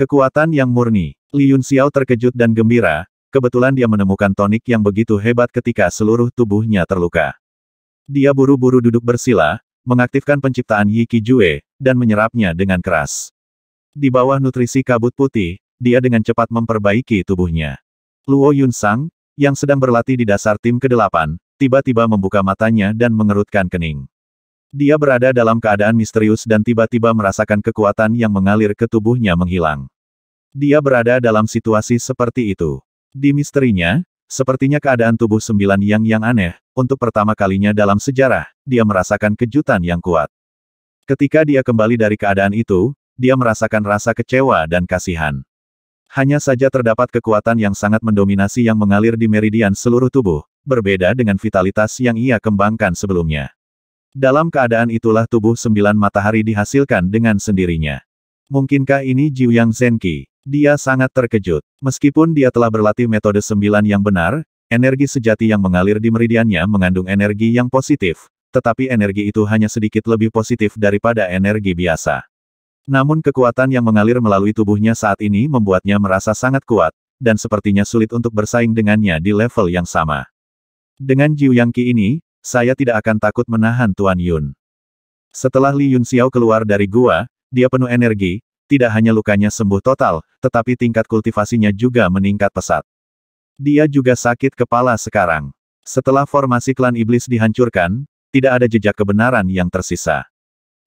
Kekuatan yang murni. Li Yun Xiao terkejut dan gembira, kebetulan dia menemukan tonik yang begitu hebat ketika seluruh tubuhnya terluka. Dia buru-buru duduk bersila, mengaktifkan penciptaan Yi Jue dan menyerapnya dengan keras. Di bawah nutrisi kabut putih, dia dengan cepat memperbaiki tubuhnya. Luo Yun Sang, yang sedang berlatih di dasar tim ke-8, tiba-tiba membuka matanya dan mengerutkan kening. Dia berada dalam keadaan misterius dan tiba-tiba merasakan kekuatan yang mengalir ke tubuhnya menghilang. Dia berada dalam situasi seperti itu. Di misterinya, sepertinya keadaan tubuh sembilan yang yang aneh, untuk pertama kalinya dalam sejarah, dia merasakan kejutan yang kuat. Ketika dia kembali dari keadaan itu, dia merasakan rasa kecewa dan kasihan. Hanya saja terdapat kekuatan yang sangat mendominasi yang mengalir di meridian seluruh tubuh, berbeda dengan vitalitas yang ia kembangkan sebelumnya. Dalam keadaan itulah tubuh sembilan matahari dihasilkan dengan sendirinya. Mungkinkah ini Jiuyang Zenki? Dia sangat terkejut. Meskipun dia telah berlatih metode sembilan yang benar, energi sejati yang mengalir di meridiannya mengandung energi yang positif, tetapi energi itu hanya sedikit lebih positif daripada energi biasa. Namun kekuatan yang mengalir melalui tubuhnya saat ini membuatnya merasa sangat kuat, dan sepertinya sulit untuk bersaing dengannya di level yang sama. Dengan Jiu Yang Qi ini, saya tidak akan takut menahan Tuan Yun. Setelah Li Yun Xiao keluar dari gua, dia penuh energi, tidak hanya lukanya sembuh total, tetapi tingkat kultivasinya juga meningkat pesat. Dia juga sakit kepala sekarang. Setelah formasi klan iblis dihancurkan, tidak ada jejak kebenaran yang tersisa.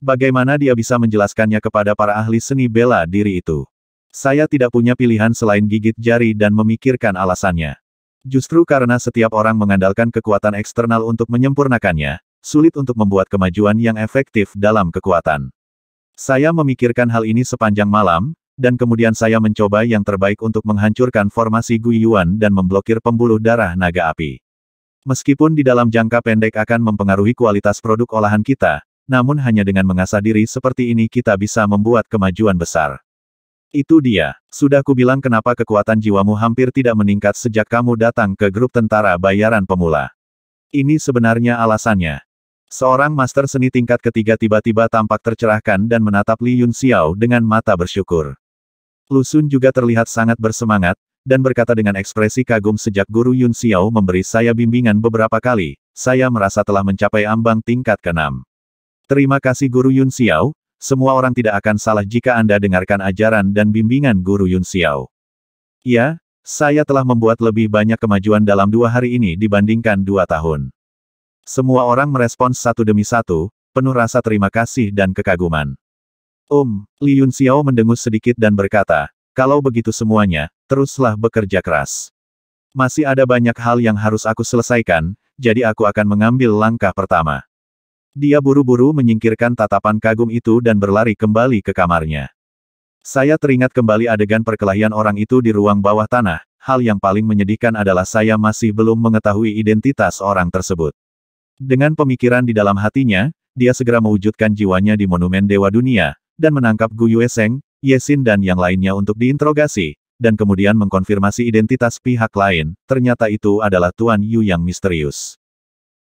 Bagaimana dia bisa menjelaskannya kepada para ahli seni bela diri itu? Saya tidak punya pilihan selain gigit jari dan memikirkan alasannya. Justru karena setiap orang mengandalkan kekuatan eksternal untuk menyempurnakannya, sulit untuk membuat kemajuan yang efektif dalam kekuatan. Saya memikirkan hal ini sepanjang malam, dan kemudian saya mencoba yang terbaik untuk menghancurkan formasi Guiyuan dan memblokir pembuluh darah naga api. Meskipun di dalam jangka pendek akan mempengaruhi kualitas produk olahan kita, namun hanya dengan mengasah diri seperti ini kita bisa membuat kemajuan besar. Itu dia. Sudah kubilang kenapa kekuatan jiwamu hampir tidak meningkat sejak kamu datang ke grup tentara bayaran pemula. Ini sebenarnya alasannya. Seorang master seni tingkat ketiga tiba-tiba tampak tercerahkan dan menatap Li Yun Xiao dengan mata bersyukur. Lu Sun juga terlihat sangat bersemangat, dan berkata dengan ekspresi kagum sejak guru Yun Xiao memberi saya bimbingan beberapa kali, saya merasa telah mencapai ambang tingkat keenam. Terima kasih guru Yun Xiao, semua orang tidak akan salah jika Anda dengarkan ajaran dan bimbingan Guru Yun Xiao. Ya, saya telah membuat lebih banyak kemajuan dalam dua hari ini dibandingkan dua tahun. Semua orang merespons satu demi satu, penuh rasa terima kasih dan kekaguman. Um, Li Yun Xiao mendengus sedikit dan berkata, kalau begitu semuanya, teruslah bekerja keras. Masih ada banyak hal yang harus aku selesaikan, jadi aku akan mengambil langkah pertama. Dia buru-buru menyingkirkan tatapan kagum itu dan berlari kembali ke kamarnya. Saya teringat kembali adegan perkelahian orang itu di ruang bawah tanah, hal yang paling menyedihkan adalah saya masih belum mengetahui identitas orang tersebut. Dengan pemikiran di dalam hatinya, dia segera mewujudkan jiwanya di Monumen Dewa Dunia, dan menangkap Gu Yueseng, Yesin dan yang lainnya untuk diinterogasi, dan kemudian mengkonfirmasi identitas pihak lain, ternyata itu adalah Tuan Yu yang misterius.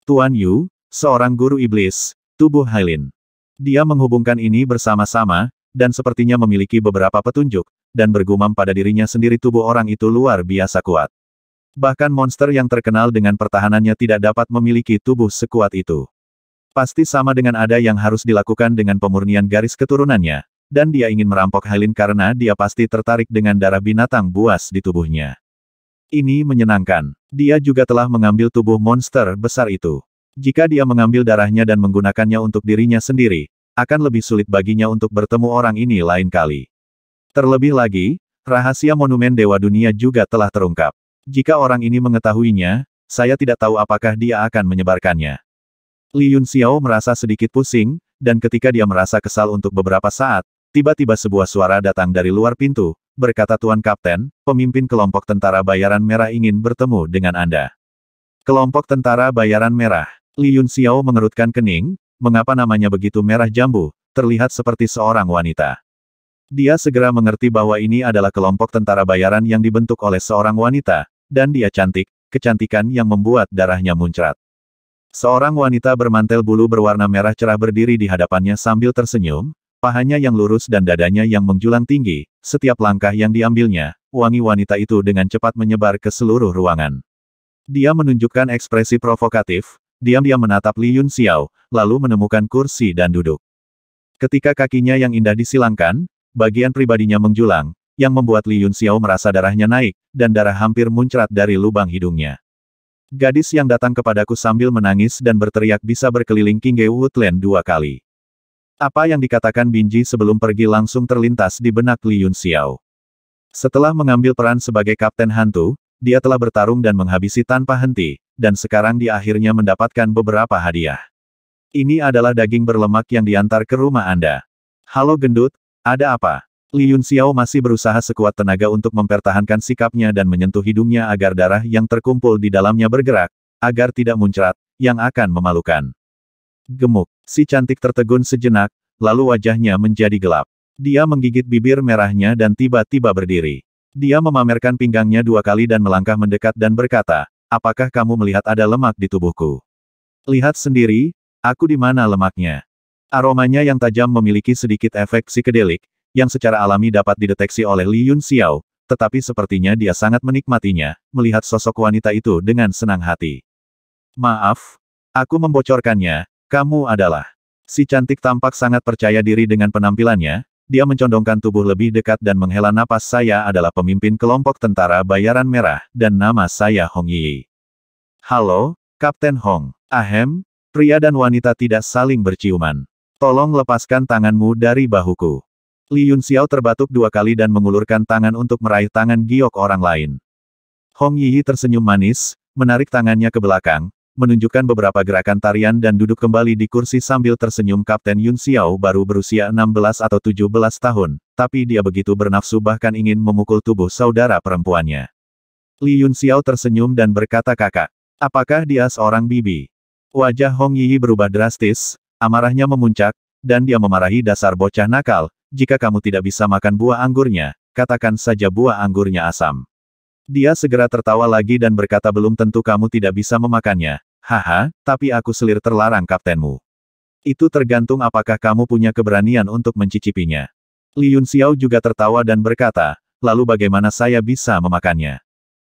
Tuan Yu, Seorang guru iblis, tubuh Hailin. Dia menghubungkan ini bersama-sama, dan sepertinya memiliki beberapa petunjuk, dan bergumam pada dirinya sendiri tubuh orang itu luar biasa kuat. Bahkan monster yang terkenal dengan pertahanannya tidak dapat memiliki tubuh sekuat itu. Pasti sama dengan ada yang harus dilakukan dengan pemurnian garis keturunannya, dan dia ingin merampok Hailin karena dia pasti tertarik dengan darah binatang buas di tubuhnya. Ini menyenangkan. Dia juga telah mengambil tubuh monster besar itu. Jika dia mengambil darahnya dan menggunakannya untuk dirinya sendiri, akan lebih sulit baginya untuk bertemu orang ini lain kali. Terlebih lagi, rahasia monumen Dewa Dunia juga telah terungkap. Jika orang ini mengetahuinya, saya tidak tahu apakah dia akan menyebarkannya. Li Yun Xiao merasa sedikit pusing, dan ketika dia merasa kesal untuk beberapa saat, tiba-tiba sebuah suara datang dari luar pintu, berkata Tuan Kapten, pemimpin kelompok tentara bayaran merah ingin bertemu dengan Anda. Kelompok tentara bayaran merah. Yun Xiao mengerutkan kening, mengapa namanya begitu merah jambu, terlihat seperti seorang wanita. Dia segera mengerti bahwa ini adalah kelompok tentara bayaran yang dibentuk oleh seorang wanita, dan dia cantik, kecantikan yang membuat darahnya muncrat. Seorang wanita bermantel bulu berwarna merah cerah berdiri di hadapannya sambil tersenyum, pahanya yang lurus dan dadanya yang menjulang tinggi, setiap langkah yang diambilnya, wangi wanita itu dengan cepat menyebar ke seluruh ruangan. Dia menunjukkan ekspresi provokatif, diam-diam menatap Li Yun Xiao, lalu menemukan kursi dan duduk. Ketika kakinya yang indah disilangkan, bagian pribadinya menjulang, yang membuat Li Yun Xiao merasa darahnya naik, dan darah hampir muncrat dari lubang hidungnya. Gadis yang datang kepadaku sambil menangis dan berteriak bisa berkeliling Kingge Woodland dua kali. Apa yang dikatakan Binji sebelum pergi langsung terlintas di benak Li Yun Xiao. Setelah mengambil peran sebagai Kapten Hantu, dia telah bertarung dan menghabisi tanpa henti, dan sekarang dia akhirnya mendapatkan beberapa hadiah. Ini adalah daging berlemak yang diantar ke rumah Anda. Halo gendut, ada apa? Li Yun Xiao masih berusaha sekuat tenaga untuk mempertahankan sikapnya dan menyentuh hidungnya agar darah yang terkumpul di dalamnya bergerak, agar tidak muncrat, yang akan memalukan. Gemuk, si cantik tertegun sejenak, lalu wajahnya menjadi gelap. Dia menggigit bibir merahnya dan tiba-tiba berdiri. Dia memamerkan pinggangnya dua kali dan melangkah mendekat dan berkata, apakah kamu melihat ada lemak di tubuhku? Lihat sendiri, aku di mana lemaknya. Aromanya yang tajam memiliki sedikit efek psikedelik, yang secara alami dapat dideteksi oleh Li Yun Xiao, tetapi sepertinya dia sangat menikmatinya, melihat sosok wanita itu dengan senang hati. Maaf, aku membocorkannya, kamu adalah. Si cantik tampak sangat percaya diri dengan penampilannya, dia mencondongkan tubuh lebih dekat dan menghela napas saya adalah pemimpin kelompok tentara bayaran merah, dan nama saya Hong Yi. Halo, Kapten Hong. Ahem, pria dan wanita tidak saling berciuman. Tolong lepaskan tanganmu dari bahuku. Li Yun Xiao terbatuk dua kali dan mengulurkan tangan untuk meraih tangan giok orang lain. Hong Yi tersenyum manis, menarik tangannya ke belakang, menunjukkan beberapa gerakan tarian dan duduk kembali di kursi sambil tersenyum Kapten Yun Xiao baru berusia 16 atau 17 tahun, tapi dia begitu bernafsu bahkan ingin memukul tubuh saudara perempuannya. Li Yun Xiao tersenyum dan berkata kakak, apakah dia seorang bibi? Wajah Hong Yi berubah drastis, amarahnya memuncak, dan dia memarahi dasar bocah nakal, jika kamu tidak bisa makan buah anggurnya, katakan saja buah anggurnya asam. Dia segera tertawa lagi dan berkata belum tentu kamu tidak bisa memakannya, Haha, tapi aku selir terlarang kaptenmu. Itu tergantung apakah kamu punya keberanian untuk mencicipinya. Li Yun Xiao juga tertawa dan berkata, lalu bagaimana saya bisa memakannya?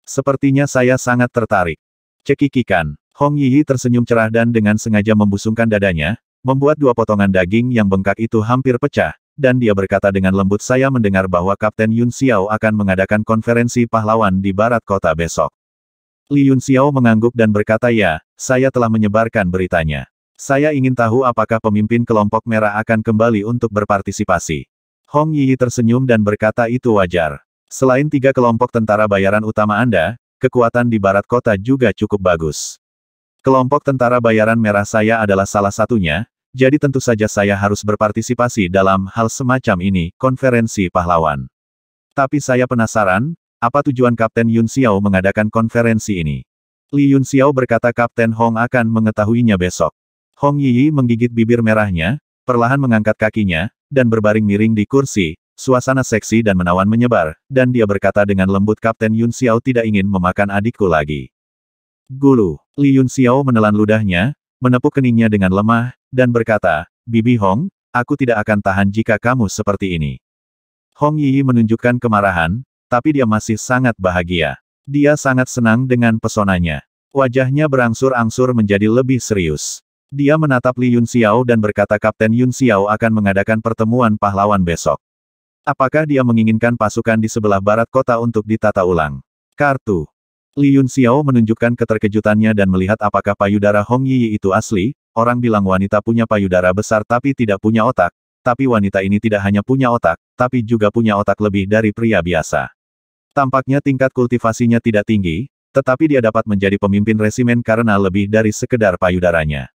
Sepertinya saya sangat tertarik. Cekikikan, Hong Yiyi tersenyum cerah dan dengan sengaja membusungkan dadanya, membuat dua potongan daging yang bengkak itu hampir pecah, dan dia berkata dengan lembut saya mendengar bahwa Kapten Yun Xiao akan mengadakan konferensi pahlawan di barat kota besok. Li Xiao mengangguk dan berkata ya, saya telah menyebarkan beritanya. Saya ingin tahu apakah pemimpin kelompok merah akan kembali untuk berpartisipasi. Hong Yi tersenyum dan berkata itu wajar. Selain tiga kelompok tentara bayaran utama Anda, kekuatan di barat kota juga cukup bagus. Kelompok tentara bayaran merah saya adalah salah satunya, jadi tentu saja saya harus berpartisipasi dalam hal semacam ini, konferensi pahlawan. Tapi saya penasaran, apa tujuan Kapten Yun Xiao mengadakan konferensi ini? Li Yun Xiao berkata Kapten Hong akan mengetahuinya besok. Hong Yi menggigit bibir merahnya, perlahan mengangkat kakinya, dan berbaring miring di kursi, suasana seksi dan menawan menyebar, dan dia berkata dengan lembut Kapten Yun Xiao tidak ingin memakan adikku lagi. Gulu, Li Yun Xiao menelan ludahnya, menepuk keningnya dengan lemah, dan berkata, Bibi Hong, aku tidak akan tahan jika kamu seperti ini. Hong Yi menunjukkan kemarahan, tapi dia masih sangat bahagia. Dia sangat senang dengan pesonanya. Wajahnya berangsur-angsur menjadi lebih serius. Dia menatap Li Yun Xiao dan berkata Kapten Yun Xiao akan mengadakan pertemuan pahlawan besok. Apakah dia menginginkan pasukan di sebelah barat kota untuk ditata ulang? Kartu. Li Yun Xiao menunjukkan keterkejutannya dan melihat apakah payudara Hong Yi itu asli, orang bilang wanita punya payudara besar tapi tidak punya otak, tapi wanita ini tidak hanya punya otak, tapi juga punya otak lebih dari pria biasa. Tampaknya tingkat kultivasinya tidak tinggi, tetapi dia dapat menjadi pemimpin resimen karena lebih dari sekedar payudaranya.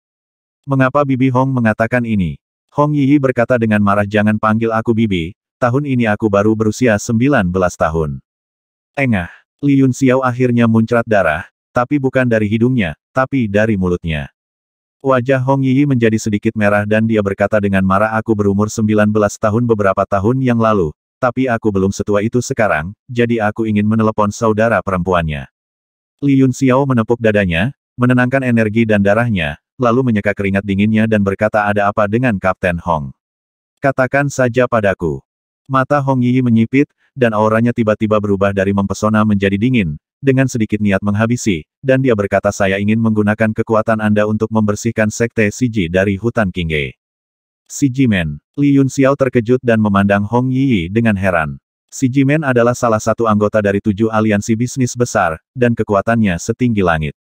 Mengapa Bibi Hong mengatakan ini? Hong Yi berkata dengan marah jangan panggil aku Bibi, tahun ini aku baru berusia 19 tahun. Engah, Li Yun Xiao akhirnya muncrat darah, tapi bukan dari hidungnya, tapi dari mulutnya. Wajah Hong Yi menjadi sedikit merah dan dia berkata dengan marah aku berumur 19 tahun beberapa tahun yang lalu, tapi aku belum setua itu sekarang, jadi aku ingin menelepon saudara perempuannya. Li Yun Xiao menepuk dadanya, menenangkan energi dan darahnya, lalu menyeka keringat dinginnya dan berkata ada apa dengan Kapten Hong. Katakan saja padaku. Mata Hong Yi menyipit, dan auranya tiba-tiba berubah dari mempesona menjadi dingin, dengan sedikit niat menghabisi, dan dia berkata saya ingin menggunakan kekuatan Anda untuk membersihkan Sekte Siji dari hutan Kingge. Si Jimen. Li Yun Xiao terkejut dan memandang Hong Yi Yi dengan heran. Si Jimen adalah salah satu anggota dari tujuh aliansi bisnis besar, dan kekuatannya setinggi langit.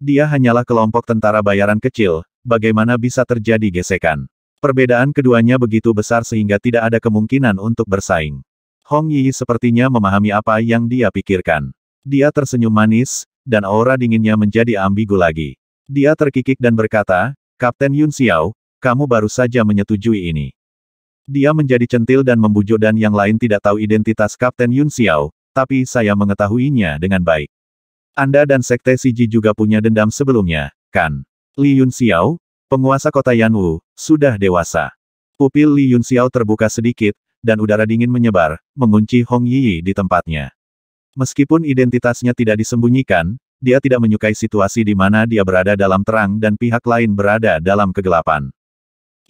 Dia hanyalah kelompok tentara bayaran kecil, bagaimana bisa terjadi gesekan. Perbedaan keduanya begitu besar sehingga tidak ada kemungkinan untuk bersaing. Hong Yi sepertinya memahami apa yang dia pikirkan. Dia tersenyum manis, dan aura dinginnya menjadi ambigu lagi. Dia terkikik dan berkata, Kapten Yun Xiao, kamu baru saja menyetujui ini. Dia menjadi centil dan membujuk dan yang lain tidak tahu identitas Kapten Yun Xiao, tapi saya mengetahuinya dengan baik. Anda dan Sekte Siji juga punya dendam sebelumnya, kan? Li Yun Xiao, penguasa kota Yanwu, sudah dewasa. Pupil Li Yun Xiao terbuka sedikit, dan udara dingin menyebar, mengunci Hong Yi di tempatnya. Meskipun identitasnya tidak disembunyikan, dia tidak menyukai situasi di mana dia berada dalam terang dan pihak lain berada dalam kegelapan.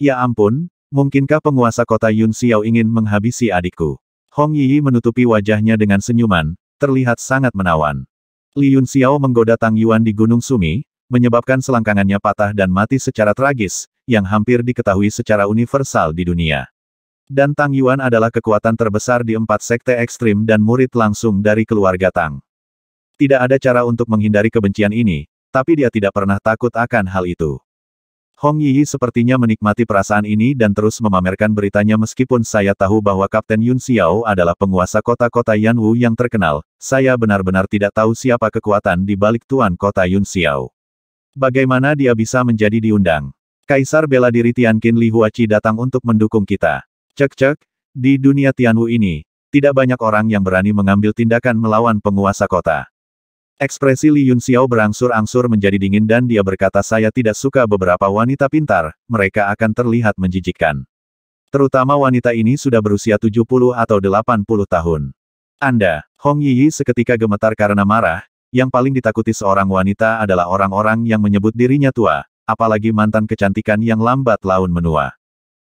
Ya ampun, mungkinkah penguasa kota Yun Xiao ingin menghabisi adikku? Hong Yi menutupi wajahnya dengan senyuman, terlihat sangat menawan. Li Yun Xiao menggoda Tang Yuan di Gunung Sumi, menyebabkan selangkangannya patah dan mati secara tragis, yang hampir diketahui secara universal di dunia. Dan Tang Yuan adalah kekuatan terbesar di empat sekte ekstrim dan murid langsung dari keluarga Tang. Tidak ada cara untuk menghindari kebencian ini, tapi dia tidak pernah takut akan hal itu. Hong Yi sepertinya menikmati perasaan ini dan terus memamerkan beritanya meskipun saya tahu bahwa Kapten Yun Xiao adalah penguasa kota-kota Yanwu yang terkenal, saya benar-benar tidak tahu siapa kekuatan di balik tuan kota Yun Xiao. Bagaimana dia bisa menjadi diundang? Kaisar bela diri Tian Qin Li Huaci datang untuk mendukung kita. Cek-cek, di dunia Tianwu ini, tidak banyak orang yang berani mengambil tindakan melawan penguasa kota. Ekspresi Li Yun Xiao berangsur-angsur menjadi dingin dan dia berkata saya tidak suka beberapa wanita pintar, mereka akan terlihat menjijikkan. Terutama wanita ini sudah berusia 70 atau 80 tahun. Anda, Hong Yiyi seketika gemetar karena marah, yang paling ditakuti seorang wanita adalah orang-orang yang menyebut dirinya tua, apalagi mantan kecantikan yang lambat laun menua.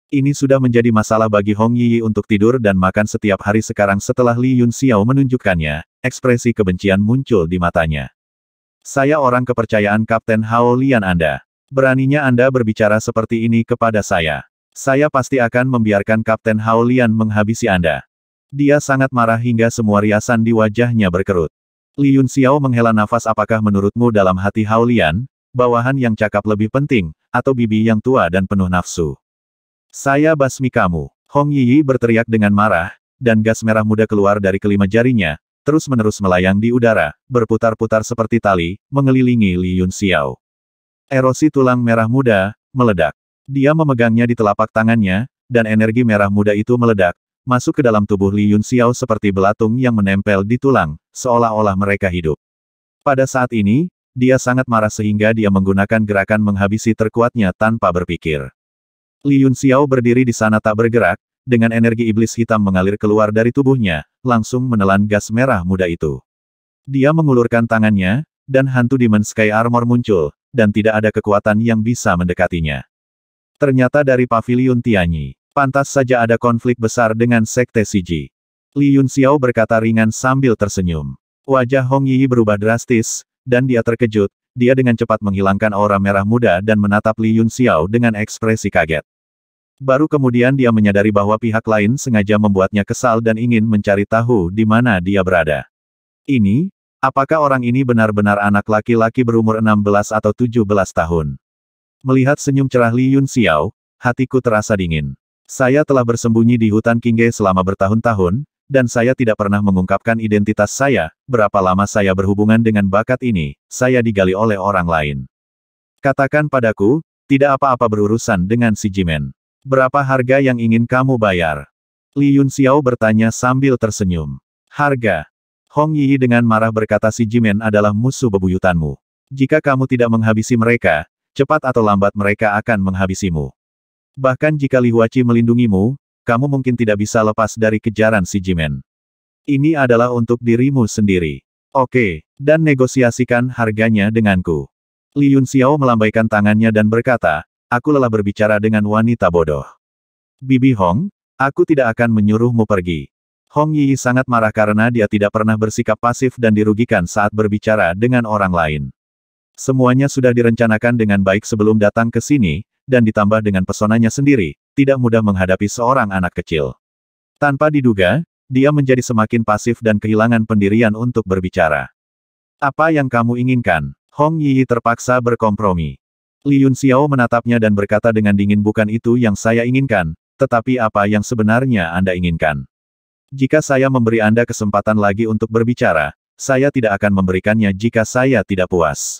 Ini sudah menjadi masalah bagi Hong Yi untuk tidur dan makan setiap hari sekarang setelah Li Yun Xiao menunjukkannya, ekspresi kebencian muncul di matanya. Saya orang kepercayaan Kapten Hao Lian Anda. Beraninya Anda berbicara seperti ini kepada saya. Saya pasti akan membiarkan Kapten Hao Lian menghabisi Anda. Dia sangat marah hingga semua riasan di wajahnya berkerut. Li Yun Xiao menghela nafas apakah menurutmu dalam hati Hao Lian, bawahan yang cakap lebih penting, atau bibi yang tua dan penuh nafsu? Saya basmi kamu. Hong Yi berteriak dengan marah, dan gas merah muda keluar dari kelima jarinya, terus-menerus melayang di udara, berputar-putar seperti tali, mengelilingi Li Yun Xiao. Erosi tulang merah muda, meledak. Dia memegangnya di telapak tangannya, dan energi merah muda itu meledak, masuk ke dalam tubuh Li Yun Xiao seperti belatung yang menempel di tulang, seolah-olah mereka hidup. Pada saat ini, dia sangat marah sehingga dia menggunakan gerakan menghabisi terkuatnya tanpa berpikir. Li Yun Xiao berdiri di sana tak bergerak, dengan energi iblis hitam mengalir keluar dari tubuhnya, langsung menelan gas merah muda itu. Dia mengulurkan tangannya, dan hantu Demon Sky Armor muncul, dan tidak ada kekuatan yang bisa mendekatinya. Ternyata dari Paviliun Tianyi, pantas saja ada konflik besar dengan Sekte Siji. Li Yun Xiao berkata ringan sambil tersenyum. Wajah Hong Yi berubah drastis, dan dia terkejut, dia dengan cepat menghilangkan aura merah muda dan menatap Li Yun Xiao dengan ekspresi kaget. Baru kemudian dia menyadari bahwa pihak lain sengaja membuatnya kesal dan ingin mencari tahu di mana dia berada. Ini, apakah orang ini benar-benar anak laki-laki berumur 16 atau 17 tahun? Melihat senyum cerah Li Yun Xiao, hatiku terasa dingin. Saya telah bersembunyi di hutan Kingge selama bertahun-tahun, dan saya tidak pernah mengungkapkan identitas saya, berapa lama saya berhubungan dengan bakat ini, saya digali oleh orang lain. Katakan padaku, tidak apa-apa berurusan dengan si Jimen. Berapa harga yang ingin kamu bayar? Li Yun Xiao bertanya sambil tersenyum. Harga. Hong Yi dengan marah berkata si Jimen adalah musuh bebuyutanmu. Jika kamu tidak menghabisi mereka, cepat atau lambat mereka akan menghabisimu. Bahkan jika Li Huaci melindungimu, kamu mungkin tidak bisa lepas dari kejaran si Jimen. Ini adalah untuk dirimu sendiri. Oke, dan negosiasikan harganya denganku. Li Yun Xiao melambaikan tangannya dan berkata, aku lelah berbicara dengan wanita bodoh. Bibi Hong, aku tidak akan menyuruhmu pergi. Hong Yi sangat marah karena dia tidak pernah bersikap pasif dan dirugikan saat berbicara dengan orang lain. Semuanya sudah direncanakan dengan baik sebelum datang ke sini, dan ditambah dengan pesonanya sendiri, tidak mudah menghadapi seorang anak kecil. Tanpa diduga, dia menjadi semakin pasif dan kehilangan pendirian untuk berbicara. Apa yang kamu inginkan? Hong Yi terpaksa berkompromi. Yun Xiao menatapnya dan berkata dengan dingin bukan itu yang saya inginkan, tetapi apa yang sebenarnya Anda inginkan. Jika saya memberi Anda kesempatan lagi untuk berbicara, saya tidak akan memberikannya jika saya tidak puas.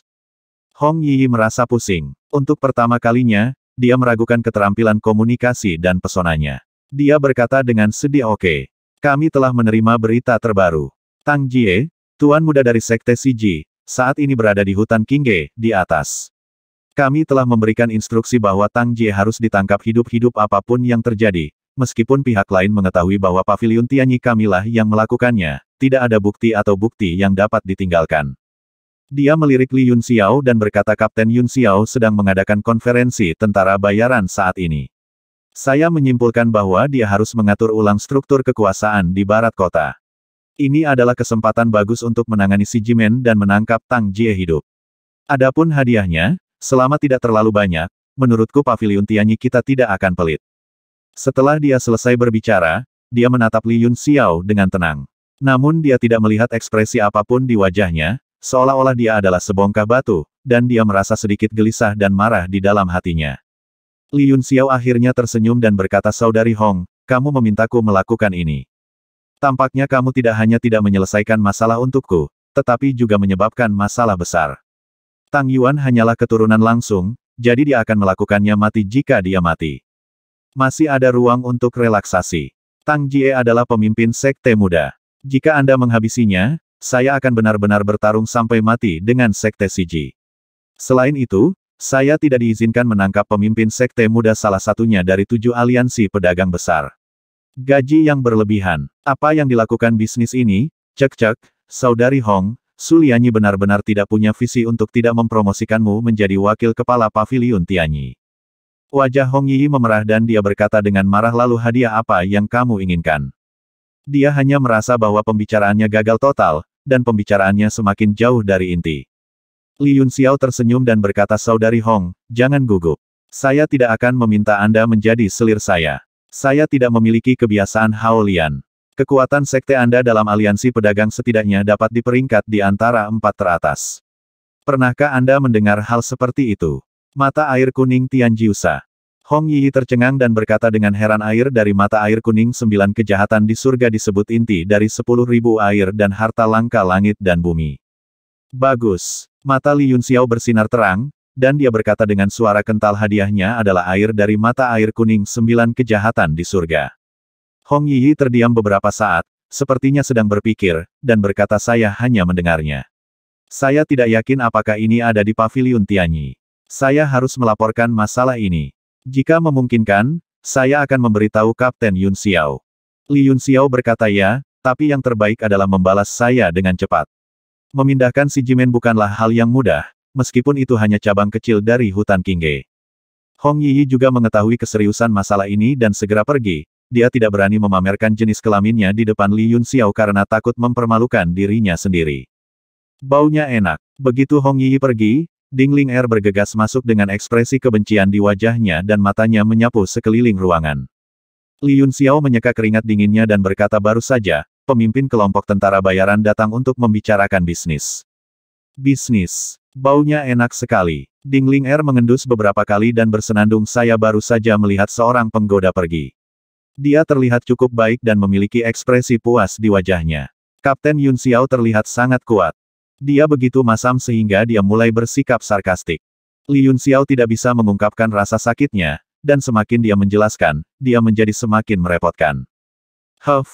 Hong Yi merasa pusing. Untuk pertama kalinya, dia meragukan keterampilan komunikasi dan pesonanya. Dia berkata dengan sedih oke. Okay. Kami telah menerima berita terbaru. Tang Jie, tuan muda dari Sekte Siji, saat ini berada di hutan Kingge, di atas. Kami telah memberikan instruksi bahwa Tang Jie harus ditangkap hidup-hidup apapun yang terjadi, meskipun pihak lain mengetahui bahwa pavilion Tianyi kamilah yang melakukannya, tidak ada bukti atau bukti yang dapat ditinggalkan. Dia melirik Li Yun Xiao dan berkata Kapten Yun Xiao sedang mengadakan konferensi tentara bayaran saat ini. Saya menyimpulkan bahwa dia harus mengatur ulang struktur kekuasaan di barat kota. Ini adalah kesempatan bagus untuk menangani Si Jimen dan menangkap Tang Jie hidup. Adapun hadiahnya, Selama tidak terlalu banyak, menurutku pavilion Tianyi kita tidak akan pelit. Setelah dia selesai berbicara, dia menatap Li Yun Xiao dengan tenang. Namun dia tidak melihat ekspresi apapun di wajahnya, seolah-olah dia adalah sebongkah batu, dan dia merasa sedikit gelisah dan marah di dalam hatinya. Li Yun Xiao akhirnya tersenyum dan berkata Saudari Hong, kamu memintaku melakukan ini. Tampaknya kamu tidak hanya tidak menyelesaikan masalah untukku, tetapi juga menyebabkan masalah besar. Tang Yuan hanyalah keturunan langsung, jadi dia akan melakukannya mati jika dia mati. Masih ada ruang untuk relaksasi. Tang Jie adalah pemimpin sekte muda. Jika Anda menghabisinya, saya akan benar-benar bertarung sampai mati dengan sekte Siji. Selain itu, saya tidak diizinkan menangkap pemimpin sekte muda salah satunya dari tujuh aliansi pedagang besar. Gaji yang berlebihan. Apa yang dilakukan bisnis ini? Cek-cek, saudari Hong, Sulianyi benar-benar tidak punya visi untuk tidak mempromosikanmu menjadi wakil kepala pavilion Tianyi. Wajah Hong Yi memerah dan dia berkata dengan marah lalu hadiah apa yang kamu inginkan. Dia hanya merasa bahwa pembicaraannya gagal total, dan pembicaraannya semakin jauh dari inti. Li Yun Xiao tersenyum dan berkata Saudari Hong, jangan gugup. Saya tidak akan meminta Anda menjadi selir saya. Saya tidak memiliki kebiasaan Hao Kekuatan sekte Anda dalam aliansi pedagang setidaknya dapat diperingkat di antara empat teratas. Pernahkah Anda mendengar hal seperti itu? Mata air kuning Tianjiusa. Hong Yi tercengang dan berkata dengan heran air dari mata air kuning sembilan kejahatan di surga disebut inti dari sepuluh ribu air dan harta langka langit dan bumi. Bagus. Mata Li Yun Xiao bersinar terang, dan dia berkata dengan suara kental hadiahnya adalah air dari mata air kuning sembilan kejahatan di surga. Hong Yi terdiam beberapa saat, sepertinya sedang berpikir, dan berkata saya hanya mendengarnya. Saya tidak yakin apakah ini ada di pavilion Tianyi. Saya harus melaporkan masalah ini. Jika memungkinkan, saya akan memberitahu Kapten Yun Xiao. Li Yun Xiao berkata ya, tapi yang terbaik adalah membalas saya dengan cepat. Memindahkan si Jimen bukanlah hal yang mudah, meskipun itu hanya cabang kecil dari hutan Kingge. Hong Yi juga mengetahui keseriusan masalah ini dan segera pergi, dia tidak berani memamerkan jenis kelaminnya di depan Li Yun Xiao karena takut mempermalukan dirinya sendiri. Baunya enak. Begitu Hong Yi pergi, Ding Ling Er bergegas masuk dengan ekspresi kebencian di wajahnya dan matanya menyapu sekeliling ruangan. Li Yun Xiao menyeka keringat dinginnya dan berkata baru saja, pemimpin kelompok tentara bayaran datang untuk membicarakan bisnis. Bisnis. Baunya enak sekali. Ding Ling Er mengendus beberapa kali dan bersenandung saya baru saja melihat seorang penggoda pergi. Dia terlihat cukup baik dan memiliki ekspresi puas di wajahnya. Kapten Yun Xiao terlihat sangat kuat. Dia begitu masam sehingga dia mulai bersikap sarkastik. Li Yun Xiao tidak bisa mengungkapkan rasa sakitnya, dan semakin dia menjelaskan, dia menjadi semakin merepotkan. Huff!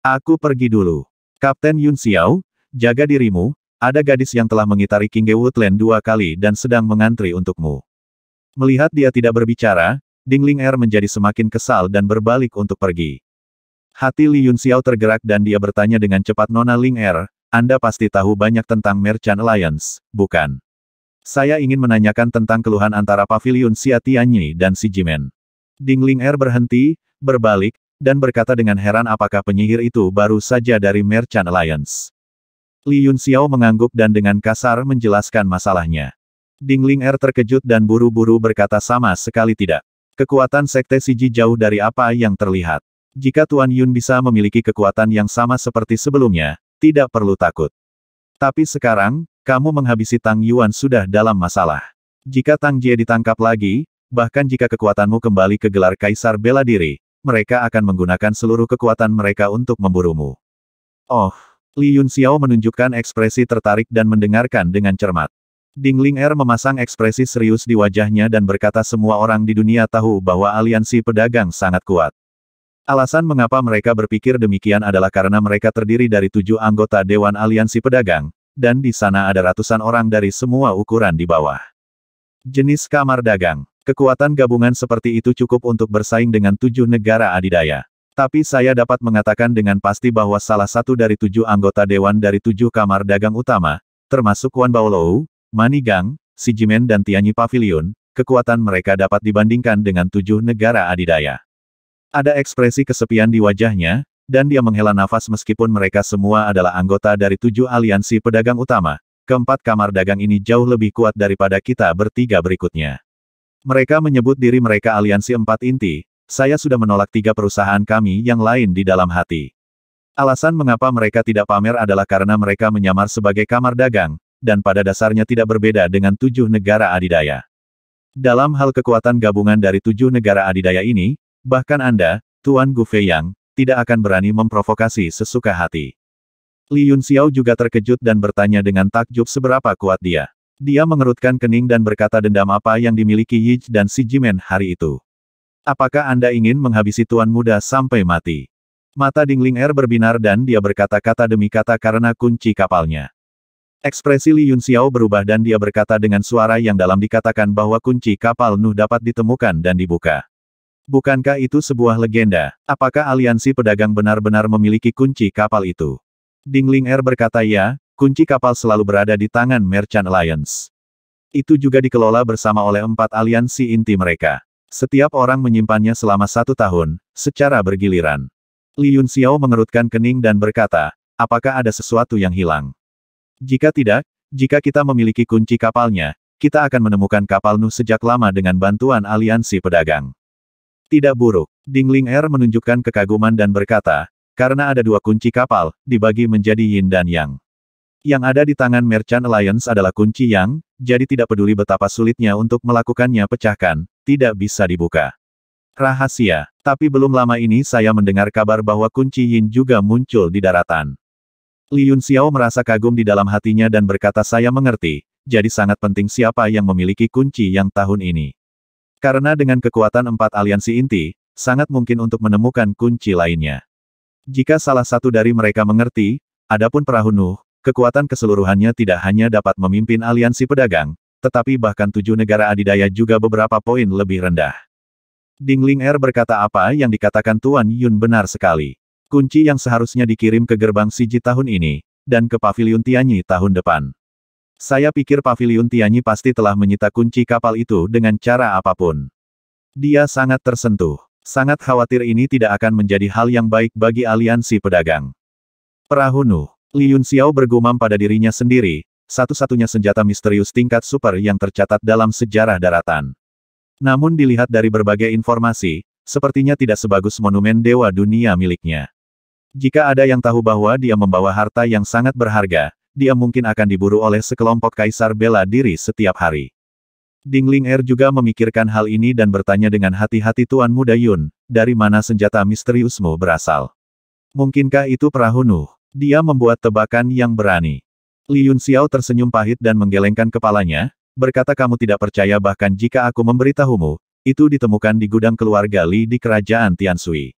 Aku pergi dulu. Kapten Yun Xiao, jaga dirimu, ada gadis yang telah mengitari King Woodland dua kali dan sedang mengantri untukmu. Melihat dia tidak berbicara, Dingling Er menjadi semakin kesal dan berbalik untuk pergi. Hati Li Yun Xiao tergerak dan dia bertanya dengan cepat Nona Ling Er, Anda pasti tahu banyak tentang Merchant Alliance, bukan? Saya ingin menanyakan tentang keluhan antara Pavilion Xia Tianyi dan Si Jimen. Dingling Er berhenti, berbalik, dan berkata dengan heran apakah penyihir itu baru saja dari Merchant Alliance. Li Yun Xiao mengangguk dan dengan kasar menjelaskan masalahnya. Dingling Er terkejut dan buru-buru berkata sama sekali tidak. Kekuatan Sekte Siji jauh dari apa yang terlihat. Jika Tuan Yun bisa memiliki kekuatan yang sama seperti sebelumnya, tidak perlu takut. Tapi sekarang, kamu menghabisi Tang Yuan sudah dalam masalah. Jika Tang Jie ditangkap lagi, bahkan jika kekuatanmu kembali ke gelar Kaisar Bela Diri, mereka akan menggunakan seluruh kekuatan mereka untuk memburumu. Oh, Li Yun Xiao menunjukkan ekspresi tertarik dan mendengarkan dengan cermat. Dingling Er memasang ekspresi serius di wajahnya dan berkata semua orang di dunia tahu bahwa aliansi pedagang sangat kuat. Alasan mengapa mereka berpikir demikian adalah karena mereka terdiri dari tujuh anggota Dewan Aliansi Pedagang, dan di sana ada ratusan orang dari semua ukuran di bawah. Jenis kamar dagang. Kekuatan gabungan seperti itu cukup untuk bersaing dengan tujuh negara adidaya. Tapi saya dapat mengatakan dengan pasti bahwa salah satu dari tujuh anggota Dewan dari tujuh kamar dagang utama, termasuk Wan Baolou, Manigang, Sijimen dan Tianyi Pavilion, kekuatan mereka dapat dibandingkan dengan tujuh negara adidaya. Ada ekspresi kesepian di wajahnya, dan dia menghela nafas meskipun mereka semua adalah anggota dari tujuh aliansi pedagang utama, keempat kamar dagang ini jauh lebih kuat daripada kita bertiga berikutnya. Mereka menyebut diri mereka aliansi empat inti, saya sudah menolak tiga perusahaan kami yang lain di dalam hati. Alasan mengapa mereka tidak pamer adalah karena mereka menyamar sebagai kamar dagang, dan pada dasarnya tidak berbeda dengan tujuh negara adidaya. Dalam hal kekuatan gabungan dari tujuh negara adidaya ini, bahkan Anda, Tuan Gu Feiyang, tidak akan berani memprovokasi sesuka hati. Li Yun Xiao juga terkejut dan bertanya dengan takjub seberapa kuat dia. Dia mengerutkan kening dan berkata dendam apa yang dimiliki Yij dan Si Jimen hari itu. Apakah Anda ingin menghabisi tuan muda sampai mati? Mata Dingling Er berbinar dan dia berkata-kata demi kata karena kunci kapalnya. Ekspresi Li Yun Xiao berubah dan dia berkata dengan suara yang dalam dikatakan bahwa kunci kapal Nuh dapat ditemukan dan dibuka. Bukankah itu sebuah legenda? Apakah aliansi pedagang benar-benar memiliki kunci kapal itu? Dingling Er berkata ya, kunci kapal selalu berada di tangan Merchant Alliance. Itu juga dikelola bersama oleh empat aliansi inti mereka. Setiap orang menyimpannya selama satu tahun, secara bergiliran. Li Yun Xiao mengerutkan kening dan berkata, apakah ada sesuatu yang hilang? Jika tidak, jika kita memiliki kunci kapalnya, kita akan menemukan kapal Nuh sejak lama dengan bantuan aliansi pedagang. Tidak buruk, Dingling Air er menunjukkan kekaguman dan berkata, karena ada dua kunci kapal, dibagi menjadi Yin dan Yang. Yang ada di tangan Merchant Alliance adalah kunci Yang, jadi tidak peduli betapa sulitnya untuk melakukannya pecahkan, tidak bisa dibuka. Rahasia, tapi belum lama ini saya mendengar kabar bahwa kunci Yin juga muncul di daratan. Yun Xiao merasa kagum di dalam hatinya dan berkata saya mengerti, jadi sangat penting siapa yang memiliki kunci yang tahun ini. Karena dengan kekuatan empat aliansi inti, sangat mungkin untuk menemukan kunci lainnya. Jika salah satu dari mereka mengerti, adapun perahu Nuh, kekuatan keseluruhannya tidak hanya dapat memimpin aliansi pedagang, tetapi bahkan tujuh negara adidaya juga beberapa poin lebih rendah. Dingling Er berkata apa yang dikatakan Tuan Yun benar sekali. Kunci yang seharusnya dikirim ke gerbang Siji tahun ini, dan ke Paviliun Tianyi tahun depan. Saya pikir Paviliun Tianyi pasti telah menyita kunci kapal itu dengan cara apapun. Dia sangat tersentuh. Sangat khawatir ini tidak akan menjadi hal yang baik bagi aliansi pedagang. Perahu Li Liun Xiao bergumam pada dirinya sendiri, satu-satunya senjata misterius tingkat super yang tercatat dalam sejarah daratan. Namun dilihat dari berbagai informasi, sepertinya tidak sebagus monumen dewa dunia miliknya. Jika ada yang tahu bahwa dia membawa harta yang sangat berharga, dia mungkin akan diburu oleh sekelompok kaisar bela diri setiap hari. Dingling Er juga memikirkan hal ini dan bertanya dengan hati-hati Tuan Muda Yun, dari mana senjata misteriusmu berasal? Mungkinkah itu perahu Nuh? Dia membuat tebakan yang berani. Li Yun Xiao tersenyum pahit dan menggelengkan kepalanya, berkata kamu tidak percaya bahkan jika aku memberitahumu, itu ditemukan di gudang keluarga Li di kerajaan Tian Sui.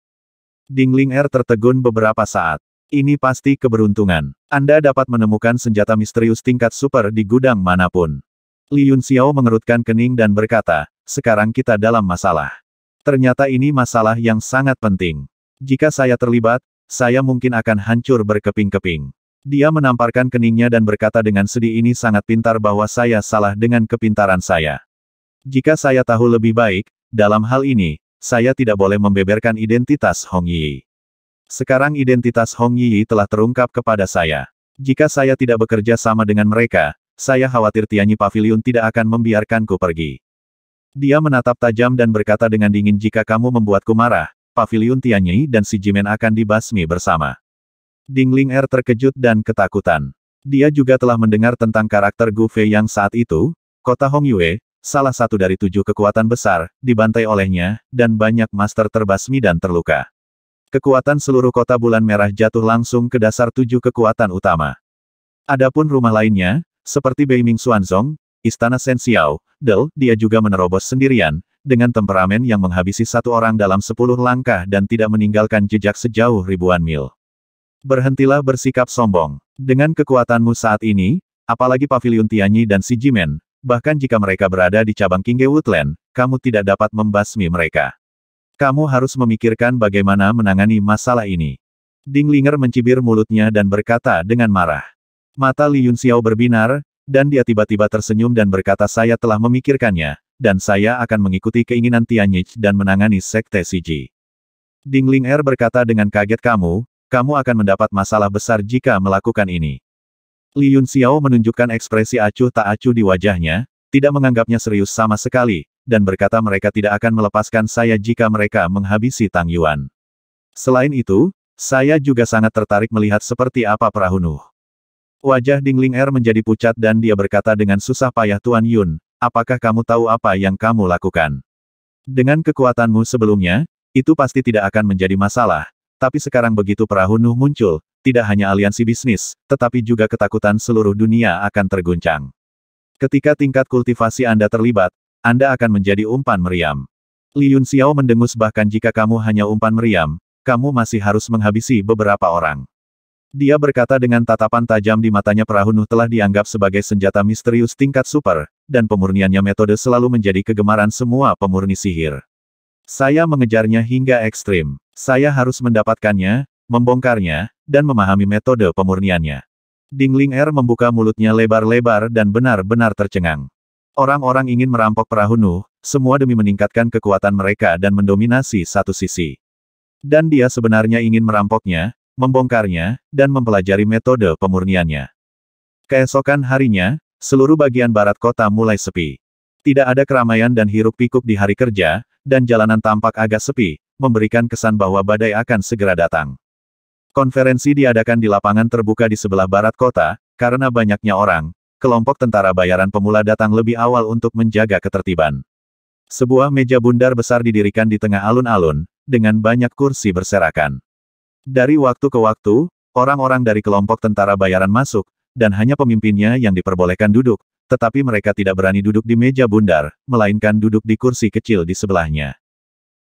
Dingling Er tertegun beberapa saat. Ini pasti keberuntungan. Anda dapat menemukan senjata misterius tingkat super di gudang manapun. Li Yun Xiao mengerutkan kening dan berkata, sekarang kita dalam masalah. Ternyata ini masalah yang sangat penting. Jika saya terlibat, saya mungkin akan hancur berkeping-keping. Dia menamparkan keningnya dan berkata dengan sedih ini sangat pintar bahwa saya salah dengan kepintaran saya. Jika saya tahu lebih baik, dalam hal ini, saya tidak boleh membeberkan identitas Hong Yi. Sekarang identitas Hong Yi telah terungkap kepada saya. Jika saya tidak bekerja sama dengan mereka, saya khawatir Tianyi Pavilion tidak akan membiarkanku pergi. Dia menatap tajam dan berkata dengan dingin jika kamu membuatku marah, Pavilion Tianyi dan si Jimen akan dibasmi bersama. Dingling Er terkejut dan ketakutan. Dia juga telah mendengar tentang karakter Gu Fei yang saat itu, kota Hong Yue salah satu dari tujuh kekuatan besar, dibantai olehnya, dan banyak master terbasmi dan terluka. Kekuatan seluruh kota bulan merah jatuh langsung ke dasar tujuh kekuatan utama. Adapun rumah lainnya, seperti Bei Ming Xuanzong, Istana Xiao, Del, dia juga menerobos sendirian, dengan temperamen yang menghabisi satu orang dalam sepuluh langkah dan tidak meninggalkan jejak sejauh ribuan mil. Berhentilah bersikap sombong. Dengan kekuatanmu saat ini, apalagi Paviliun Tianyi dan Si Jimen, bahkan jika mereka berada di cabang Kingge Woodland, kamu tidak dapat membasmi mereka. Kamu harus memikirkan bagaimana menangani masalah ini. Dinglinger mencibir mulutnya dan berkata dengan marah. Mata Li Yunxiao berbinar, dan dia tiba-tiba tersenyum dan berkata saya telah memikirkannya, dan saya akan mengikuti keinginan Tianyich dan menangani Sekte Siji. Dingling Er berkata dengan kaget kamu, kamu akan mendapat masalah besar jika melakukan ini. Li Yun Xiao menunjukkan ekspresi acuh tak acuh di wajahnya, tidak menganggapnya serius sama sekali, dan berkata mereka tidak akan melepaskan saya jika mereka menghabisi Tang Yuan. Selain itu, saya juga sangat tertarik melihat seperti apa perahu Nuh. Wajah Dingling Er menjadi pucat dan dia berkata dengan susah payah Tuan Yun, apakah kamu tahu apa yang kamu lakukan? Dengan kekuatanmu sebelumnya, itu pasti tidak akan menjadi masalah, tapi sekarang begitu perahu Nuh muncul, tidak hanya aliansi bisnis, tetapi juga ketakutan seluruh dunia akan terguncang. Ketika tingkat kultivasi Anda terlibat, Anda akan menjadi umpan meriam. Li Yun Xiao mendengus bahkan jika kamu hanya umpan meriam, kamu masih harus menghabisi beberapa orang. Dia berkata dengan tatapan tajam di matanya perahu Nuh telah dianggap sebagai senjata misterius tingkat super, dan pemurniannya metode selalu menjadi kegemaran semua pemurni sihir. Saya mengejarnya hingga ekstrim. Saya harus mendapatkannya, membongkarnya, dan memahami metode pemurniannya. Dingling Er membuka mulutnya lebar-lebar dan benar-benar tercengang. Orang-orang ingin merampok perahu Nuh, semua demi meningkatkan kekuatan mereka dan mendominasi satu sisi. Dan dia sebenarnya ingin merampoknya, membongkarnya, dan mempelajari metode pemurniannya. Keesokan harinya, seluruh bagian barat kota mulai sepi. Tidak ada keramaian dan hiruk-pikuk di hari kerja, dan jalanan tampak agak sepi, memberikan kesan bahwa badai akan segera datang. Konferensi diadakan di lapangan terbuka di sebelah barat kota, karena banyaknya orang, kelompok tentara bayaran pemula datang lebih awal untuk menjaga ketertiban. Sebuah meja bundar besar didirikan di tengah alun-alun, dengan banyak kursi berserakan. Dari waktu ke waktu, orang-orang dari kelompok tentara bayaran masuk, dan hanya pemimpinnya yang diperbolehkan duduk, tetapi mereka tidak berani duduk di meja bundar, melainkan duduk di kursi kecil di sebelahnya.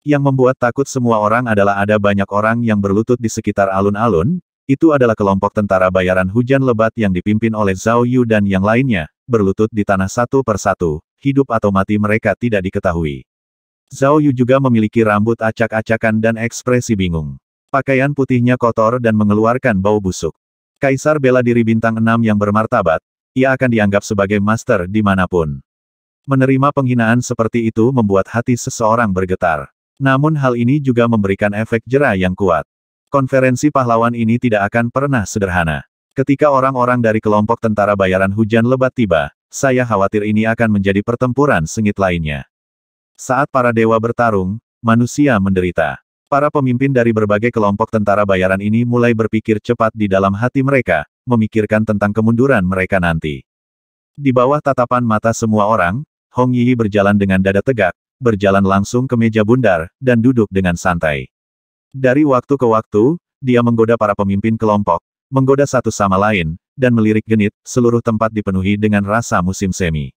Yang membuat takut semua orang adalah ada banyak orang yang berlutut di sekitar alun-alun, itu adalah kelompok tentara bayaran hujan lebat yang dipimpin oleh Zhao Yu dan yang lainnya, berlutut di tanah satu persatu, hidup atau mati mereka tidak diketahui. Zhao Yu juga memiliki rambut acak-acakan dan ekspresi bingung. Pakaian putihnya kotor dan mengeluarkan bau busuk. Kaisar bela diri bintang 6 yang bermartabat, ia akan dianggap sebagai master dimanapun. Menerima penghinaan seperti itu membuat hati seseorang bergetar. Namun hal ini juga memberikan efek jera yang kuat. Konferensi pahlawan ini tidak akan pernah sederhana. Ketika orang-orang dari kelompok tentara bayaran hujan lebat tiba, saya khawatir ini akan menjadi pertempuran sengit lainnya. Saat para dewa bertarung, manusia menderita. Para pemimpin dari berbagai kelompok tentara bayaran ini mulai berpikir cepat di dalam hati mereka, memikirkan tentang kemunduran mereka nanti. Di bawah tatapan mata semua orang, Hong Yi berjalan dengan dada tegak, berjalan langsung ke meja bundar, dan duduk dengan santai. Dari waktu ke waktu, dia menggoda para pemimpin kelompok, menggoda satu sama lain, dan melirik genit, seluruh tempat dipenuhi dengan rasa musim semi.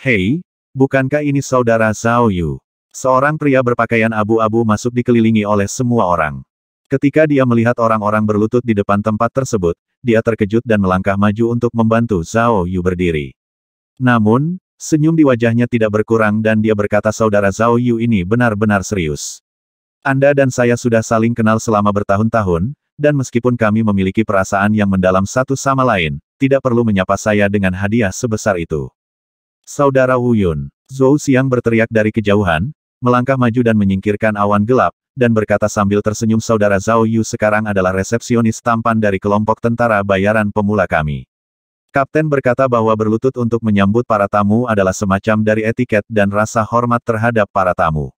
Hei, bukankah ini saudara Zhao Yu? Seorang pria berpakaian abu-abu masuk dikelilingi oleh semua orang. Ketika dia melihat orang-orang berlutut di depan tempat tersebut, dia terkejut dan melangkah maju untuk membantu Zhao Yu berdiri. Namun, Senyum di wajahnya tidak berkurang dan dia berkata saudara Zhao Yu ini benar-benar serius. Anda dan saya sudah saling kenal selama bertahun-tahun, dan meskipun kami memiliki perasaan yang mendalam satu sama lain, tidak perlu menyapa saya dengan hadiah sebesar itu. Saudara Wu Yun, Zhou Xiang berteriak dari kejauhan, melangkah maju dan menyingkirkan awan gelap, dan berkata sambil tersenyum saudara Zhao Yu sekarang adalah resepsionis tampan dari kelompok tentara bayaran pemula kami. Kapten berkata bahwa berlutut untuk menyambut para tamu adalah semacam dari etiket dan rasa hormat terhadap para tamu.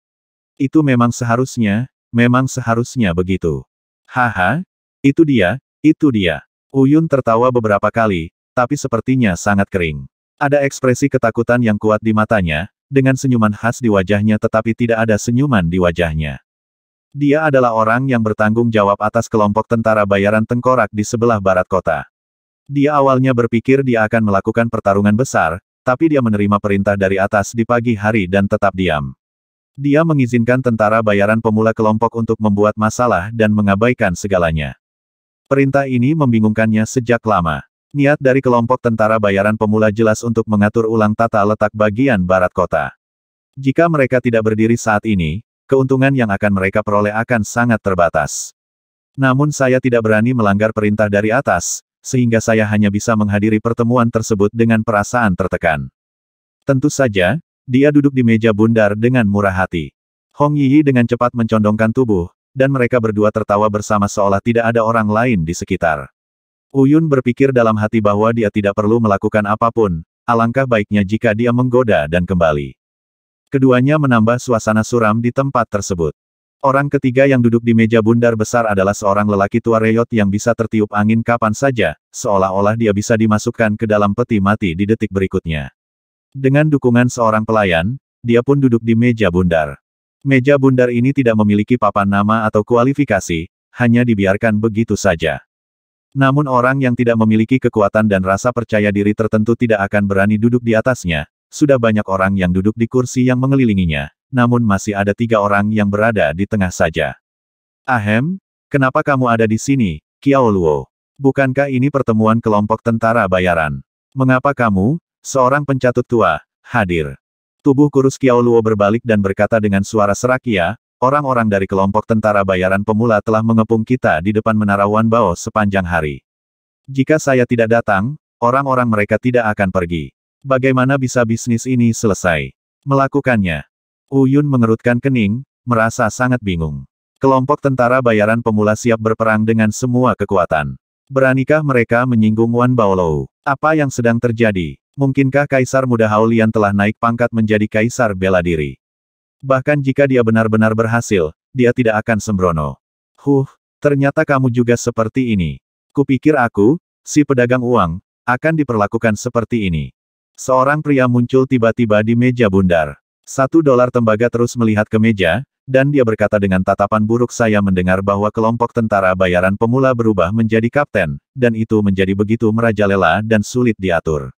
Itu memang seharusnya, memang seharusnya begitu. Haha, itu dia, itu dia. Uyun tertawa beberapa kali, tapi sepertinya sangat kering. Ada ekspresi ketakutan yang kuat di matanya, dengan senyuman khas di wajahnya tetapi tidak ada senyuman di wajahnya. Dia adalah orang yang bertanggung jawab atas kelompok tentara bayaran tengkorak di sebelah barat kota. Dia awalnya berpikir dia akan melakukan pertarungan besar, tapi dia menerima perintah dari atas di pagi hari dan tetap diam. Dia mengizinkan tentara bayaran pemula kelompok untuk membuat masalah dan mengabaikan segalanya. Perintah ini membingungkannya sejak lama. Niat dari kelompok tentara bayaran pemula jelas untuk mengatur ulang tata letak bagian barat kota. Jika mereka tidak berdiri saat ini, keuntungan yang akan mereka peroleh akan sangat terbatas. Namun saya tidak berani melanggar perintah dari atas, sehingga saya hanya bisa menghadiri pertemuan tersebut dengan perasaan tertekan. Tentu saja, dia duduk di meja bundar dengan murah hati. Hong Yi dengan cepat mencondongkan tubuh, dan mereka berdua tertawa bersama seolah tidak ada orang lain di sekitar. Uyun berpikir dalam hati bahwa dia tidak perlu melakukan apapun, alangkah baiknya jika dia menggoda dan kembali. Keduanya menambah suasana suram di tempat tersebut. Orang ketiga yang duduk di meja bundar besar adalah seorang lelaki tua reyot yang bisa tertiup angin kapan saja, seolah-olah dia bisa dimasukkan ke dalam peti mati di detik berikutnya. Dengan dukungan seorang pelayan, dia pun duduk di meja bundar. Meja bundar ini tidak memiliki papan nama atau kualifikasi, hanya dibiarkan begitu saja. Namun orang yang tidak memiliki kekuatan dan rasa percaya diri tertentu tidak akan berani duduk di atasnya, sudah banyak orang yang duduk di kursi yang mengelilinginya, namun masih ada tiga orang yang berada di tengah saja. Ahem, kenapa kamu ada di sini, Kiao Luo? Bukankah ini pertemuan kelompok tentara bayaran? Mengapa kamu, seorang pencatut tua, hadir? Tubuh kurus Kiao Luo berbalik dan berkata dengan suara serak, "Ya, orang-orang dari kelompok tentara bayaran pemula telah mengepung kita di depan menara Bao sepanjang hari. Jika saya tidak datang, orang-orang mereka tidak akan pergi. Bagaimana bisa bisnis ini selesai? Melakukannya, Uyun mengerutkan kening, merasa sangat bingung. Kelompok tentara bayaran pemula siap berperang dengan semua kekuatan. Beranikah mereka menyinggung Wan Baolou? Apa yang sedang terjadi? Mungkinkah Kaisar Muda Haulian telah naik pangkat menjadi Kaisar Bela Diri? Bahkan jika dia benar-benar berhasil, dia tidak akan sembrono. Huh, ternyata kamu juga seperti ini. Kupikir aku, si pedagang uang, akan diperlakukan seperti ini. Seorang pria muncul tiba-tiba di meja bundar. Satu dolar tembaga terus melihat ke meja, dan dia berkata dengan tatapan buruk saya mendengar bahwa kelompok tentara bayaran pemula berubah menjadi kapten, dan itu menjadi begitu merajalela dan sulit diatur.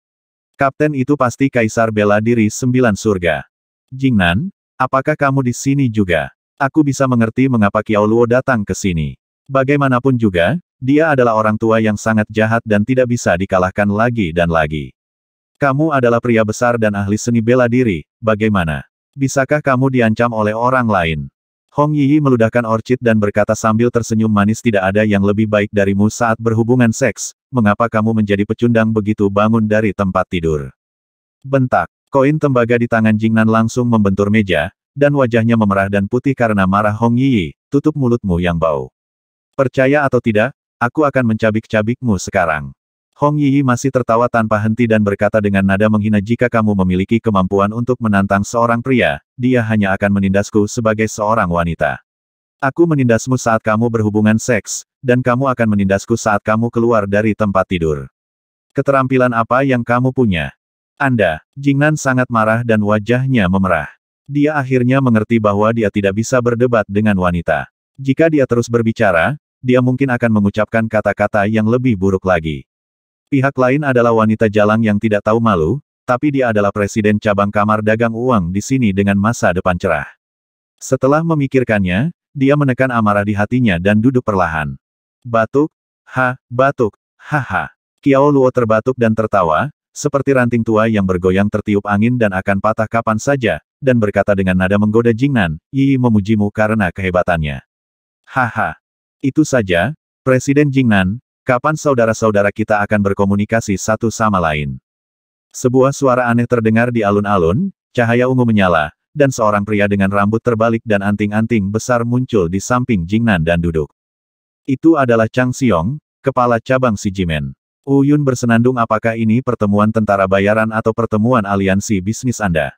Kapten itu pasti Kaisar Bela Diri Sembilan Surga. Jingnan, apakah kamu di sini juga? Aku bisa mengerti mengapa Kiao Luo datang ke sini. Bagaimanapun juga, dia adalah orang tua yang sangat jahat dan tidak bisa dikalahkan lagi dan lagi. Kamu adalah pria besar dan ahli seni bela diri, bagaimana? Bisakah kamu diancam oleh orang lain? Hong Yi meludahkan orchid dan berkata sambil tersenyum manis tidak ada yang lebih baik darimu saat berhubungan seks, mengapa kamu menjadi pecundang begitu bangun dari tempat tidur? Bentak, koin tembaga di tangan Jingnan langsung membentur meja, dan wajahnya memerah dan putih karena marah Hong Yi, tutup mulutmu yang bau. Percaya atau tidak, aku akan mencabik-cabikmu sekarang. Hong Yi masih tertawa tanpa henti dan berkata dengan nada menghina jika kamu memiliki kemampuan untuk menantang seorang pria, dia hanya akan menindasku sebagai seorang wanita. Aku menindasmu saat kamu berhubungan seks, dan kamu akan menindasku saat kamu keluar dari tempat tidur. Keterampilan apa yang kamu punya? Anda, Jingnan sangat marah dan wajahnya memerah. Dia akhirnya mengerti bahwa dia tidak bisa berdebat dengan wanita. Jika dia terus berbicara, dia mungkin akan mengucapkan kata-kata yang lebih buruk lagi. Pihak lain adalah wanita jalang yang tidak tahu malu, tapi dia adalah presiden cabang kamar dagang uang di sini dengan masa depan cerah. Setelah memikirkannya, dia menekan amarah di hatinya dan duduk perlahan. Batuk, ha, batuk, haha. Kiao Luo terbatuk dan tertawa, seperti ranting tua yang bergoyang tertiup angin dan akan patah kapan saja, dan berkata dengan nada menggoda Jingnan, Yi memujimu karena kehebatannya. Haha. Itu saja, Presiden Jingnan, Kapan saudara-saudara kita akan berkomunikasi satu sama lain? Sebuah suara aneh terdengar di alun-alun, cahaya ungu menyala, dan seorang pria dengan rambut terbalik dan anting-anting besar muncul di samping Jingnan dan duduk. Itu adalah Chang Xiong, kepala cabang Si Jimen. Uyun bersenandung apakah ini pertemuan tentara bayaran atau pertemuan aliansi bisnis Anda?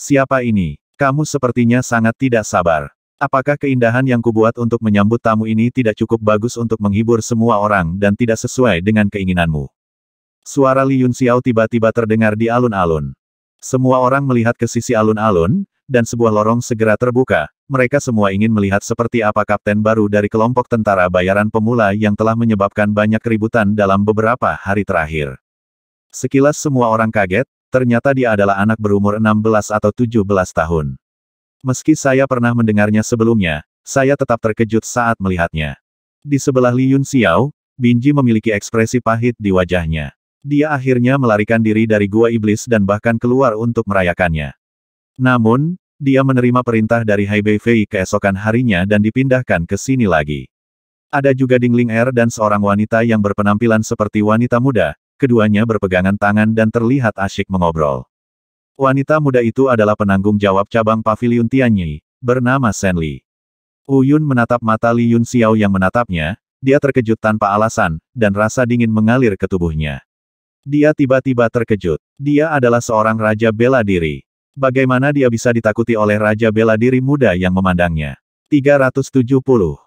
Siapa ini? Kamu sepertinya sangat tidak sabar. Apakah keindahan yang kubuat untuk menyambut tamu ini tidak cukup bagus untuk menghibur semua orang dan tidak sesuai dengan keinginanmu? Suara Li Yun Xiao tiba-tiba terdengar di alun-alun. Semua orang melihat ke sisi alun-alun, dan sebuah lorong segera terbuka. Mereka semua ingin melihat seperti apa kapten baru dari kelompok tentara bayaran pemula yang telah menyebabkan banyak keributan dalam beberapa hari terakhir. Sekilas semua orang kaget, ternyata dia adalah anak berumur 16 atau 17 tahun. Meski saya pernah mendengarnya sebelumnya, saya tetap terkejut saat melihatnya. Di sebelah Li Yun Xiao, Binji memiliki ekspresi pahit di wajahnya. Dia akhirnya melarikan diri dari gua iblis dan bahkan keluar untuk merayakannya. Namun, dia menerima perintah dari Bei Fei keesokan harinya dan dipindahkan ke sini lagi. Ada juga Ling Er dan seorang wanita yang berpenampilan seperti wanita muda, keduanya berpegangan tangan dan terlihat asyik mengobrol. Wanita muda itu adalah penanggung jawab cabang pavilion Tianyi, bernama Shen Li. Yun menatap mata Li Yun Xiao yang menatapnya, dia terkejut tanpa alasan, dan rasa dingin mengalir ke tubuhnya. Dia tiba-tiba terkejut. Dia adalah seorang raja bela diri. Bagaimana dia bisa ditakuti oleh raja bela diri muda yang memandangnya? 370.